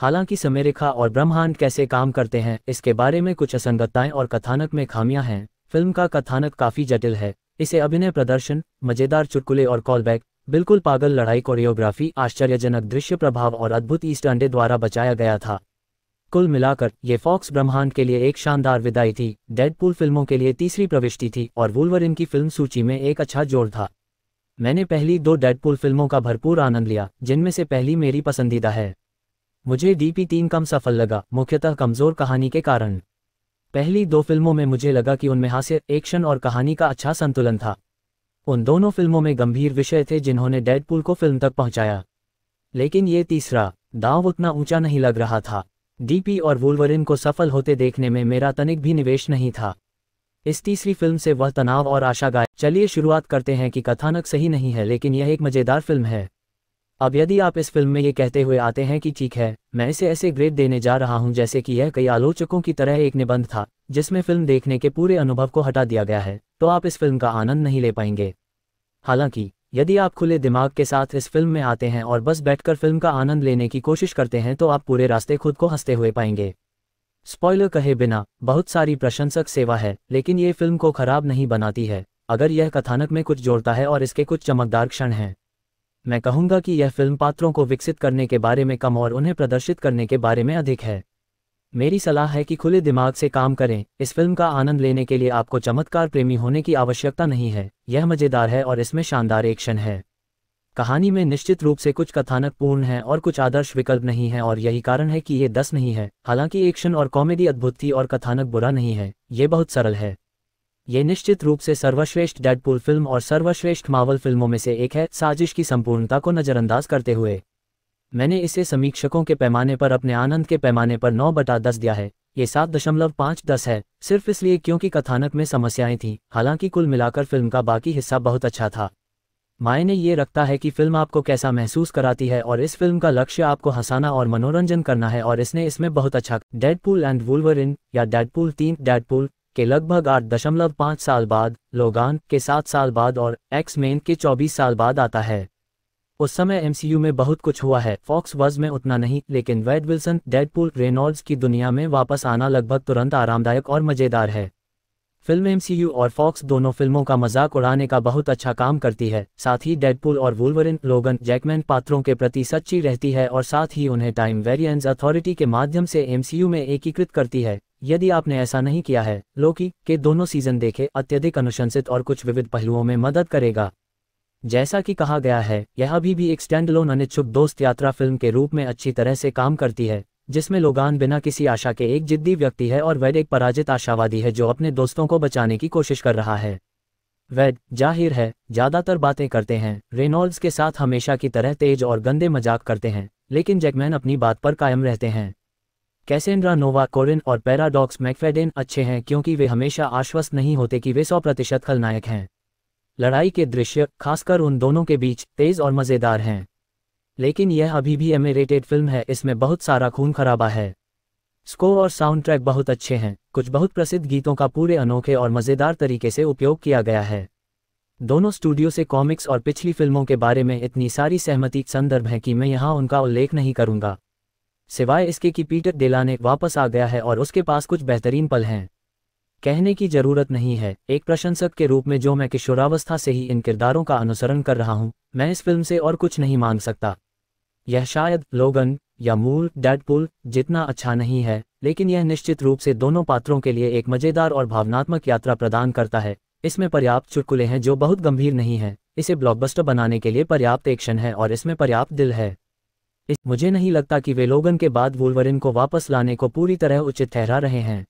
हालांकि समयरेखा और ब्रह्मांड कैसे काम करते हैं इसके बारे में कुछ असंगतताएं और कथानक में खामियां हैं फिल्म का कथानक काफ़ी जटिल है इसे अभिनय प्रदर्शन मज़ेदार चुटकुले और कॉलबैक बिल्कुल पागल लड़ाई कोरियोग्राफी आश्चर्यजनक दृश्य प्रभाव और अद्भुत ईस्ट अंडे द्वारा बचाया गया था कुल मिलाकर ये फॉक्स ब्रह्मांड के लिए एक शानदार विदाई थी डेडपुल फिल्मों के लिए तीसरी प्रविष्टि थी और वुलवरिन की फिल्म सूची में एक अच्छा जोड़ था मैंने पहली दो डेडपुल फिल्मों का भरपूर आनंद लिया जिनमें से पहली मेरी पसंदीदा है मुझे डीपी तीन कम सफल लगा मुख्यतः कमजोर कहानी के कारण पहली दो फिल्मों में मुझे लगा कि उनमें हास्य एक्शन और कहानी का अच्छा संतुलन था उन दोनों फिल्मों में गंभीर विषय थे जिन्होंने डेडपुल को फिल्म तक पहुंचाया लेकिन ये तीसरा दाव उतना ऊंचा नहीं लग रहा था डीपी और वुलवरिन को सफल होते देखने में मेरा तनिक भी निवेश नहीं था इस तीसरी फिल्म से वह तनाव और आशा गाय चलिए शुरुआत करते हैं कि कथानक सही नहीं है लेकिन यह एक मज़ेदार फिल्म है अब यदि आप इस फिल्म में ये कहते हुए आते हैं कि ठीक है मैं इसे ऐसे ग्रेड देने जा रहा हूं जैसे कि यह कई आलोचकों की तरह एक निबंध था जिसमें फिल्म देखने के पूरे अनुभव को हटा दिया गया है तो आप इस फिल्म का आनंद नहीं ले पाएंगे हालांकि यदि आप खुले दिमाग के साथ इस फिल्म में आते हैं और बस बैठकर फिल्म का आनंद लेने की कोशिश करते हैं तो आप पूरे रास्ते खुद को हंसते हुए पाएंगे स्पॉइलर कहे बिना बहुत सारी प्रशंसक सेवा है लेकिन ये फिल्म को खराब नहीं बनाती है अगर यह कथानक में कुछ जोड़ता है और इसके कुछ चमकदार क्षण हैं मैं कहूंगा कि यह फिल्म पात्रों को विकसित करने के बारे में कम और उन्हें प्रदर्शित करने के बारे में अधिक है मेरी सलाह है कि खुले दिमाग से काम करें इस फिल्म का आनंद लेने के लिए आपको चमत्कार प्रेमी होने की आवश्यकता नहीं है यह मज़ेदार है और इसमें शानदार एक्शन है कहानी में निश्चित रूप से कुछ कथानक पूर्ण है और कुछ आदर्श विकल्प नहीं है और यही कारण है कि ये दस नहीं है हालांकि एक्शन और कॉमेडी अद्भुत थी और कथानक बुरा नहीं है ये बहुत सरल है ये निश्चित रूप से सर्वश्रेष्ठ डेडपुल फिल्म और सर्वश्रेष्ठ मावल फिल्मों में से एक है साजिश की संपूर्णता को नज़रअंदाज करते हुए मैंने इसे समीक्षकों के पैमाने पर अपने आनंद के पैमाने पर नौ बटा दस दिया है ये सात दशमलव पाँच दस है सिर्फ इसलिए क्योंकि कथानक में समस्याएं थीं हालांकि कुल मिलाकर फिल्म का बाकी हिस्सा बहुत अच्छा था मायने ये रखता है कि फिल्म आपको कैसा महसूस कराती है और इस फिल्म का लक्ष्य आपको हंसाना और मनोरंजन करना है और इसने इसमें बहुत अच्छा डेडपूल एंड वुल्वरिन या डेडपूल तीन डेडपूल के लगभग आठ दशमलव पाँच साल बाद लोगान के सात साल बाद और एक्स मेन के चौबीस साल बाद आता है उस समय एमसीयू में बहुत कुछ हुआ है फॉक्स वज में उतना नहीं लेकिन वेड विल्सन डेडपुल रेनॉल्ड्स की दुनिया में वापस आना लगभग तुरंत आरामदायक और मज़ेदार है फिल्म एमसीयू और फॉक्स दोनों फिल्मों का मजाक उड़ाने का बहुत अच्छा काम करती है साथ ही डेडपुल और वुलवरिन लोगन जैकमैन पात्रों के प्रति सच्ची रहती है और साथ ही उन्हें टाइम वेरियंस अथॉरिटी के माध्यम से एमसीयू में एकीकृत करती है यदि आपने ऐसा नहीं किया है लोकी के दोनों सीजन देखे अत्यधिक अनुशंसित और कुछ विविध पहलुओं में मदद करेगा जैसा कि कहा गया है यह अभी भी एक स्टैंड लोन अनिच्छुक दोस्त यात्रा फिल्म के रूप में अच्छी तरह से काम करती है जिसमें लोगान बिना किसी आशा के एक जिद्दी व्यक्ति है और वैद एक पराजित आशावादी है जो अपने दोस्तों को बचाने की कोशिश कर रहा है वैद जाहिर है ज़्यादातर बातें करते हैं रेनॉल्ड्स के साथ हमेशा की तरह तेज और गंदे मजाक करते हैं लेकिन जैकमैन अपनी बात पर कायम रहते हैं कैसेंड्रा नोवा कोरिन और पैराडॉक्स मैकफेडेन अच्छे हैं क्योंकि वे हमेशा आश्वस्त नहीं होते कि वे सौ प्रतिशत खलनायक हैं लड़ाई के दृश्य खासकर उन दोनों के बीच तेज और मज़ेदार हैं लेकिन यह अभी भी एम फिल्म है इसमें बहुत सारा खून खराबा है स्कोर और साउंड ट्रैक बहुत अच्छे हैं कुछ बहुत प्रसिद्ध गीतों का पूरे अनोखे और मज़ेदार तरीके से उपयोग किया गया है दोनों स्टूडियो से कॉमिक्स और पिछली फिल्मों के बारे में इतनी सारी सहमति संदर्भ हैं कि मैं यहाँ उनका उल्लेख नहीं करूँगा सिवाय इसके कि पीटर डेला ने वापस आ गया है और उसके पास कुछ बेहतरीन पल हैं कहने की जरूरत नहीं है एक प्रशंसक के रूप में जो मैं किशोरावस्था से ही इन किरदारों का अनुसरण कर रहा हूं मैं इस फिल्म से और कुछ नहीं मांग सकता यह शायद लोगन या मूल डेडपुल जितना अच्छा नहीं है लेकिन यह निश्चित रूप से दोनों पात्रों के लिए एक मज़ेदार और भावनात्मक यात्रा प्रदान करता है इसमें पर्याप्त चुटकुले हैं जो बहुत गंभीर नहीं हैं इसे ब्लॉकबस्टर बनाने के लिए पर्याप्त एक्शन है और इसमें पर्याप्त दिल है इस मुझे नहीं लगता कि वे लोगन के बाद वुलवरिन को वापस लाने को पूरी तरह उचित ठहरा रहे हैं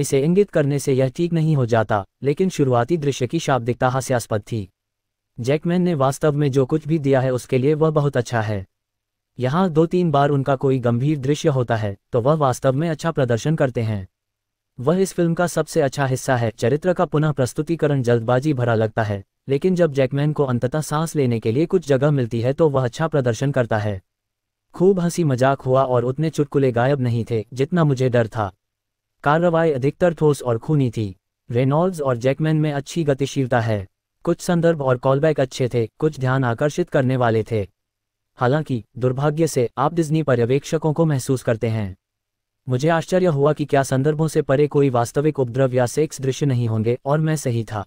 इसे इंगित करने से यह ठीक नहीं हो जाता लेकिन शुरुआती दृश्य की शाब्दिकता हास्यास्पद थी जैकमैन ने वास्तव में जो कुछ भी दिया है उसके लिए वह बहुत अच्छा है यहां दो तीन बार उनका कोई गंभीर दृश्य होता है तो वह वास्तव में अच्छा प्रदर्शन करते हैं वह इस फिल्म का सबसे अच्छा हिस्सा है चरित्र का पुनः प्रस्तुतिकरण जल्दबाजी भरा लगता है लेकिन जब जैकमैन को अंततः सांस लेने के लिए कुछ जगह मिलती है तो वह अच्छा प्रदर्शन करता है खूब हंसी मजाक हुआ और उतने चुटकुले गायब नहीं थे जितना मुझे डर था कार्रवाई अधिकतर ठोस और खूनी थी रेनॉल्ड्स और जैकमैन में अच्छी गतिशीलता है कुछ संदर्भ और कॉलबैक अच्छे थे कुछ ध्यान आकर्षित करने वाले थे हालांकि दुर्भाग्य से आप डिज्नी पर्यवेक्षकों को महसूस करते हैं मुझे आश्चर्य हुआ कि क्या संदर्भों से परे कोई वास्तविक उपद्रव या सेक्स दृश्य नहीं होंगे और मैं सही था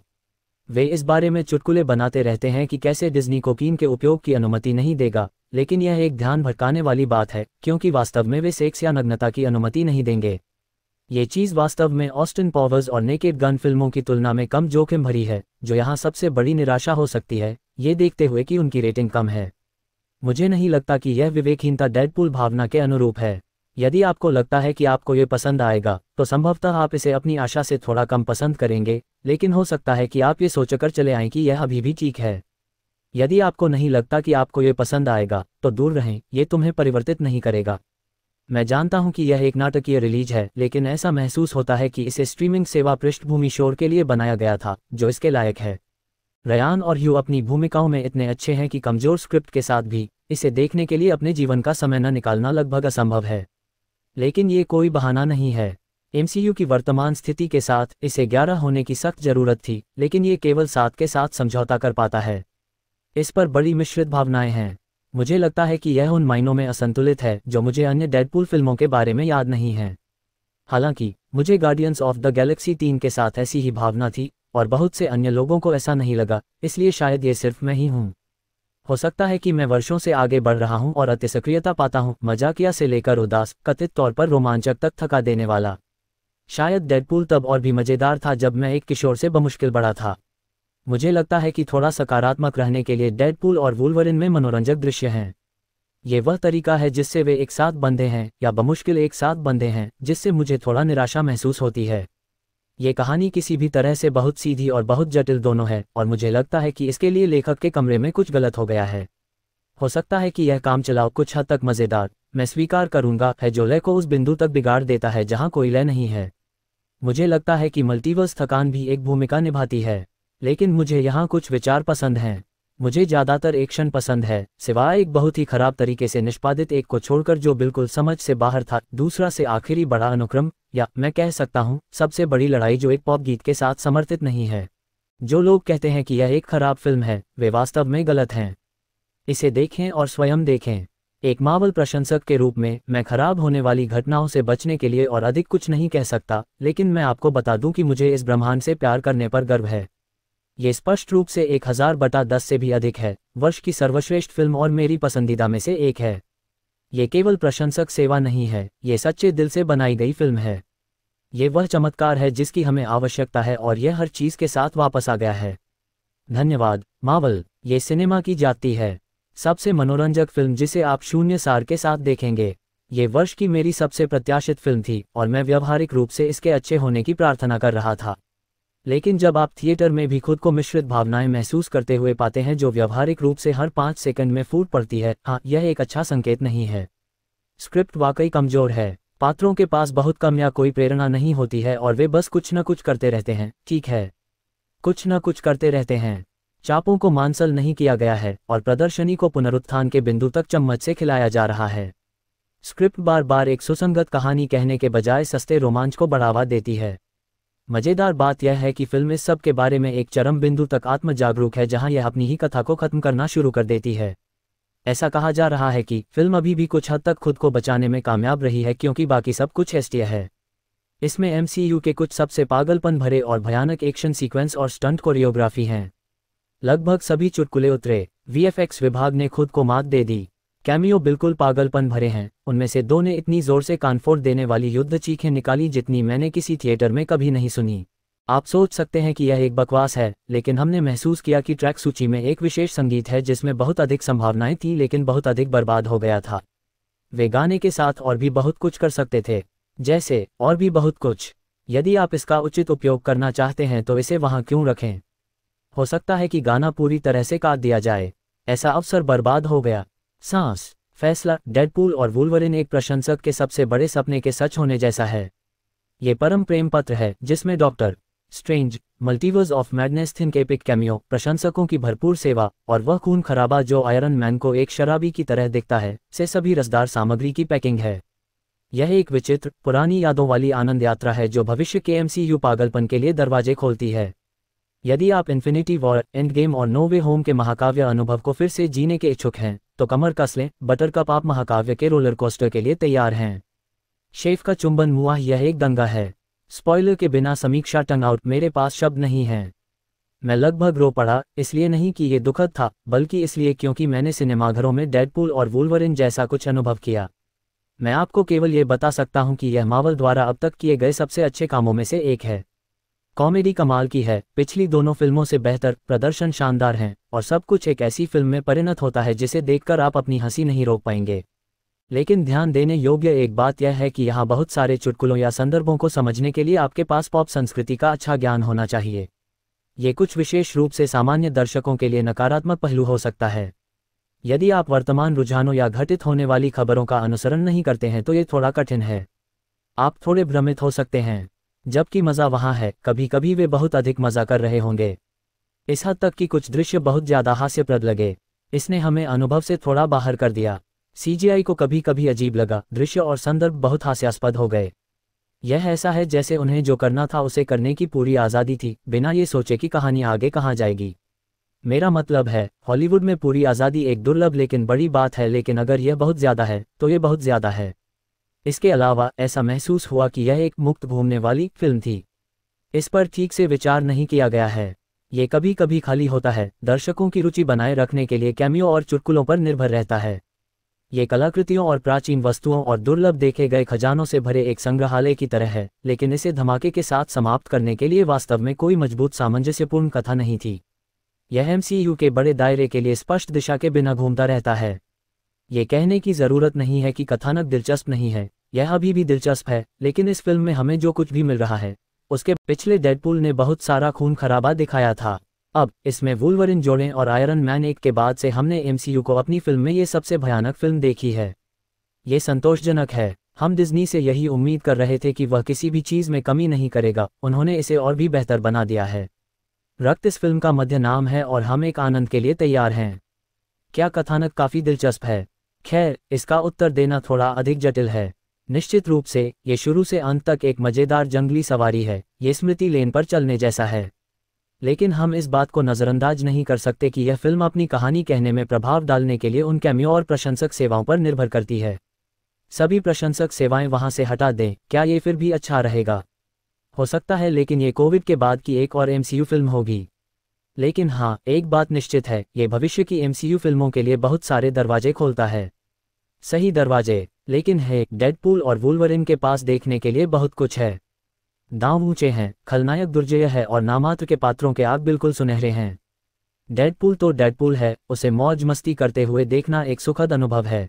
वे इस बारे में चुटकुले बनाते रहते हैं कि कैसे डिज्नी कोकीन के उपयोग की अनुमति नहीं देगा लेकिन यह एक ध्यान भटकाने वाली बात है क्योंकि वास्तव में वे सेक्स या नग्नता की अनुमति नहीं देंगे ये चीज़ वास्तव में ऑस्टिन पॉवर्स और नेकेड गन फिल्मों की तुलना में कम जोखिम भरी है जो यहाँ सबसे बड़ी निराशा हो सकती है ये देखते हुए कि उनकी रेटिंग कम है मुझे नहीं लगता कि यह विवेकहीनता डेडपुल भावना के अनुरूप है यदि आपको लगता है कि आपको ये पसंद आएगा तो संभवतः आप इसे अपनी आशा से थोड़ा कम पसंद करेंगे लेकिन हो सकता है कि आप ये सोचकर चले आएं कि यह अभी भी ठीक है यदि आपको नहीं लगता कि आपको ये पसंद आएगा तो दूर रहें ये तुम्हें परिवर्तित नहीं करेगा मैं जानता हूं कि यह एक नाटकीय रिलीज है लेकिन ऐसा महसूस होता है कि इसे स्ट्रीमिंग सेवा पृष्ठभूमि शोर के लिए बनाया गया था जो इसके लायक है रयान और यू अपनी भूमिकाओं में इतने अच्छे हैं कि कमजोर स्क्रिप्ट के साथ भी इसे देखने के लिए अपने जीवन का समय न निकालना लगभग असंभव है लेकिन ये कोई बहाना नहीं है एमसीयू की वर्तमान स्थिति के साथ इसे ग्यारह होने की सख्त जरूरत थी लेकिन ये केवल सात के साथ समझौता कर पाता है इस पर बड़ी मिश्रित भावनाएं हैं मुझे लगता है कि यह उन मायनों में असंतुलित है जो मुझे अन्य डेडपुल फिल्मों के बारे में याद नहीं है हालांकि मुझे guardians of the galaxy team के साथ ऐसी ही भावना थी और बहुत से अन्य लोगों को ऐसा नहीं लगा इसलिए शायद ये सिर्फ मैं ही हूँ हो सकता है कि मैं वर्षों से आगे बढ़ रहा हूँ और अति सक्रियता पाता हूँ मजाकिया से लेकर उदास कथित तौर पर रोमांचक तक थका देने वाला शायद डेडपूल तब और भी मज़ेदार था जब मैं एक किशोर से बमुश्किल बढ़ा था मुझे लगता है कि थोड़ा सकारात्मक रहने के लिए डेडपूल और वुलवरिन में मनोरंजक दृश्य हैं ये वह तरीका है जिससे वे एक साथ बंधे हैं या बमुश्किल एक साथ बंधे हैं जिससे मुझे थोड़ा निराशा महसूस होती है ये कहानी किसी भी तरह से बहुत सीधी और बहुत जटिल दोनों है और मुझे लगता है कि इसके लिए लेखक के कमरे में कुछ गलत हो गया है हो सकता है कि यह काम चलाओ कुछ हद तक मज़ेदार मैं स्वीकार करूंगा है जो लय को उस बिंदु तक बिगाड़ देता है जहां कोई लय नहीं है मुझे लगता है कि मल्टीवर्स थकान भी एक भूमिका निभाती है लेकिन मुझे यहाँ कुछ विचार पसंद हैं मुझे ज़्यादातर एक्शन पसंद है सिवाय एक बहुत ही खराब तरीके से निष्पादित एक को छोड़कर जो बिल्कुल समझ से बाहर था दूसरा से आखिरी बड़ा अनुक्रम या मैं कह सकता हूँ सबसे बड़ी लड़ाई जो एक पॉप गीत के साथ समर्थित नहीं है जो लोग कहते हैं कि यह एक खराब फिल्म है वे वास्तव में गलत हैं इसे देखें और स्वयं देखें एक मावल प्रशंसक के रूप में मैं खराब होने वाली घटनाओं से बचने के लिए और अधिक कुछ नहीं कह सकता लेकिन मैं आपको बता दूं कि मुझे इस ब्रह्मांड से प्यार करने पर गर्व है ये स्पष्ट रूप से एक हजार बटा दस से भी अधिक है वर्ष की सर्वश्रेष्ठ फिल्म और मेरी पसंदीदा में से एक है ये केवल प्रशंसक सेवा नहीं है ये सच्चे दिल से बनाई गई फिल्म है ये वह चमत्कार है जिसकी हमें आवश्यकता है और यह हर चीज़ के साथ वापस आ गया है धन्यवाद मावल ये सिनेमा की जाति है सबसे मनोरंजक फिल्म जिसे आप शून्य सार के साथ देखेंगे ये वर्ष की मेरी सबसे प्रत्याशित फिल्म थी और मैं व्यवहारिक रूप से इसके अच्छे होने की प्रार्थना कर रहा था लेकिन जब आप थिएटर में भी खुद को मिश्रित भावनाएं महसूस करते हुए पाते हैं जो व्यवहारिक रूप से हर पाँच सेकंड में फूट पड़ती है हाँ यह एक अच्छा संकेत नहीं है स्क्रिप्ट वाकई कमजोर है पात्रों के पास बहुत कम या कोई प्रेरणा नहीं होती है और वे बस कुछ न कुछ करते रहते हैं ठीक है कुछ न कुछ करते रहते हैं चापों को मानसल नहीं किया गया है और प्रदर्शनी को पुनरुत्थान के बिंदु तक चम्मच से खिलाया जा रहा है स्क्रिप्ट बार बार एक सुसंगत कहानी कहने के बजाय सस्ते रोमांच को बढ़ावा देती है मजेदार बात यह है कि फिल्म इस सब के बारे में एक चरम बिंदु तक आत्म जागरूक है जहां यह अपनी ही कथा को खत्म करना शुरू कर देती है ऐसा कहा जा रहा है कि फिल्म अभी भी कुछ हद तक खुद को बचाने में कामयाब रही है क्योंकि बाकी सब कुछ एस्टिया है इसमें एमसीयू के कुछ सबसे पागलपन भरे और भयानक एक्शन सीक्वेंस और स्टंट कोरियोग्राफी हैं लगभग सभी चुटकुले उतरे वीएफएक्स विभाग ने खुद को मात दे दी कैमियो बिल्कुल पागलपन भरे हैं उनमें से दो ने इतनी जोर से कानफोड़ देने वाली युद्ध चीखें निकाली जितनी मैंने किसी थिएटर में कभी नहीं सुनी आप सोच सकते हैं कि यह एक बकवास है लेकिन हमने महसूस किया कि ट्रैक सूची में एक विशेष संगीत है जिसमें बहुत अधिक संभावनाएं थीं लेकिन बहुत अधिक बर्बाद हो गया था वे गाने के साथ और भी बहुत कुछ कर सकते थे जैसे और भी बहुत कुछ यदि आप इसका उचित उपयोग करना चाहते हैं तो इसे वहां क्यों रखें हो सकता है कि गाना पूरी तरह से काट दिया जाए ऐसा अवसर बर्बाद हो गया सांस फैसला डेडपूल और वुलवरिन एक प्रशंसक के सबसे बड़े सपने के सच होने जैसा है ये परम प्रेम पत्र है जिसमें Doctor Strange multiverse of madness थिन के पिक कैमियो प्रशंसकों की भरपूर सेवा और वह खून खराबा जो आयरन मैन को एक शराबी की तरह दिखता है से सभी रसदार सामग्री की पैकिंग है यह एक विचित्र पुरानी यादों वाली आनंद यात्रा है जो भविष्य के एमसीयू पागलपन के लिए दरवाजे खोलती है यदि आप इन्फिनिटी वॉर एंड गेम और नो वे होम के महाकाव्य अनुभव को फिर से जीने के इच्छुक हैं तो कमर कस लें बटरकप आप महाकाव्य के रोलर कोस्टर के लिए तैयार हैं शेफ का चुंबन मुआ यह एक दंगा है स्पॉइलर के बिना समीक्षा टंग आउट मेरे पास शब्द नहीं है मैं लगभग रो पड़ा इसलिए नहीं कि ये दुखद था बल्कि इसलिए क्योंकि मैंने सिनेमाघरों में डेडपूल और वुलवरिन जैसा कुछ अनुभव किया मैं आपको केवल ये बता सकता हूँ कि यह मावल द्वारा अब तक किए गए सबसे अच्छे कामों में से एक है कॉमेडी कमाल की है पिछली दोनों फिल्मों से बेहतर प्रदर्शन शानदार हैं और सब कुछ एक ऐसी फिल्म में परिणत होता है जिसे देखकर आप अपनी हंसी नहीं रोक पाएंगे लेकिन ध्यान देने योग्य एक बात यह है कि यहाँ बहुत सारे चुटकुलों या संदर्भों को समझने के लिए आपके पास पॉप संस्कृति का अच्छा ज्ञान होना चाहिए ये कुछ विशेष रूप से सामान्य दर्शकों के लिए नकारात्मक पहलू हो सकता है यदि आप वर्तमान रुझानों या घटित होने वाली खबरों का अनुसरण नहीं करते हैं तो ये थोड़ा कठिन है आप थोड़े भ्रमित हो सकते हैं जबकि मज़ा वहां है कभी कभी वे बहुत अधिक मज़ा कर रहे होंगे इस हद तक कि कुछ दृश्य बहुत ज़्यादा हास्यप्रद लगे इसने हमें अनुभव से थोड़ा बाहर कर दिया सीजीआई को कभी कभी अजीब लगा दृश्य और संदर्भ बहुत हास्यास्पद हो गए यह ऐसा है जैसे उन्हें जो करना था उसे करने की पूरी आज़ादी थी बिना ये सोचे कि कहानी आगे कहाँ जाएगी मेरा मतलब है हॉलीवुड में पूरी आज़ादी एक दुर्लभ लेकिन बड़ी बात है लेकिन अगर यह बहुत ज़्यादा है तो ये बहुत ज़्यादा है इसके अलावा ऐसा महसूस हुआ कि यह एक मुक्त घूमने वाली फिल्म थी इस पर ठीक से विचार नहीं किया गया है ये कभी कभी खाली होता है दर्शकों की रुचि बनाए रखने के लिए कैमियों और चुटकुलों पर निर्भर रहता है ये कलाकृतियों और प्राचीन वस्तुओं और दुर्लभ देखे गए खजानों से भरे एक संग्रहालय की तरह है लेकिन इसे धमाके के साथ समाप्त करने के लिए वास्तव में कोई मजबूत सामंजस्यपूर्ण कथा नहीं थी यह एमसीयू के बड़े दायरे के लिए स्पष्ट दिशा के बिना घूमता रहता है ये कहने की जरूरत नहीं है कि कथानक दिलचस्प नहीं है यह अभी भी दिलचस्प है लेकिन इस फिल्म में हमें जो कुछ भी मिल रहा है उसके पिछले डेडपुल ने बहुत सारा खून खराबा दिखाया था अब इसमें वुलवरिन जोड़े और आयरन मैन एक के बाद से हमने एमसीयू को अपनी फिल्म में ये सबसे भयानक फिल्म देखी है ये संतोषजनक है हम डिज्नी से यही उम्मीद कर रहे थे कि वह किसी भी चीज़ में कमी नहीं करेगा उन्होंने इसे और भी बेहतर बना दिया है रक्त इस फिल्म का मध्य नाम है और हम एक आनंद के लिए तैयार हैं क्या कथानक काफ़ी दिलचस्प है खैर इसका उत्तर देना थोड़ा अधिक जटिल है निश्चित रूप से ये शुरू से अंत तक एक मज़ेदार जंगली सवारी है ये स्मृति लेन पर चलने जैसा है लेकिन हम इस बात को नज़रअंदाज नहीं कर सकते कि यह फिल्म अपनी कहानी कहने में प्रभाव डालने के लिए उन कैमियो और प्रशंसक सेवाओं पर निर्भर करती है सभी प्रशंसक सेवाएं वहां से हटा दें क्या ये फिर भी अच्छा रहेगा हो सकता है लेकिन ये कोविड के बाद की एक और एमसीयू फिल्म होगी लेकिन हाँ एक बात निश्चित है ये भविष्य की एमसीयू फिल्मों के लिए बहुत सारे दरवाजे खोलता है सही दरवाजे लेकिन है डेडपूल और वुलवरिन के पास देखने के लिए बहुत कुछ है दाव ऊंचे हैं खलनायक दुर्जय है और नामात्र के पात्रों के आग बिल्कुल सुनहरे हैं डेडपूल तो डेडपूल है उसे मौज मस्ती करते हुए देखना एक सुखद अनुभव है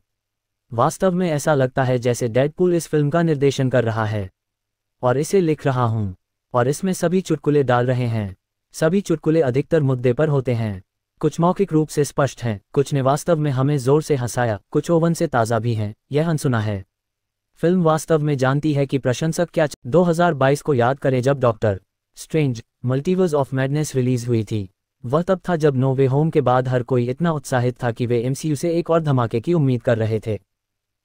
वास्तव में ऐसा लगता है जैसे डेडपूल इस फिल्म का निर्देशन कर रहा है और इसे लिख रहा हूं और इसमें सभी चुटकुले डाल रहे हैं सभी चुटकुले अधिकतर मुद्दे पर होते हैं कुछ मौखिक रूप से स्पष्ट हैं कुछ ने वास्तव में हमें जोर से हंसाया कुछ ओवन से ताज़ा भी हैं यह अनसुना है फिल्म वास्तव में जानती है कि प्रशंसक क्या 2022 को याद करें जब Doctor Strange multiverse of madness release हुई थी वह तब था जब नोवे होम के बाद हर कोई इतना उत्साहित था कि वे एमसीयू से एक और धमाके की उम्मीद कर रहे थे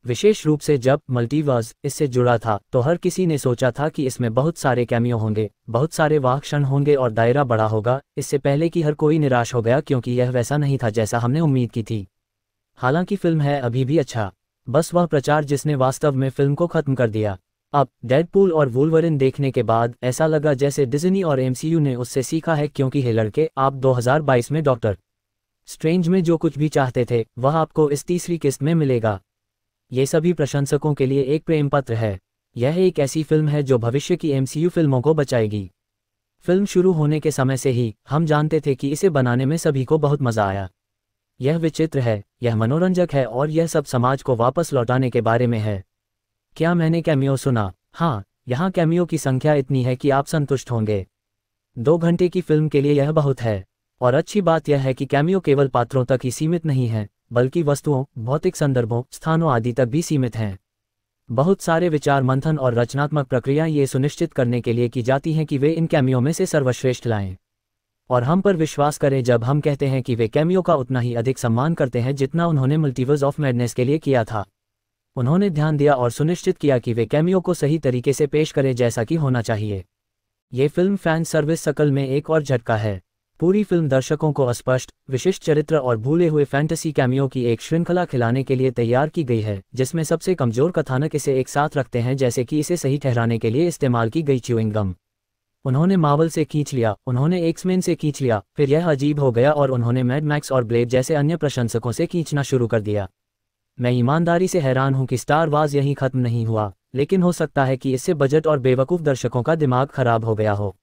विशेष रूप से जब मल्टीवर्स इससे जुड़ा था तो हर किसी ने सोचा था कि इसमें बहुत सारे कैमियो होंगे बहुत सारे वाह क्षण होंगे और दायरा बड़ा होगा इससे पहले कि हर कोई निराश हो गया क्योंकि यह वैसा नहीं था जैसा हमने उम्मीद की थी हालांकि फिल्म है अभी भी अच्छा बस वह प्रचार जिसने वास्तव में फिल्म को खत्म कर दिया अब डेडपूल और वुलवरिन देखने के बाद ऐसा लगा जैसे डिजनी और एमसीयू ने उससे सीखा है क्योंकि हे लड़के आप 2022 में डॉक्टर स्ट्रेंज में जो कुछ भी चाहते थे वह आपको इस तीसरी किस्त में मिलेगा ये सभी प्रशंसकों के लिए एक प्रेम पत्र है यह एक ऐसी फिल्म है जो भविष्य की एमसीयू फिल्मों को बचाएगी फिल्म शुरू होने के समय से ही हम जानते थे कि इसे बनाने में सभी को बहुत मजा आया यह विचित्र है यह मनोरंजक है और यह सब समाज को वापस लौटाने के बारे में है क्या मैंने कैमियो सुना हाँ यहाँ कैमियो की संख्या इतनी है कि आप संतुष्ट होंगे दो घंटे की फिल्म के लिए यह बहुत है और अच्छी बात यह है कि कैमियो केवल पात्रों तक ही सीमित नहीं है बल्कि वस्तुओं भौतिक संदर्भों स्थानों आदि तक भी सीमित हैं बहुत सारे विचार मंथन और रचनात्मक प्रक्रियाएं ये सुनिश्चित करने के लिए की जाती हैं कि वे इन कैमियों में से सर्वश्रेष्ठ लाएं और हम पर विश्वास करें जब हम कहते हैं कि वे कैमियों का उतना ही अधिक सम्मान करते हैं जितना उन्होंने मल्टीवर्स ऑफ मैडनेस के लिए किया था उन्होंने ध्यान दिया और सुनिश्चित किया कि वे कैमियो को सही तरीके से पेश करें जैसा कि होना चाहिए ये फिल्म फैन सर्विस सकल में एक और झटका है पूरी फिल्म दर्शकों को अस्पष्ट विशिष्ट चरित्र और भूले हुए फैंटेसी कैमियो की एक श्रृंखला खिलाने के लिए तैयार की गई है जिसमें सबसे कमजोर कथानक इसे एक साथ रखते हैं जैसे कि इसे सही ठहराने के लिए इस्तेमाल की गई च्यूइंग गम उन्होंने मावल से खींच लिया उन्होंने एक्समैन से खींच लिया फिर यह अजीब हो गया और उन्होंने मैड मैक्स और ब्लेड जैसे अन्य प्रशंसकों से खींचना शुरू कर दिया मैं ईमानदारी से हैरान हूं कि स्टार वाज यहीं खत्म नहीं हुआ लेकिन हो सकता है कि इससे बजट और बेवकूफ़ दर्शकों का दिमाग खराब हो गया हो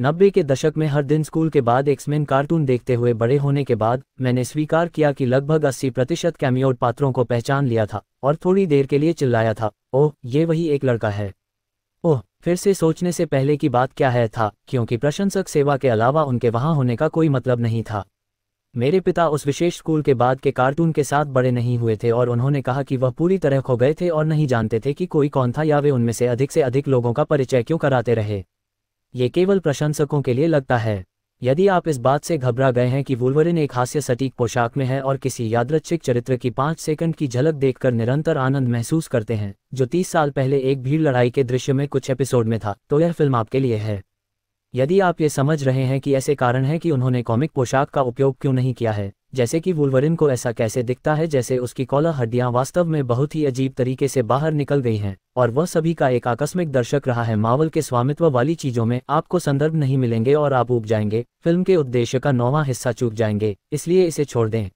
नब्बे के दशक में हर दिन स्कूल के बाद एक्समैन कार्टून देखते हुए बड़े होने के बाद मैंने स्वीकार किया कि लगभग 80 प्रतिशत कैमियोड पात्रों को पहचान लिया था और थोड़ी देर के लिए चिल्लाया था ओह ये वही एक लड़का है ओह फिर से सोचने से पहले की बात क्या है था क्योंकि प्रशंसक सेवा के अलावा उनके वहां होने का कोई मतलब नहीं था मेरे पिता उस विशेष स्कूल के बाद के कार्टून के साथ बड़े नहीं हुए थे और उन्होंने कहा कि वह पूरी तरह खो गए थे और नहीं जानते थे कि कोई कौन था या वे उनमें से अधिक से अधिक लोगों का परिचय क्यों कराते रहे ये केवल प्रशंसकों के लिए लगता है यदि आप इस बात से घबरा गए हैं कि वुल्वरिन एक हास्य सटीक पोशाक में है और किसी यादृच्छिक चरित्र की पांच सेकंड की झलक देखकर निरंतर आनंद महसूस करते हैं जो तीस साल पहले एक भीड़ लड़ाई के दृश्य में कुछ एपिसोड में था तो यह फिल्म आपके लिए है यदि आप ये समझ रहे हैं कि ऐसे कारण है कि उन्होंने कॉमिक पोशाक का उपयोग क्यों नहीं किया है जैसे कि वुलवरिन को ऐसा कैसे दिखता है जैसे उसकी कौला हड्डियां वास्तव में बहुत ही अजीब तरीके से बाहर निकल गई हैं और वह सभी का एक आकस्मिक दर्शक रहा है मावल के स्वामित्व वाली चीजों में आपको संदर्भ नहीं मिलेंगे और आप उग जाएंगे फिल्म के उद्देश्य का नौवां हिस्सा चूक जाएंगे इसलिए इसे छोड़ दें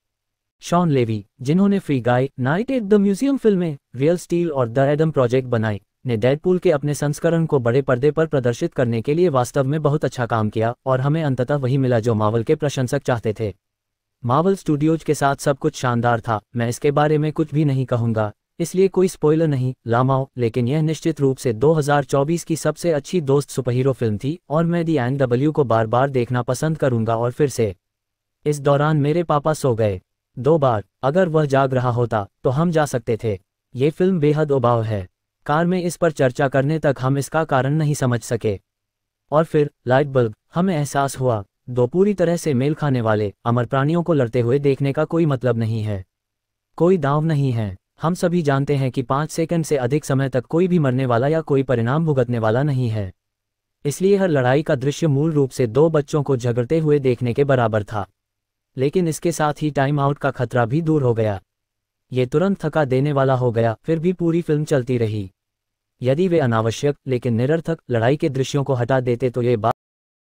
शॉन लेवी जिन्होंने free guy night at the museum फिल्में रियल स्टील और द एडम प्रोजेक्ट बनाई ने डेडपुल के अपने संस्करण को बड़े पर्दे पर प्रदर्शित करने के लिए वास्तव में बहुत अच्छा काम किया और हमें अंततः वही मिला जो मावल के प्रशंसक चाहते थे मावल स्टूडियोज के साथ सब कुछ शानदार था मैं इसके बारे में कुछ भी नहीं कहूंगा इसलिए कोई स्पॉइलर नहीं लामाओ लेकिन यह निश्चित रूप से 2024 की सबसे अच्छी दोस्त सुपरहीरो फिल्म थी और मैं दी एन डब्ल्यू को बार बार देखना पसंद करूंगा और फिर से इस दौरान मेरे पापा सो गए दो बार अगर वह जाग रहा होता तो हम जा सकते थे ये फिल्म बेहद उबाव है कार में इस पर चर्चा करने तक हम इसका कारण नहीं समझ सके और फिर लाइट बल्ब हमें एहसास हुआ दो पूरी तरह से मेल खाने वाले अमर प्राणियों को लड़ते हुए देखने का कोई मतलब नहीं है कोई दाव नहीं है हम सभी जानते हैं कि पाँच सेकंड से अधिक समय तक कोई भी मरने वाला या कोई परिणाम भुगतने वाला नहीं है इसलिए हर लड़ाई का दृश्य मूल रूप से दो बच्चों को झगड़ते हुए देखने के बराबर था लेकिन इसके साथ ही टाइम आउट का खतरा भी दूर हो गया ये तुरंत थका देने वाला हो गया फिर भी पूरी फिल्म चलती रही यदि वे अनावश्यक लेकिन निरर्थक लड़ाई के दृश्यों को हटा देते तो ये बात